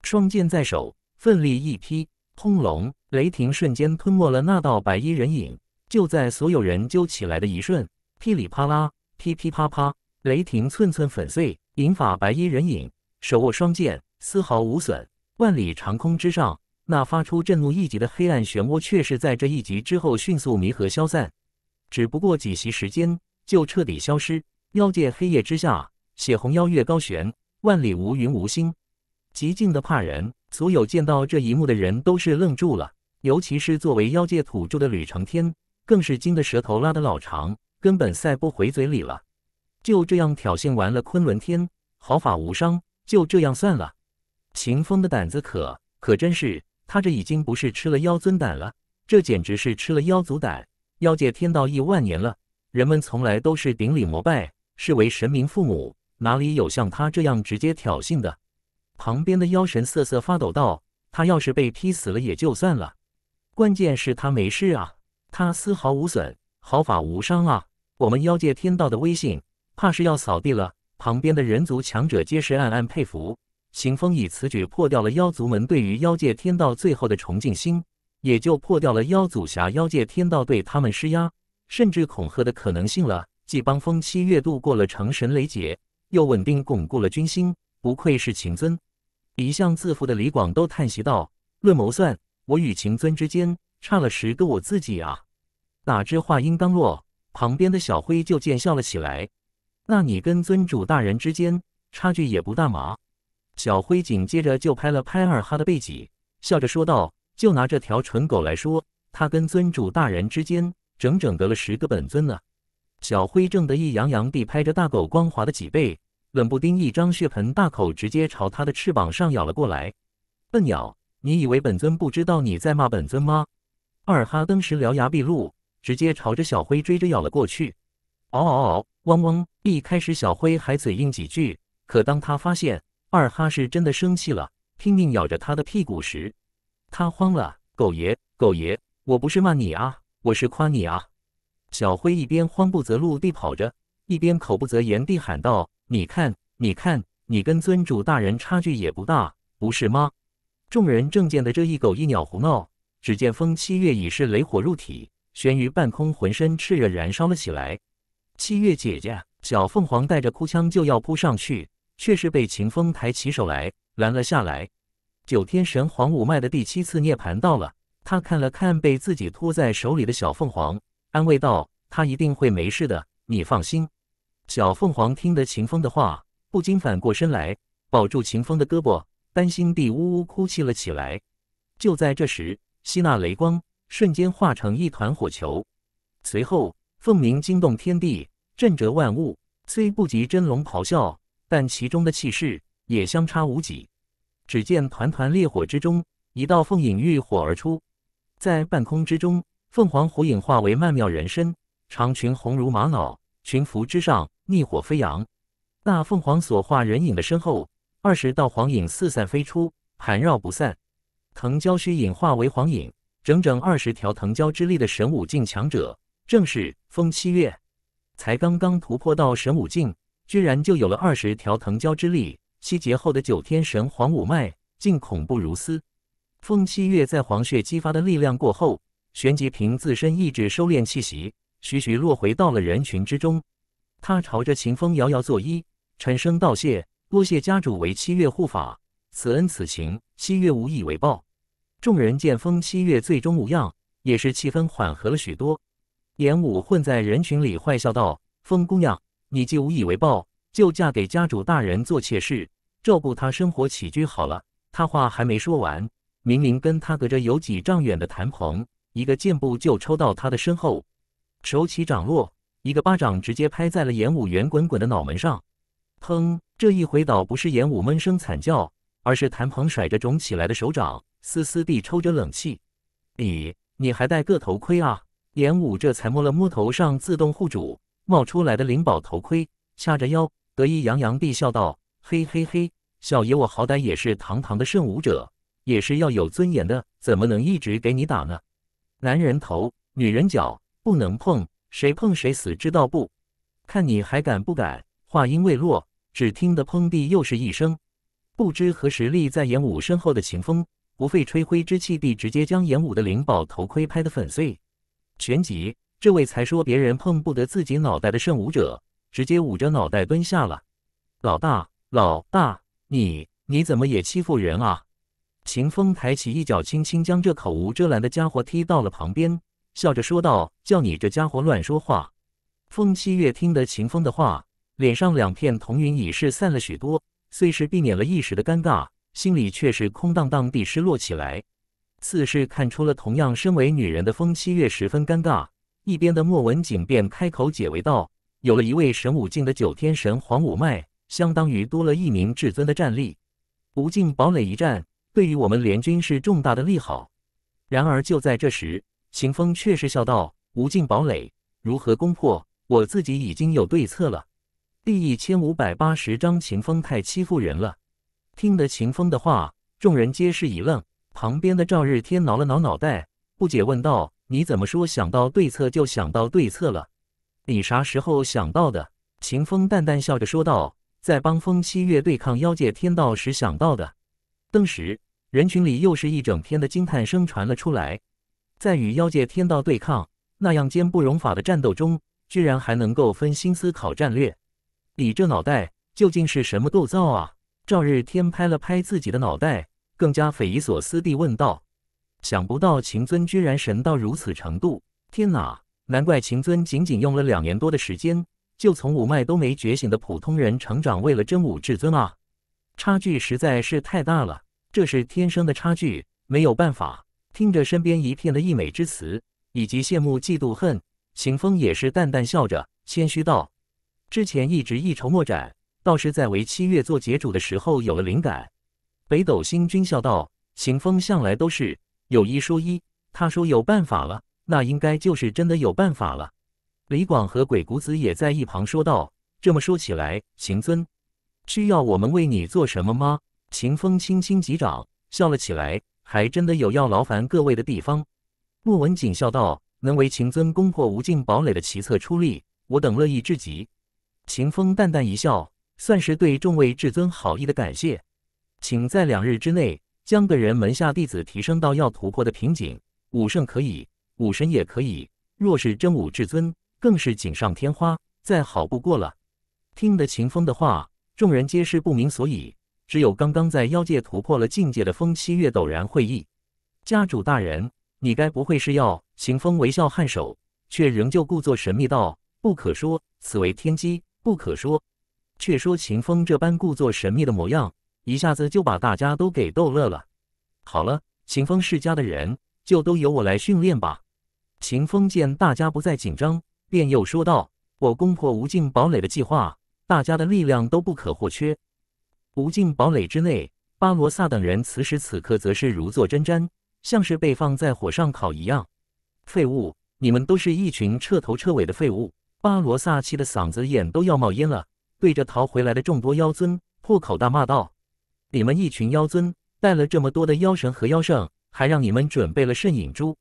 双剑在手，奋力一劈，轰隆，雷霆瞬间吞没了那道白衣人影。就在所有人揪起来的一瞬，噼里啪啦，噼噼啪啪，雷霆寸寸粉碎。银发白衣人影手握双剑，丝毫无损。万里长空之上，那发出震怒一击的黑暗漩涡，却是在这一击之后迅速弥合消散，只不过几息时间。就彻底消失。妖界黑夜之下，血红妖月高悬，万里无云无星，极静的怕人。所有见到这一幕的人都是愣住了，尤其是作为妖界土著的吕成天，更是惊得舌头拉得老长，根本塞不回嘴里了。就这样挑衅完了，昆仑天毫发无伤，就这样算了。秦风的胆子可可真是，他这已经不是吃了妖尊胆了，这简直是吃了妖族胆。妖界天道亿万年了。人们从来都是顶礼膜拜，视为神明父母，哪里有像他这样直接挑衅的？旁边的妖神瑟瑟发抖道：“他要是被劈死了也就算了，关键是他没事啊，他丝毫无损，毫发无伤啊！我们妖界天道的威信，怕是要扫地了。”旁边的人族强者皆是暗暗佩服，行风以此举破掉了妖族们对于妖界天道最后的崇敬心，也就破掉了妖祖辖妖界天道对他们施压。甚至恐吓的可能性了。既帮风七月度过了成神雷劫，又稳定巩固了军心，不愧是秦尊。一向自负的李广都叹息道：“论谋算，我与秦尊之间差了十个我自己啊！”哪知话音刚落，旁边的小辉就见笑了起来：“那你跟尊主大人之间差距也不大嘛？”小辉紧接着就拍了拍二哈的背脊，笑着说道：“就拿这条蠢狗来说，他跟尊主大人之间……”整整得了十个本尊呢！小灰正得意洋洋地拍着大狗光滑的脊背，冷不丁一张血盆大口直接朝他的翅膀上咬了过来。笨鸟，你以为本尊不知道你在骂本尊吗？二哈当时獠牙毕露，直接朝着小灰追着咬了过去。嗷嗷嗷！汪汪！一开始小灰还嘴硬几句，可当他发现二哈是真的生气了，拼命咬着他的屁股时，他慌了。狗爷，狗爷，我不是骂你啊！我是夸你啊，小辉一边慌不择路地跑着，一边口不择言地喊道：“你看，你看，你跟尊主大人差距也不大，不是吗？”众人正见的这一狗一鸟胡闹，只见风七月已是雷火入体，悬于半空，浑身炽热燃烧了起来。七月姐姐，小凤凰带着哭腔就要扑上去，却是被秦风抬起手来拦了下来。九天神皇五脉的第七次涅槃到了。他看了看被自己托在手里的小凤凰，安慰道：“他一定会没事的，你放心。”小凤凰听得秦风的话，不禁反过身来，抱住秦风的胳膊，担心地呜呜哭泣了起来。就在这时，吸纳雷光，瞬间化成一团火球，随后凤鸣惊动天地，震折万物。虽不及真龙咆哮，但其中的气势也相差无几。只见团团烈火之中，一道凤影浴火而出。在半空之中，凤凰虎影化为曼妙人身，长裙红如玛瑙，裙服之上逆火飞扬。那凤凰所化人影的身后，二十道黄影四散飞出，盘绕不散。藤蛟虚影化为黄影，整整二十条藤蛟之力的神武境强者，正是风七月。才刚刚突破到神武境，居然就有了二十条藤蛟之力。七劫后的九天神皇五脉，竟恐怖如斯。风七月在黄血激发的力量过后，旋即凭自身意志收敛气息，徐徐落回到了人群之中。他朝着秦风遥遥作揖，沉声道谢：“多谢家主为七月护法，此恩此情，七月无以为报。”众人见风七月最终无恙，也是气氛缓和了许多。严武混在人群里坏笑道：“风姑娘，你既无以为报，就嫁给家主大人做妾室，照顾他生活起居好了。”他话还没说完。明明跟他隔着有几丈远的谭鹏，一个箭步就抽到他的身后，手起掌落，一个巴掌直接拍在了严武圆滚滚的脑门上。砰！这一回倒不是严武闷声惨叫，而是谭鹏甩着肿起来的手掌，嘶嘶地抽着冷气。你你还戴个头盔啊？严武这才摸了摸头上自动护主冒出来的灵宝头盔，掐着腰得意洋洋地笑道：“嘿嘿嘿，小爷我好歹也是堂堂的圣武者。”也是要有尊严的，怎么能一直给你打呢？男人头，女人脚，不能碰，谁碰谁死，知道不？看你还敢不敢？话音未落，只听得砰地又是一声。不知何时立在演武身后的秦风，不费吹灰之力地直接将演武的灵宝头盔拍得粉碎。旋即，这位才说别人碰不得自己脑袋的圣武者，直接捂着脑袋蹲下了。老大，老大，你你怎么也欺负人啊？秦风抬起一脚，轻轻将这口无遮拦的家伙踢到了旁边，笑着说道：“叫你这家伙乱说话！”风七月听得秦风的话，脸上两片彤云已是散了许多，虽是避免了一时的尴尬，心里却是空荡荡地失落起来。似是看出了同样身为女人的风七月十分尴尬，一边的莫文景便开口解围道：“有了一位神武境的九天神皇五脉，相当于多了一名至尊的战力，无尽堡垒一战。”对于我们联军是重大的利好。然而，就在这时，秦风却是笑道：“无尽堡垒如何攻破？我自己已经有对策了。”第一千五百八十章，秦风太欺负人了。听得秦风的话，众人皆是一愣。旁边的赵日天挠了挠脑袋，不解问道：“你怎么说想到对策就想到对策了？你啥时候想到的？”秦风淡淡笑着说道：“在帮风七月对抗妖界天道时想到的。”顿时。人群里又是一整天的惊叹声传了出来，在与妖界天道对抗那样坚不容法的战斗中，居然还能够分心思考战略，你这脑袋究竟是什么构造啊？赵日天拍了拍自己的脑袋，更加匪夷所思地问道：“想不到秦尊居然神到如此程度！天哪，难怪秦尊仅仅用了两年多的时间，就从五脉都没觉醒的普通人成长为了真武至尊啊，差距实在是太大了。”这是天生的差距，没有办法。听着身边一片的溢美之词，以及羡慕、嫉妒、恨，秦风也是淡淡笑着，谦虚道：“之前一直一筹莫展，倒是在为七月做节主的时候有了灵感。”北斗星君笑道：“行风向来都是有一说一，他说有办法了，那应该就是真的有办法了。”李广和鬼谷子也在一旁说道：“这么说起来，行尊，需要我们为你做什么吗？”秦风轻轻击掌，笑了起来，还真的有要劳烦各位的地方。莫文锦笑道：“能为秦尊攻破无尽堡垒的奇策出力，我等乐意至极。”秦风淡淡一笑，算是对众位至尊好意的感谢。请在两日之内，将个人门下弟子提升到要突破的瓶颈，武圣可以，武神也可以，若是真武至尊，更是锦上添花，再好不过了。听得秦风的话，众人皆是不明所以。只有刚刚在妖界突破了境界的风七月陡然会意：“家主大人，你该不会是要……”秦风微笑颔首，却仍旧故作神秘道：“不可说，此为天机，不可说。”却说秦风这般故作神秘的模样，一下子就把大家都给逗乐了。好了，秦风世家的人就都由我来训练吧。秦风见大家不再紧张，便又说道：“我攻破无尽堡垒的计划，大家的力量都不可或缺。”无尽堡垒之内，巴罗萨等人此时此刻则是如坐针毡，像是被放在火上烤一样。废物！你们都是一群彻头彻尾的废物！巴罗萨气得嗓子眼都要冒烟了，对着逃回来的众多妖尊破口大骂道：“你们一群妖尊，带了这么多的妖神和妖圣，还让你们准备了圣引珠，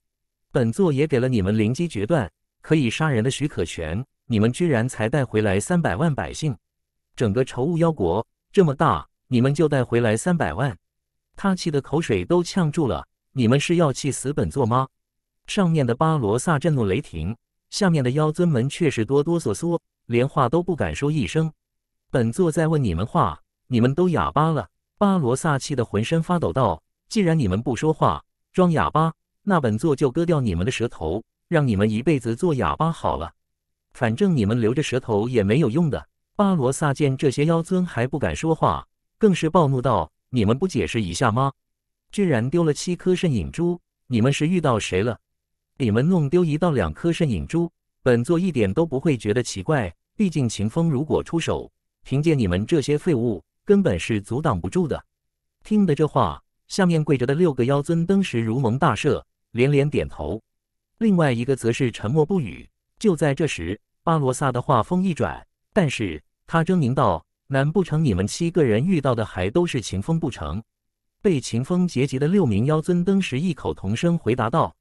本座也给了你们灵机决断，可以杀人的许可权，你们居然才带回来三百万百姓，整个仇物妖国！”这么大，你们就带回来三百万？他气得口水都呛住了。你们是要气死本座吗？上面的巴罗萨震怒雷霆，下面的妖尊们却是哆哆嗦嗦，连话都不敢说一声。本座在问你们话，你们都哑巴了？巴罗萨气得浑身发抖道：“既然你们不说话，装哑巴，那本座就割掉你们的舌头，让你们一辈子做哑巴好了。反正你们留着舌头也没有用的。”巴罗萨见这些妖尊还不敢说话，更是暴怒道：“你们不解释一下吗？居然丢了七颗圣影珠！你们是遇到谁了？你们弄丢一到两颗圣影珠，本座一点都不会觉得奇怪。毕竟秦风如果出手，凭借你们这些废物，根本是阻挡不住的。”听得这话，下面跪着的六个妖尊登时如蒙大赦，连连点头；另外一个则是沉默不语。就在这时，巴罗萨的话锋一转。但是他狰狞道：“难不成你们七个人遇到的还都是秦风不成？”被秦风结集的六名妖尊登时异口同声回答道：“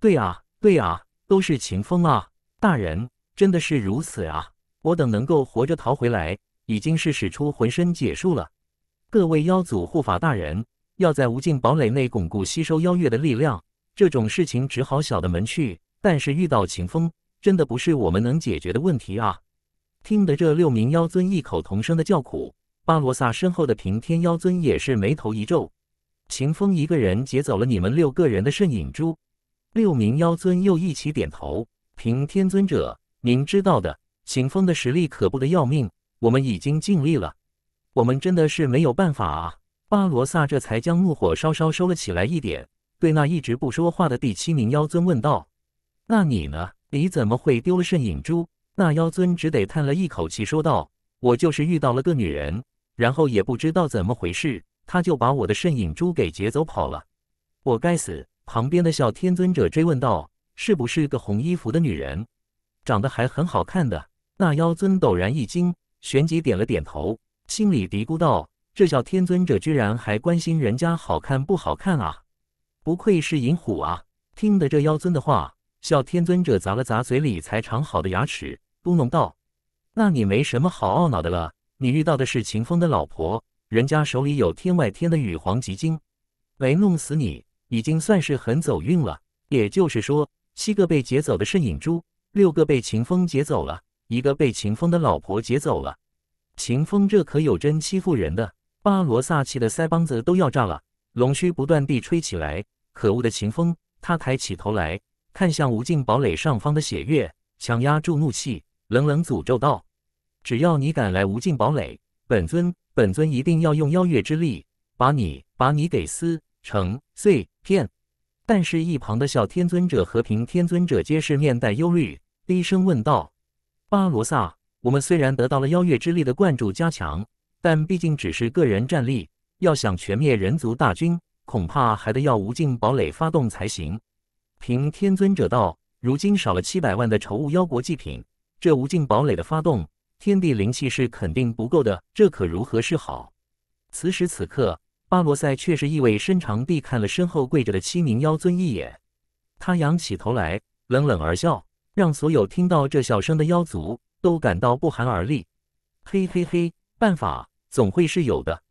对啊，对啊，都是秦风啊！大人真的是如此啊！我等能够活着逃回来，已经是使出浑身解数了。各位妖祖护法大人，要在无尽堡垒内巩固吸收妖月的力量，这种事情只好小的门去。但是遇到秦风，真的不是我们能解决的问题啊！”听得这六名妖尊异口同声的叫苦，巴罗萨身后的平天妖尊也是眉头一皱。秦风一个人劫走了你们六个人的圣影珠，六名妖尊又一起点头。平天尊者，您知道的，秦风的实力可不得要命，我们已经尽力了，我们真的是没有办法啊。巴罗萨这才将怒火稍稍收了起来一点，对那一直不说话的第七名妖尊问道：“那你呢？你怎么会丢了圣影珠？”那妖尊只得叹了一口气，说道：“我就是遇到了个女人，然后也不知道怎么回事，她就把我的圣影珠给劫走跑了。我该死！”旁边的小天尊者追问道：“是不是个红衣服的女人？长得还很好看的？”那妖尊陡然一惊，旋即点了点头，心里嘀咕道：“这小天尊者居然还关心人家好看不好看啊！不愧是银虎啊！”听得这妖尊的话，小天尊者砸了砸嘴里才长好的牙齿。嘟哝道：“那你没什么好懊恼的了。你遇到的是秦风的老婆，人家手里有天外天的羽皇极经，没弄死你，已经算是很走运了。也就是说，七个被劫走的是影珠，六个被秦风劫走了，一个被秦风的老婆劫走了。秦风这可有真欺负人的！巴罗萨气的腮帮子都要炸了，龙须不断地吹起来。可恶的秦风！他抬起头来，看向无尽堡垒上方的血月，强压住怒气。”冷冷诅咒道：“只要你敢来无尽堡垒，本尊本尊一定要用妖月之力把你把你给撕成碎片。”但是，一旁的小天尊者和平天尊者皆是面带忧虑，低声问道：“巴罗萨，我们虽然得到了妖月之力的灌注加强，但毕竟只是个人战力，要想全灭人族大军，恐怕还得要无尽堡垒发动才行。”平天尊者道：“如今少了七百万的丑物妖国祭品。”这无尽堡垒的发动，天地灵气是肯定不够的，这可如何是好？此时此刻，巴罗塞却是意味深长地看了身后跪着的七名妖尊一眼，他仰起头来，冷冷而笑，让所有听到这笑声的妖族都感到不寒而栗。嘿嘿嘿，办法总会是有的。